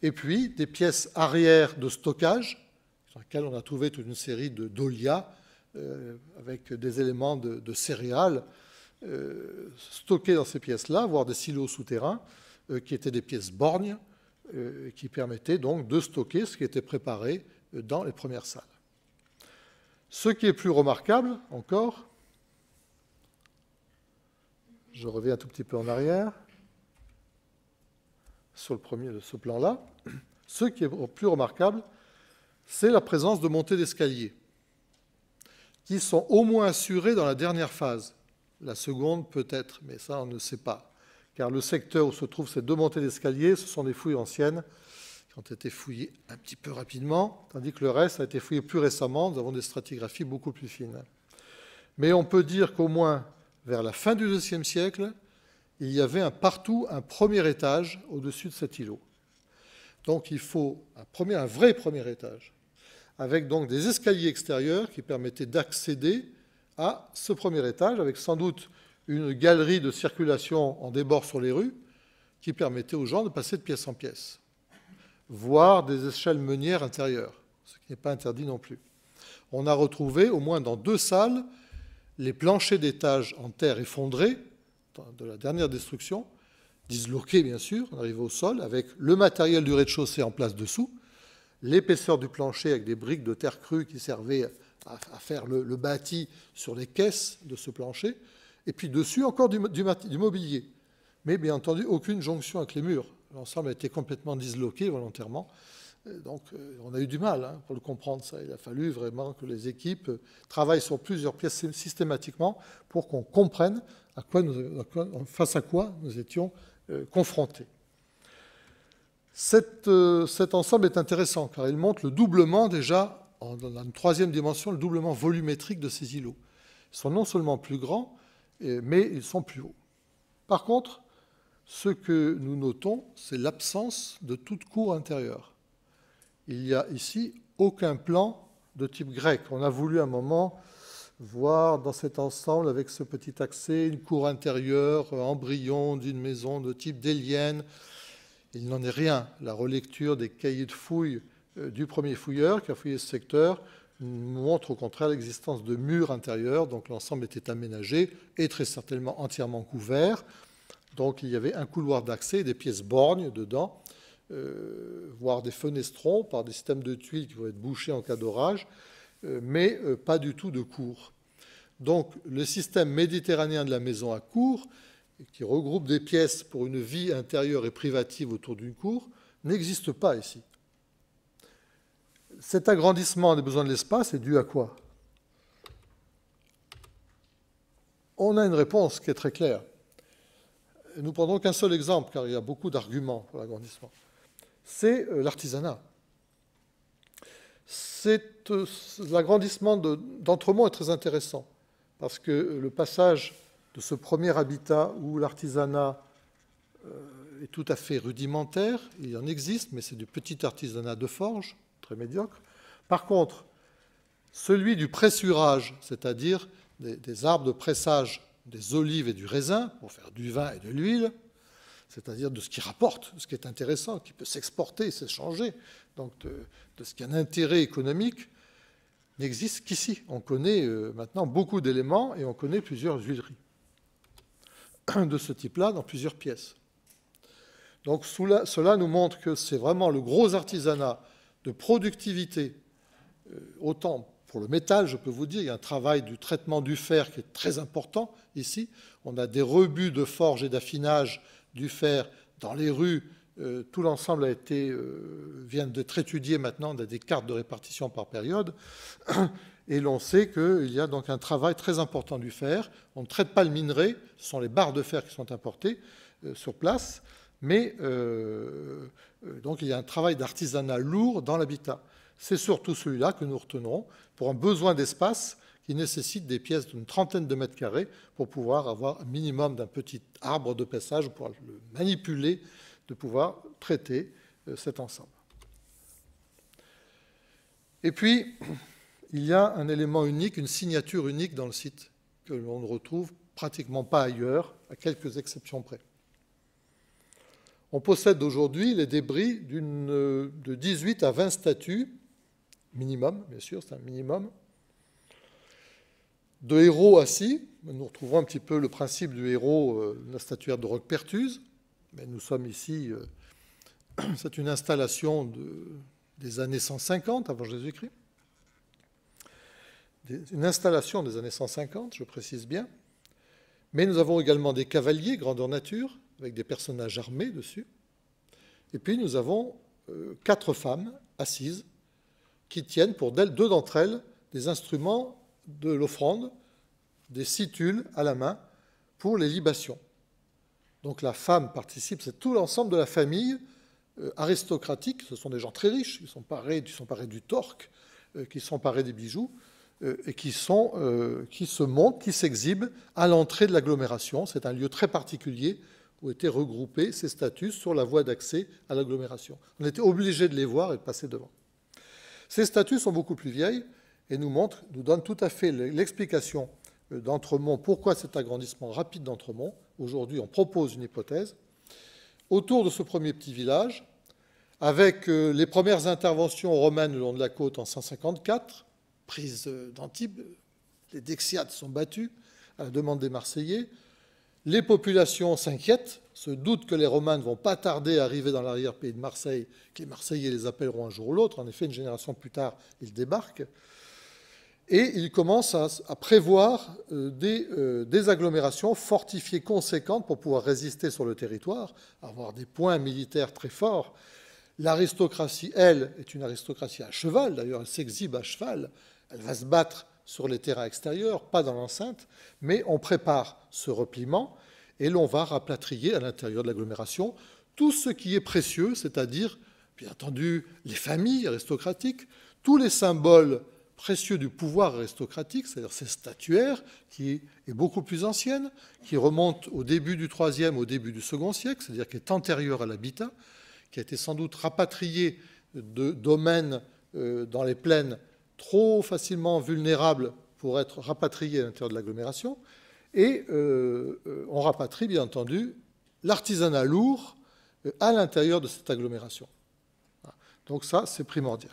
et puis des pièces arrière de stockage, sur lesquelles on a trouvé toute une série de dolia euh, avec des éléments de céréales, euh, stockés dans ces pièces-là, voire des silos souterrains, euh, qui étaient des pièces borgnes, euh, qui permettaient donc de stocker ce qui était préparé dans les premières salles. Ce qui est plus remarquable encore, je reviens un tout petit peu en arrière, sur le premier, ce plan-là, ce qui est plus remarquable, c'est la présence de montées d'escaliers qui sont au moins assurées dans la dernière phase. La seconde peut-être, mais ça on ne sait pas. Car le secteur où se trouvent ces deux montées d'escalier, ce sont des fouilles anciennes qui ont été fouillées un petit peu rapidement, tandis que le reste a été fouillé plus récemment. Nous avons des stratigraphies beaucoup plus fines. Mais on peut dire qu'au moins vers la fin du IIe siècle, il y avait un partout un premier étage au-dessus de cet îlot. Donc il faut un, premier, un vrai premier étage, avec donc des escaliers extérieurs qui permettaient d'accéder à ce premier étage, avec sans doute une galerie de circulation en débord sur les rues qui permettait aux gens de passer de pièce en pièce, voire des échelles meunières intérieures, ce qui n'est pas interdit non plus. On a retrouvé, au moins dans deux salles, les planchers d'étage en terre effondrés, de la dernière destruction, disloqués bien sûr, on arrive au sol, avec le matériel du rez-de-chaussée en place dessous, l'épaisseur du plancher avec des briques de terre crue qui servaient à, faire le, bâti sur les caisses de ce plancher, et puis dessus encore du, mobilier. Mais bien entendu, aucune jonction avec les murs. L'ensemble a été complètement disloqué volontairement. Euh, donc euh, on a eu du mal hein, pour le comprendre, ça. Il a fallu vraiment que les équipes euh, travaillent sur plusieurs pièces systématiquement pour qu'on comprenne à quoi face à quoi nous étions confrontés. cet ensemble est intéressant car il montre le doublement déjà dans une troisième dimension le doublement volumétrique de ces îlots. Ils sont non seulement plus grands, mais ils sont plus hauts. Par contre, ce que nous notons, c'est l'absence de toute cour intérieure. Il n'y a ici aucun plan de type grec. On a voulu à un moment voir dans cet ensemble, avec ce petit accès, une cour intérieure, embryon d'une maison de type délienne. Il n'en est rien. La relecture des cahiers de fouilles euh, du premier fouilleur qui a fouillé ce secteur montre au contraire l'existence de murs intérieurs, donc l'ensemble était aménagé et très certainement entièrement couvert. Donc il y avait un couloir d'accès, des pièces borgnes dedans, euh, voire des fenestrons par des systèmes de tuiles qui vont être bouchés en cas d'orage, euh, mais pas du tout de cours. Donc le système méditerranéen de la maison à cour, qui regroupe des pièces pour une vie intérieure et privative autour d'une cour, n'existe pas ici cet agrandissement des besoins de l'espace est dû à quoi On a une réponse qui est très claire. Nous prendrons qu'un seul exemple, car il y a beaucoup d'arguments pour l'agrandissement. C'est euh, l'artisanat. Euh, l'agrandissement d'Entremont est très intéressant, parce que euh, le passage de ce premier habitat où l'artisanat est tout à fait rudimentaire, il en existe, mais c'est du petit artisanat de forge, très médiocre. Par contre, celui du pressurage, c'est-à-dire des, arbres de pressage des olives et du raisin pour faire du vin et de l'huile, c'est-à-dire de ce qui rapporte, ce qui est intéressant, qui peut s'exporter, s'échanger, donc de, de, ce qui a un intérêt économique, n'existe qu'ici. On connaît euh, maintenant beaucoup d'éléments et on connaît plusieurs huileries de ce type-là dans plusieurs pièces. Donc cela nous montre que c'est vraiment le gros artisanat de productivité, euh, autant pour le métal, je peux vous dire, il y a un travail du traitement du fer qui est très important ici. On a des rebuts de forge et d'affinage du fer dans les rues. Euh, tout l'ensemble euh, vient d'être étudié maintenant. On a des cartes de répartition par période. Et l'on sait qu'il y a donc un travail très important du fer. On ne traite pas le minerai, ce sont les barres de fer qui sont importées sur place. Mais euh, euh, donc il y a un travail d'artisanat lourd dans l'habitat. C'est surtout celui-là que nous retenons pour un besoin d'espace qui nécessite des pièces d'une trentaine de mètres carrés pour pouvoir avoir un minimum d'un petit arbre de passage, pour le manipuler, de pouvoir traiter euh, cet ensemble. Et puis, il y a un élément unique, une signature unique dans le site que l'on ne retrouve pratiquement pas ailleurs, à quelques exceptions près. On possède aujourd'hui les débris euh, de 18 à 20 statues, minimum, bien sûr, c'est un minimum, de héros assis. Nous retrouvons un petit peu le principe du héros, euh, la statuaire de Pertuse. Mais nous sommes ici, euh, c'est une installation des années 150 avant Jésus-Christ. Une installation des années 150, je précise bien. Mais nous avons également des cavaliers, grandeur nature, avec des personnages armés dessus. Et puis nous avons euh, quatre femmes assises qui tiennent pour deux d'entre elles des instruments de l'offrande, des situles à la main pour les libations. Donc la femme participe, c'est tout l'ensemble de la famille euh, aristocratique, ce sont des gens très riches, ils sont parés, ils sont parés du torque, euh, qui sont parés des bijoux, et qui, sont, qui se montent, qui s'exhibent à l'entrée de l'agglomération. C'est un lieu très particulier où étaient regroupés ces statuts sur la voie d'accès à l'agglomération. On était obligé de les voir et de passer devant. Ces statuts sont beaucoup plus vieilles et nous montrent, nous donnent tout à fait l'explication euh, d'Entremont, pourquoi cet agrandissement rapide d'Entremont. Aujourd'hui, on propose une hypothèse. Autour de ce premier petit village, avec euh, les premières interventions romaines le long de la côte en 154, prise euh, d'Antibes, les Dexiates sont battus à la demande des Marseillais, les populations s'inquiètent, se doutent que les Romains ne vont pas tarder à arriver dans l'arrière-pays de Marseille, que les Marseillais les appelleront un jour ou l'autre. En effet, une génération plus tard, ils débarquent. Et ils commencent à, prévoir euh, euh, des, agglomérations fortifiées conséquentes pour pouvoir résister sur le territoire, avoir des points militaires très forts. L'aristocratie, elle, est une aristocratie à cheval, d'ailleurs, elle s'exhibe à cheval, elle va se battre sur les terrains extérieurs, pas dans l'enceinte, mais on prépare ce repliement et l'on va rapatrier à l'intérieur de l'agglomération tout ce qui est précieux, c'est-à-dire, bien entendu, les familles aristocratiques, tous les symboles précieux du pouvoir aristocratique, c'est-à-dire ces statuaires, qui est beaucoup plus ancienne, qui remonte au début du 3 au début du 2 siècle, c'est-à-dire qui est antérieure à l'habitat, qui a été sans doute rapatriée de domaines euh, dans les plaines trop facilement vulnérables pour être rapatrié à l'intérieur de l'agglomération. Et euh, euh, on rapatrie, bien entendu, l'artisanat lourd euh, à l'intérieur de cette agglomération. Donc ça, c'est primordial.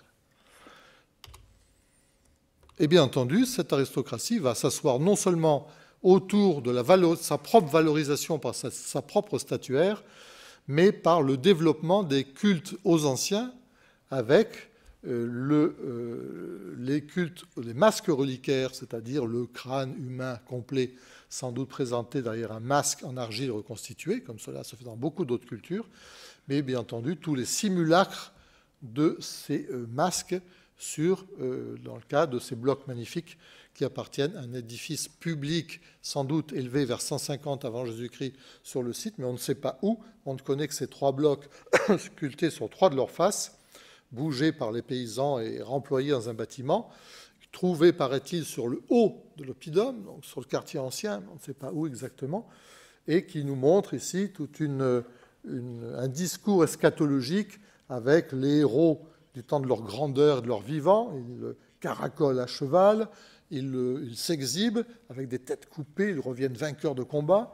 Et bien entendu, cette aristocratie va s'asseoir non seulement autour de sa propre valorisation par sa, sa, propre statuaire, mais par le développement des cultes aux anciens avec euh, euh, les cultes, masques reliquaires, c'est-à-dire le crâne humain complet, sans doute présenté derrière un masque en argile reconstitué, comme cela se fait dans beaucoup d'autres cultures, mais bien entendu tous les simulacres de ces euh, masques sur, dans le cas de ces blocs magnifiques qui appartiennent à un édifice public, sans doute élevé vers 150 avant Jésus-Christ sur le site, mais on ne sait pas où. On ne connaît que ces trois blocs sculptés sur trois de leurs faces bougé par les paysans et remployé dans un bâtiment, trouvé, paraît-il, sur le haut de l'oppidum, donc sur le quartier ancien, on ne sait pas où exactement, et qui nous montre ici tout une, un discours eschatologique avec les héros du temps de leur grandeur, de leur vivant. Ils caracolent à cheval, ils s'exhibent avec des têtes coupées, ils reviennent vainqueurs de combat.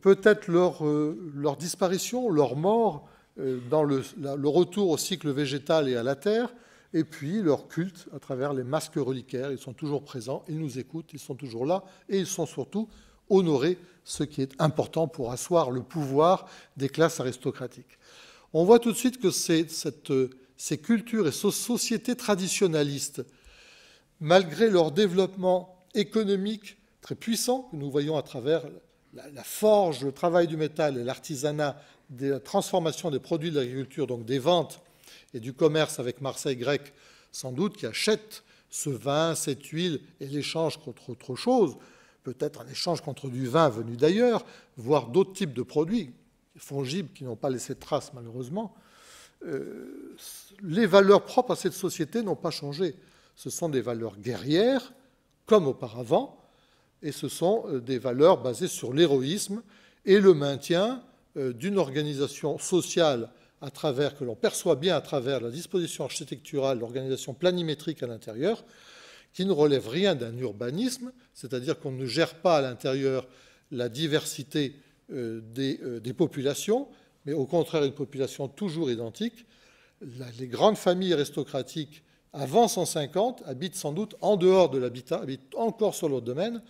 Peut-être leur, euh, leur disparition, leur mort, euh, dans le, retour au cycle végétal et à la terre, et puis leur culte à travers les masques reliquaires. Ils sont toujours présents, ils nous écoutent, ils sont toujours là, et ils sont surtout honorés, ce qui est important pour asseoir le pouvoir des classes aristocratiques. On voit tout de suite que euh, ces cultures et ces sociétés traditionnalistes, malgré leur développement économique très puissant, que nous voyons à travers la forge, le travail du métal et l'artisanat de la transformation des produits de l'agriculture, donc des ventes et du commerce avec Marseille grec, sans doute, qui achète ce vin, cette huile et l'échange contre autre chose, peut-être un échange contre du vin venu d'ailleurs, voire d'autres types de produits fongibles qui n'ont pas laissé de malheureusement. Euh, les valeurs propres à cette société n'ont pas changé. Ce sont des valeurs guerrières, comme auparavant, et ce sont euh, des valeurs basées sur l'héroïsme et le maintien euh, d'une organisation sociale à travers, que l'on perçoit bien à travers la disposition architecturale, l'organisation planimétrique à l'intérieur, qui ne relève rien d'un urbanisme, c'est-à-dire qu'on ne gère pas à l'intérieur la diversité euh, euh, des, populations, mais au contraire une population toujours identique. les grandes familles aristocratiques avant 150 habitent sans doute en dehors de l'habitat, habitent encore sur leur domaine,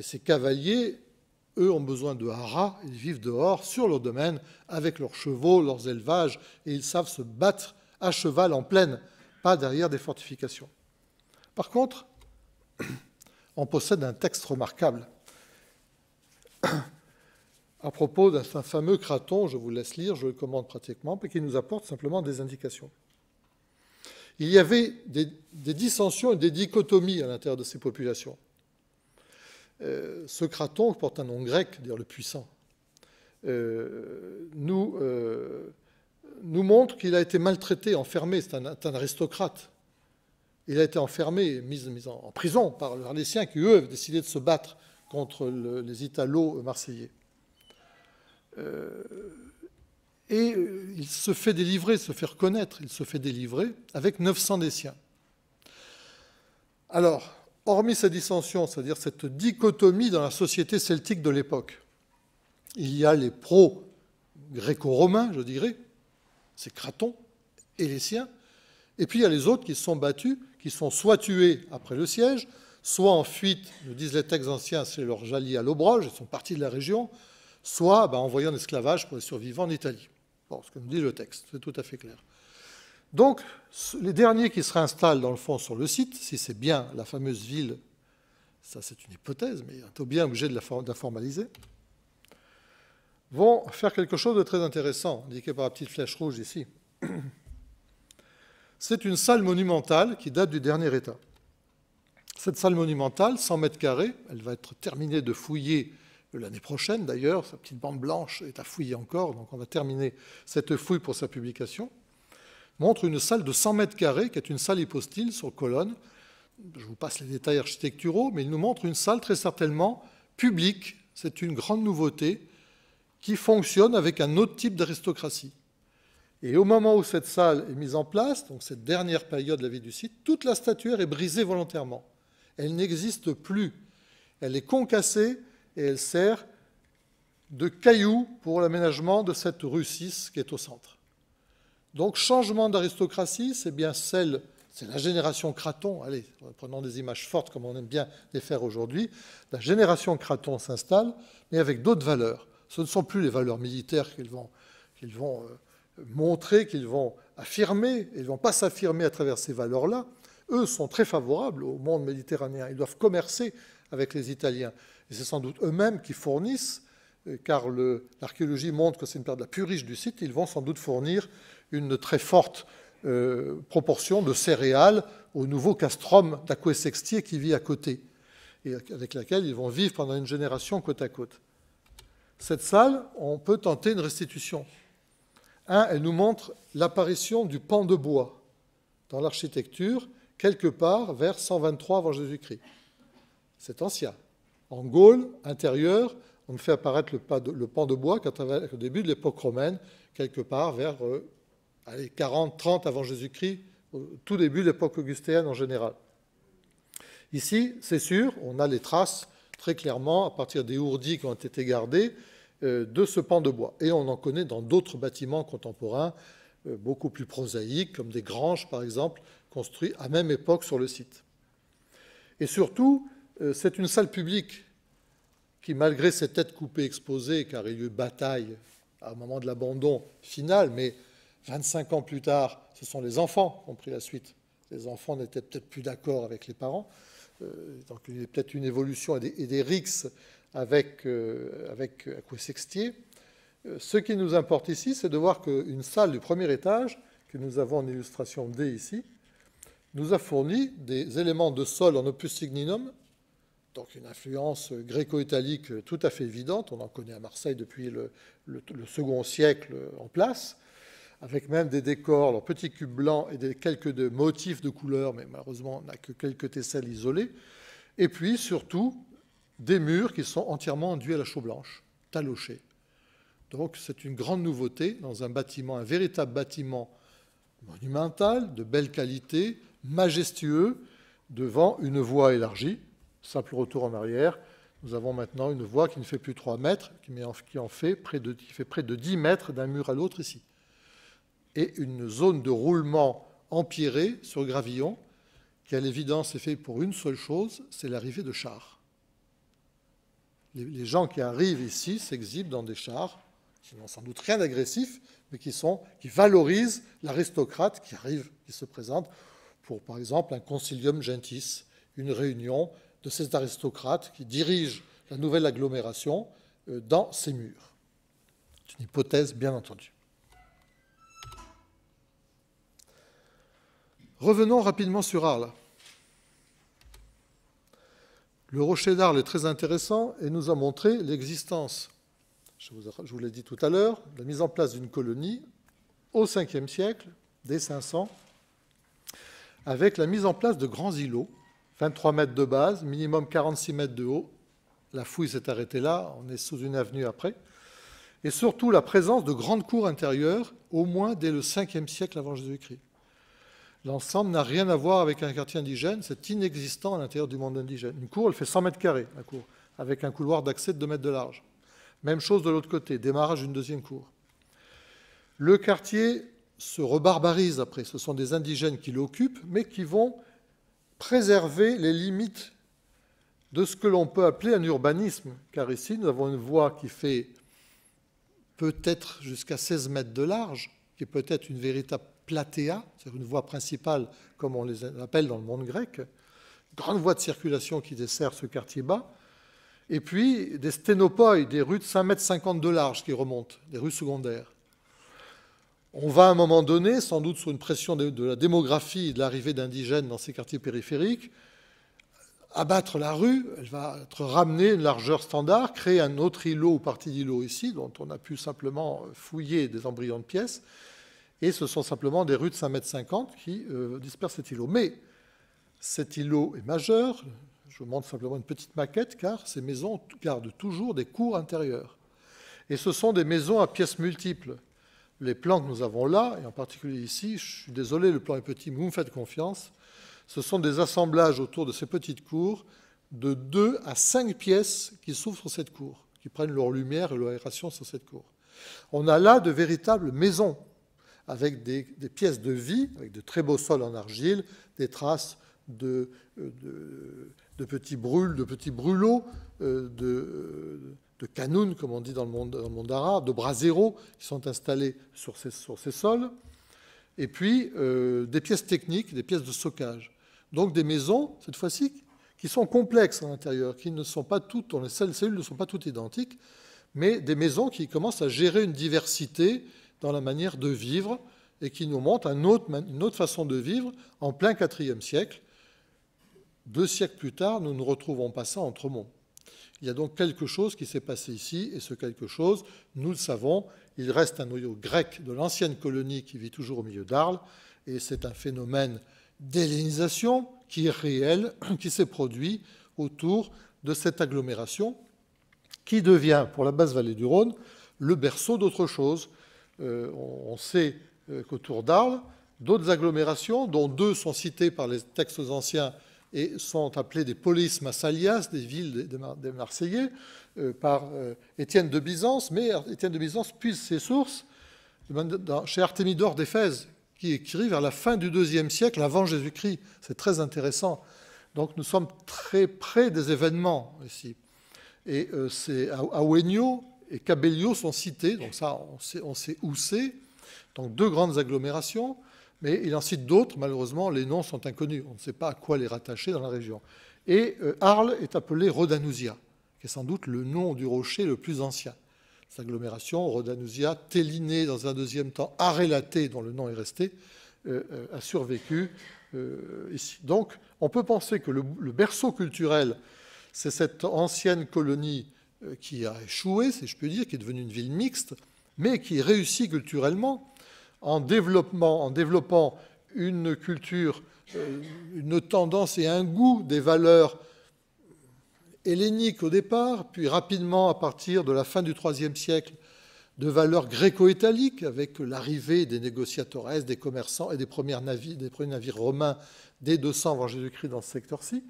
et ces cavaliers eux ont besoin de haras, ils vivent dehors, sur leur domaine, avec leurs chevaux, leurs élevages, et ils savent se battre à cheval en plaine, pas derrière des fortifications. Par contre, on possède un texte remarquable à propos d'un fameux Craton, je vous laisse lire, je le commande pratiquement, mais qui nous apporte simplement des indications. Il y avait des dissensions et des dichotomies à l'intérieur de ces populations. Euh, socrate, qui porte un nom grec, dire le puissant, euh, nous, euh, nous montre qu'il a été maltraité, enfermé. C'est un, aristocrate. Il a été enfermé, mis, en, prison par les Arlésiens qui, eux, ont décidé de se battre contre les Italo-Marseillais. et il se fait délivrer, se fait connaître, il se fait délivrer avec 900 des siens. Alors, hormis cette dissension, c'est-à-dire cette dichotomie dans la société celtique de l'époque, il y a les pro-gréco-romains, je dirais, c'est Craton et les siens, et puis il y a les autres qui se sont battus, qui sont soit tués après le siège, soit en fuite, nous disent les textes anciens, c'est leur alliés à l'obroge, ils sont partis de la région, soit envoyés en esclavage pour les survivants en Italie. Bon, ce que nous dit le texte, c'est tout à fait clair. Donc, les derniers qui se réinstallent dans le fond sur le site, si c'est bien la fameuse ville, ça c'est une hypothèse, mais on est bien obligé de la, formaliser, vont faire quelque chose de très intéressant, indiqué par la petite flèche rouge ici. C'est une salle monumentale qui date du dernier état. Cette salle monumentale, 100 mètres carrés, elle va être terminée de fouiller l'année prochaine d'ailleurs, sa petite bande blanche est à fouiller encore, donc on va terminer cette fouille pour sa publication montre une salle de 100 mètres carrés, qui est une salle hypostyle sur colonne. Je vous passe les détails architecturaux, mais il nous montre une salle très certainement publique. C'est une grande nouveauté qui fonctionne avec un autre type d'aristocratie. Et au moment où cette salle est mise en place, donc cette dernière période de la vie du site, toute la statuaire est brisée volontairement. Elle n'existe plus. Elle est concassée et elle sert de caillou pour l'aménagement de cette rue 6 qui est au centre. Donc, changement d'aristocratie, c'est bien celle, c'est la génération Craton. Allez, prenons des images fortes comme on aime bien les faire aujourd'hui. La génération Craton s'installe, mais avec d'autres valeurs. Ce ne sont plus les valeurs militaires qu'ils vont, qu'ils vont euh, montrer, qu'ils vont affirmer. Ils ne vont pas s'affirmer à travers ces valeurs-là. Eux sont très favorables au monde méditerranéen. Ils doivent commercer avec les Italiens. Et c'est sans doute eux-mêmes qui fournissent, euh, car l'archéologie montre que c'est une part de la plus riche du site, ils vont sans doute fournir une très forte euh, proportion de céréales au nouveau castrum d'Aquesextier qui vit à côté, et avec laquelle ils vont vivre pendant une génération côte à côte. Cette salle, on peut tenter une restitution. Un, elle nous montre l'apparition du pan de bois dans l'architecture, quelque part vers 123 avant Jésus-Christ. C'est ancien. En Gaule, intérieure, on fait apparaître le, pan de bois au début de l'époque romaine, quelque part vers euh, allez, 40, 30 avant Jésus-Christ, tout début de l'époque augustéenne en général. Ici, c'est sûr, on a les traces très clairement à partir des ourdis qui ont été gardés euh, de ce pan de bois. Et on en connaît dans d'autres bâtiments contemporains, euh, beaucoup plus prosaïques, comme des granges par exemple, construits à même époque sur le site. Et surtout, euh, c'est une salle publique qui, malgré ses têtes coupées exposées, car il y a eu bataille à un moment de l'abandon final, mais 25 ans plus tard, ce sont les enfants qui ont pris la suite. Les enfants n'étaient peut-être plus d'accord avec les parents. Euh, donc il y a peut-être une évolution et des, et rixes avec, euh, avec euh, ce qui nous importe ici, c'est de voir qu'une salle du premier étage, que nous avons en illustration D ici, nous a fourni des éléments de sol en opus signinum, donc une influence gréco-italique tout à fait évidente, on en connaît à Marseille depuis le, le second siècle en place, avec même des décors, leurs petits cubes blancs et des, quelques de motifs de couleurs, mais malheureusement, on n'a que quelques tesselles isolées. Et puis, surtout, des murs qui sont entièrement enduits à la chaux blanche, talochés. Donc, c'est une grande nouveauté dans un bâtiment, un véritable bâtiment monumental, de belle qualité, majestueux, devant une voie élargie, simple retour en arrière. Nous avons maintenant une voie qui ne fait plus 3 mètres, qui en fait près de, qui fait près de 10 mètres d'un mur à l'autre ici et une zone de roulement empirée sur Gravillon, qui à l'évidence est fait pour une seule chose, c'est l'arrivée de chars. Les, gens qui arrivent ici s'exhibent dans des chars qui n'ont sans doute rien d'agressif, mais qui, qui valorisent l'aristocrate qui arrive, qui se présente pour, par exemple, un concilium gentis, une réunion de ces aristocrates qui dirigent la nouvelle agglomération euh, dans ses murs. C'est une hypothèse, bien entendu. Revenons rapidement sur Arles. Le rocher d'Arles est très intéressant et nous a montré l'existence, je vous l'ai dit tout à l'heure, la mise en place d'une colonie au 5e siècle, dès 500, avec la mise en place de grands îlots, 23 mètres de base, minimum 46 mètres de haut. La fouille s'est arrêtée là, on est sous une avenue après. Et surtout la présence de grandes cours intérieures, au moins dès le 5e siècle avant Jésus-Christ. L'ensemble n'a rien à voir avec un quartier indigène, c'est inexistant à l'intérieur du monde indigène. Une cour, elle fait 100 mètres carrés, la cour, avec un couloir d'accès de 2 mètres de large. Même chose de l'autre côté, démarrage d'une deuxième cour. Le quartier se rebarbarise après, ce sont des indigènes qui l'occupent, mais qui vont préserver les limites de ce que l'on peut appeler un urbanisme, car ici nous avons une voie qui fait peut-être jusqu'à 16 mètres de large, qui est peut-être une véritable platea, c'est une voie principale comme on les appelle dans le monde grec, grande voie de circulation qui dessert ce quartier bas, et puis des sténopoïs, des rues de 5,50 m de large qui remontent, des rues secondaires. On va à un moment donné, sans doute sous une pression de la démographie et de l'arrivée d'indigènes dans ces quartiers périphériques, abattre la rue, elle va être ramenée à une largeur standard, créer un autre îlot ou partie d'îlot ici, dont on a pu simplement fouiller des embryons de pièces, et ce sont simplement des rues de 5,50 m qui euh, dispersent cet îlot. Mais cet îlot est majeur, je vous montre simplement une petite maquette, car ces maisons gardent toujours des cours intérieurs. Et ce sont des maisons à pièces multiples. Les plans que nous avons là, et en particulier ici, je suis désolé, le plan est petit, mais vous me faites confiance, ce sont des assemblages autour de ces petites cours de 2 à 5 pièces qui s'ouvrent sur cette cour, qui prennent leur lumière et leur aération sur cette cour. On a là de véritables maisons avec des, pièces de vie, avec de très beaux sols en argile, des traces de, euh, petits brûles, de petits brûlots, euh, de, de comme on dit dans le monde, arabe, de braséros qui sont installés sur ces, sols, et puis euh, des pièces techniques, des pièces de stockage. Donc des maisons, cette fois-ci, qui sont complexes à l'intérieur, qui ne sont pas toutes, dont les cellules ne sont pas toutes identiques, mais des maisons qui commencent à gérer une diversité dans la manière de vivre et qui nous montre une autre, façon de vivre en plein IVe siècle. Deux siècles plus tard, nous ne retrouvons pas ça entre Tremont. Il y a donc quelque chose qui s'est passé ici, et ce quelque chose, nous le savons, il reste un noyau grec de l'ancienne colonie qui vit toujours au milieu d'Arles, et c'est un phénomène d'hellénisation qui est réel, qui s'est produit autour de cette agglomération, qui devient, pour la basse vallée du Rhône, le berceau d'autre chose, euh, on, sait euh, qu'autour d'Arles, d'autres agglomérations, dont deux sont citées par les textes anciens et sont appelées des polis massalias, des villes des, Marseillais, euh, par Étienne de Byzance, mais Étienne de Byzance puise ses sources chez Artemidor d'Éphèse, qui écrit vers la fin du IIe siècle avant Jésus-Christ. C'est très intéressant. Donc nous sommes très près des événements ici. Et c'est à Ouenio, et Cabellio sont cités, donc ça on sait, on sait où c'est, donc deux grandes agglomérations, mais il en cite d'autres, malheureusement les noms sont inconnus, on ne sait pas à quoi les rattacher dans la région. Et euh, Arles est appelé Rodanusia, qui est sans doute le nom du rocher le plus ancien. Cette agglomération, Rodanusia, Téliné dans un deuxième temps, Arélaté, dont le nom est resté, euh, euh, a survécu ici. Donc on peut penser que le berceau culturel, c'est cette ancienne colonie euh, qui a échoué, si je peux dire, qui est devenue une ville mixte, mais qui réussit culturellement en, développant une culture, euh, une tendance et un goût des valeurs helléniques au départ, puis rapidement, à partir de la fin du IIIe siècle, de valeurs gréco-italiques, avec l'arrivée des négociatores, des commerçants et des, premiers navires, des premiers navires romains dès 200 avant Jésus-Christ dans ce secteur-ci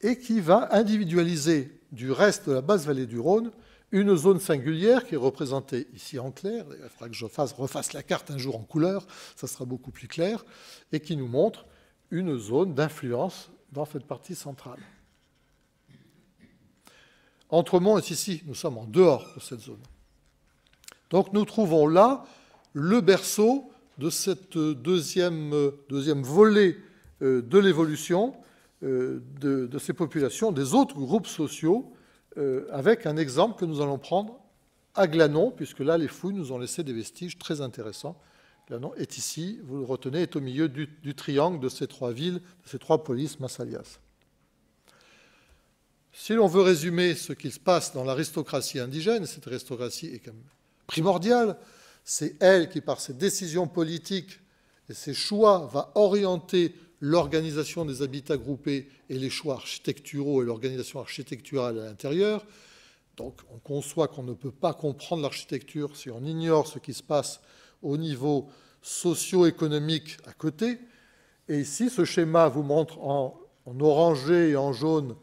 et qui va individualiser du reste de la basse vallée du Rhône une zone singulière qui est représentée ici en clair. Il faudra que je refasse la carte un jour en couleur, ça sera beaucoup plus clair, et qui nous montre une zone d'influence dans cette partie centrale. Entremont et ici, nous sommes en dehors de cette zone. Donc nous trouvons là le berceau de cette deuxième, deuxième volet euh, de l'évolution euh, de, ces populations, des autres groupes sociaux, euh, avec un exemple que nous allons prendre à Glanon, puisque là, les fouilles nous ont laissé des vestiges très intéressants. Glanon est ici, vous le retenez, est au milieu du, du triangle de ces trois villes, de ces trois polices massalias. Si l'on veut résumer ce qui se passe dans l'aristocratie indigène, cette aristocratie est quand même primordiale, c'est elle qui, par ses décisions politiques et ses choix, va orienter l'organisation des habitats groupés et les choix architecturaux et l'organisation architecturale à l'intérieur. Donc on conçoit qu'on ne peut pas comprendre l'architecture si on ignore ce qui se passe au niveau socio-économique à côté. Et ici, ce schéma vous montre en, orangé et en jaune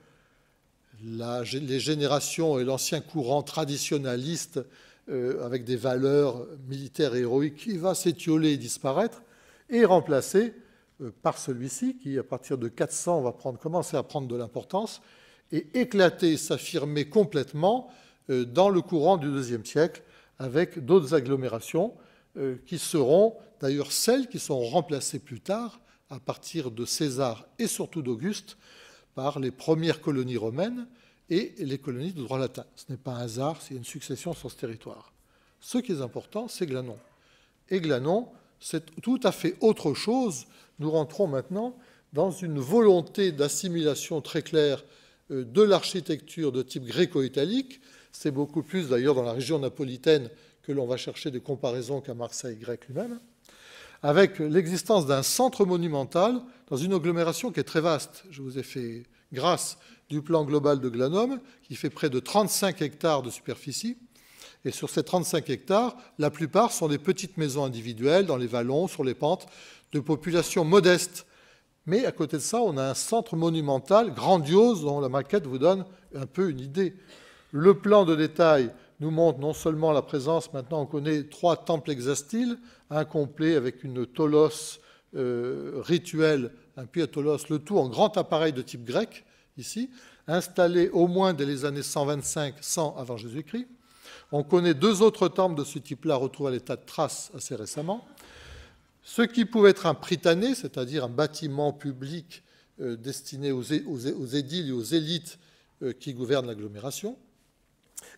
les générations et l'ancien courant traditionnaliste euh, avec des valeurs militaires et héroïques qui va s'étioler et disparaître, et remplacer euh, par celui-ci, qui à partir de 400 va prendre, commencer à prendre de l'importance, et éclater, s'affirmer complètement euh, dans le courant du deuxième siècle, avec d'autres agglomérations euh, qui seront d'ailleurs celles qui sont remplacées plus tard, à partir de César et surtout d'Auguste, par les premières colonies romaines et les colonies de droit latin. Ce n'est pas un hasard c'est une succession sur ce territoire. Ce qui est important, c'est Glanon. Et Glanon, c'est tout à fait autre chose nous rentrons maintenant dans une volonté d'assimilation très claire euh, de l'architecture de type gréco-italique. C'est beaucoup plus d'ailleurs dans la région napolitaine que l'on va chercher des comparaisons qu'à Marseille grec lui-même, avec l'existence d'un centre monumental dans une agglomération qui est très vaste. Je vous ai fait grâce du plan global de Glanum, qui fait près de 35 hectares de superficie. Et sur ces 35 hectares, la plupart sont des petites maisons individuelles dans les vallons, sur les pentes, de population modeste. Mais à côté de ça, on a un centre monumental grandiose dont la maquette vous donne un peu une idée. Le plan de détail nous montre non seulement la présence, maintenant on connaît trois temples hexastiles, un complet avec une tolos euh, rituelle, un puits à tolos, le tout en grand appareil de type grec, ici, installé au moins dès les années 125-100 avant Jésus-Christ. On connaît deux autres temples de ce type-là retrouvés à l'état de traces assez récemment. Ce qui pouvait être un pritané, c'est-à-dire un bâtiment public euh, destiné aux, édiles et aux élites euh, qui gouvernent l'agglomération.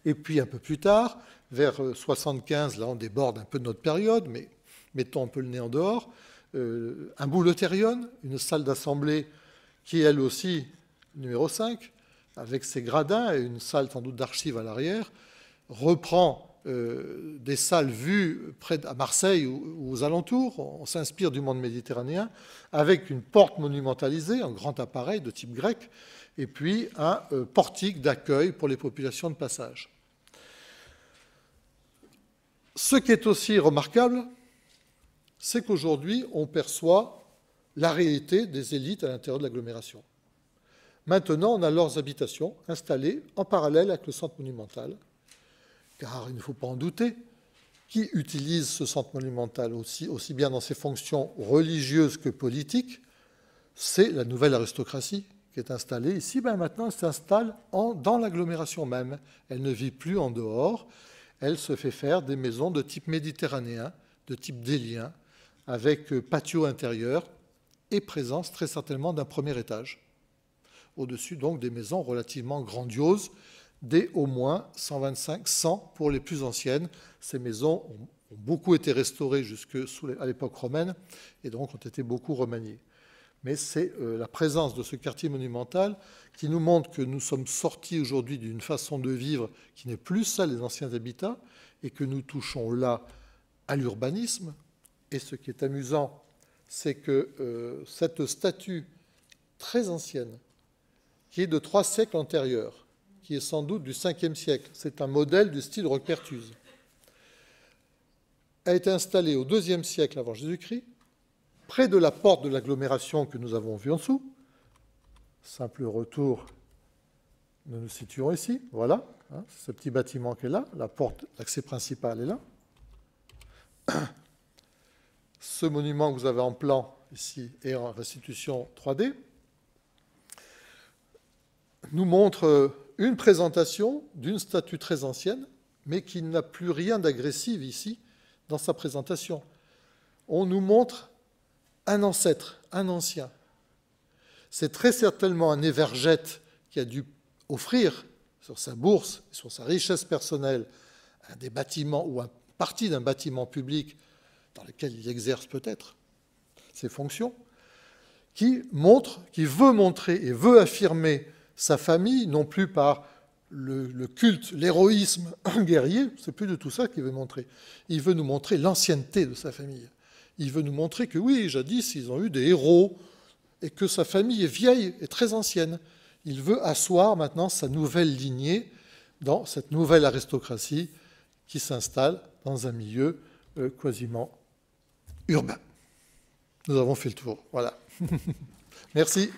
Et puis un peu plus tard, vers 75, euh, là on déborde un peu de notre période, mais mettons un peu le nez en dehors, un bouleterion, une salle d'assemblée qui est elle aussi numéro 5, avec ses gradins et une salle sans doute d'archives à l'arrière, reprend euh, des salles vues près à Marseille ou, aux alentours, on, s'inspire du monde méditerranéen, avec une porte monumentalisée, un grand appareil de type grec, et puis un euh, portique d'accueil pour les populations de passage. Ce qui est aussi remarquable, c'est qu'aujourd'hui, on perçoit la réalité des élites à l'intérieur de l'agglomération. Maintenant, on a leurs habitations installées en parallèle avec le centre monumental, car il ne faut pas en douter, qui utilise ce centre monumental aussi, bien dans ses fonctions religieuses que politiques, c'est la nouvelle aristocratie qui est installée ici. Ben, maintenant, elle s'installe dans l'agglomération même. Elle ne vit plus en dehors. Elle se fait faire des maisons de type méditerranéen, de type délien, avec euh, patio intérieur et présence très certainement d'un premier étage. Au-dessus, donc, des maisons relativement grandioses dès au moins 125, 100 pour les plus anciennes. Ces maisons ont, beaucoup été restaurées jusque à l'époque romaine et donc ont été beaucoup remaniées. Mais c'est euh, la présence de ce quartier monumental qui nous montre que nous sommes sortis aujourd'hui d'une façon de vivre qui n'est plus celle des anciens habitats et que nous touchons là à l'urbanisme. Et ce qui est amusant, c'est que euh, cette statue très ancienne, qui est de trois siècles antérieurs, qui est sans doute du 5e siècle. C'est un modèle du style Roquepertuse. A été installé au 2e siècle avant Jésus-Christ, près de la porte de l'agglomération que nous avons vue en dessous. Simple retour, nous nous situons ici, voilà, hein, ce petit bâtiment qui est là, la porte, l'accès principal est là. Ce monument que vous avez en plan ici et en restitution 3D nous montre une présentation d'une statue très ancienne, mais qui n'a plus rien d'agressif ici dans sa présentation. On nous montre un ancêtre, un ancien. C'est très certainement un évergette qui a dû offrir sur sa bourse, sur sa richesse personnelle, un des bâtiments ou un partie d'un bâtiment public dans lequel il exerce peut-être ses fonctions, qui montre, qui veut montrer et veut affirmer sa famille, non plus par le, culte, l'héroïsme guerrier, c'est plus de tout ça qu'il veut montrer. Il veut nous montrer l'ancienneté de sa famille. Il veut nous montrer que oui, jadis, ils ont eu des héros et que sa famille est vieille et très ancienne. Il veut asseoir maintenant sa nouvelle lignée dans cette nouvelle aristocratie qui s'installe dans un milieu euh, quasiment urbain. Nous avons fait le tour. Voilà. Merci.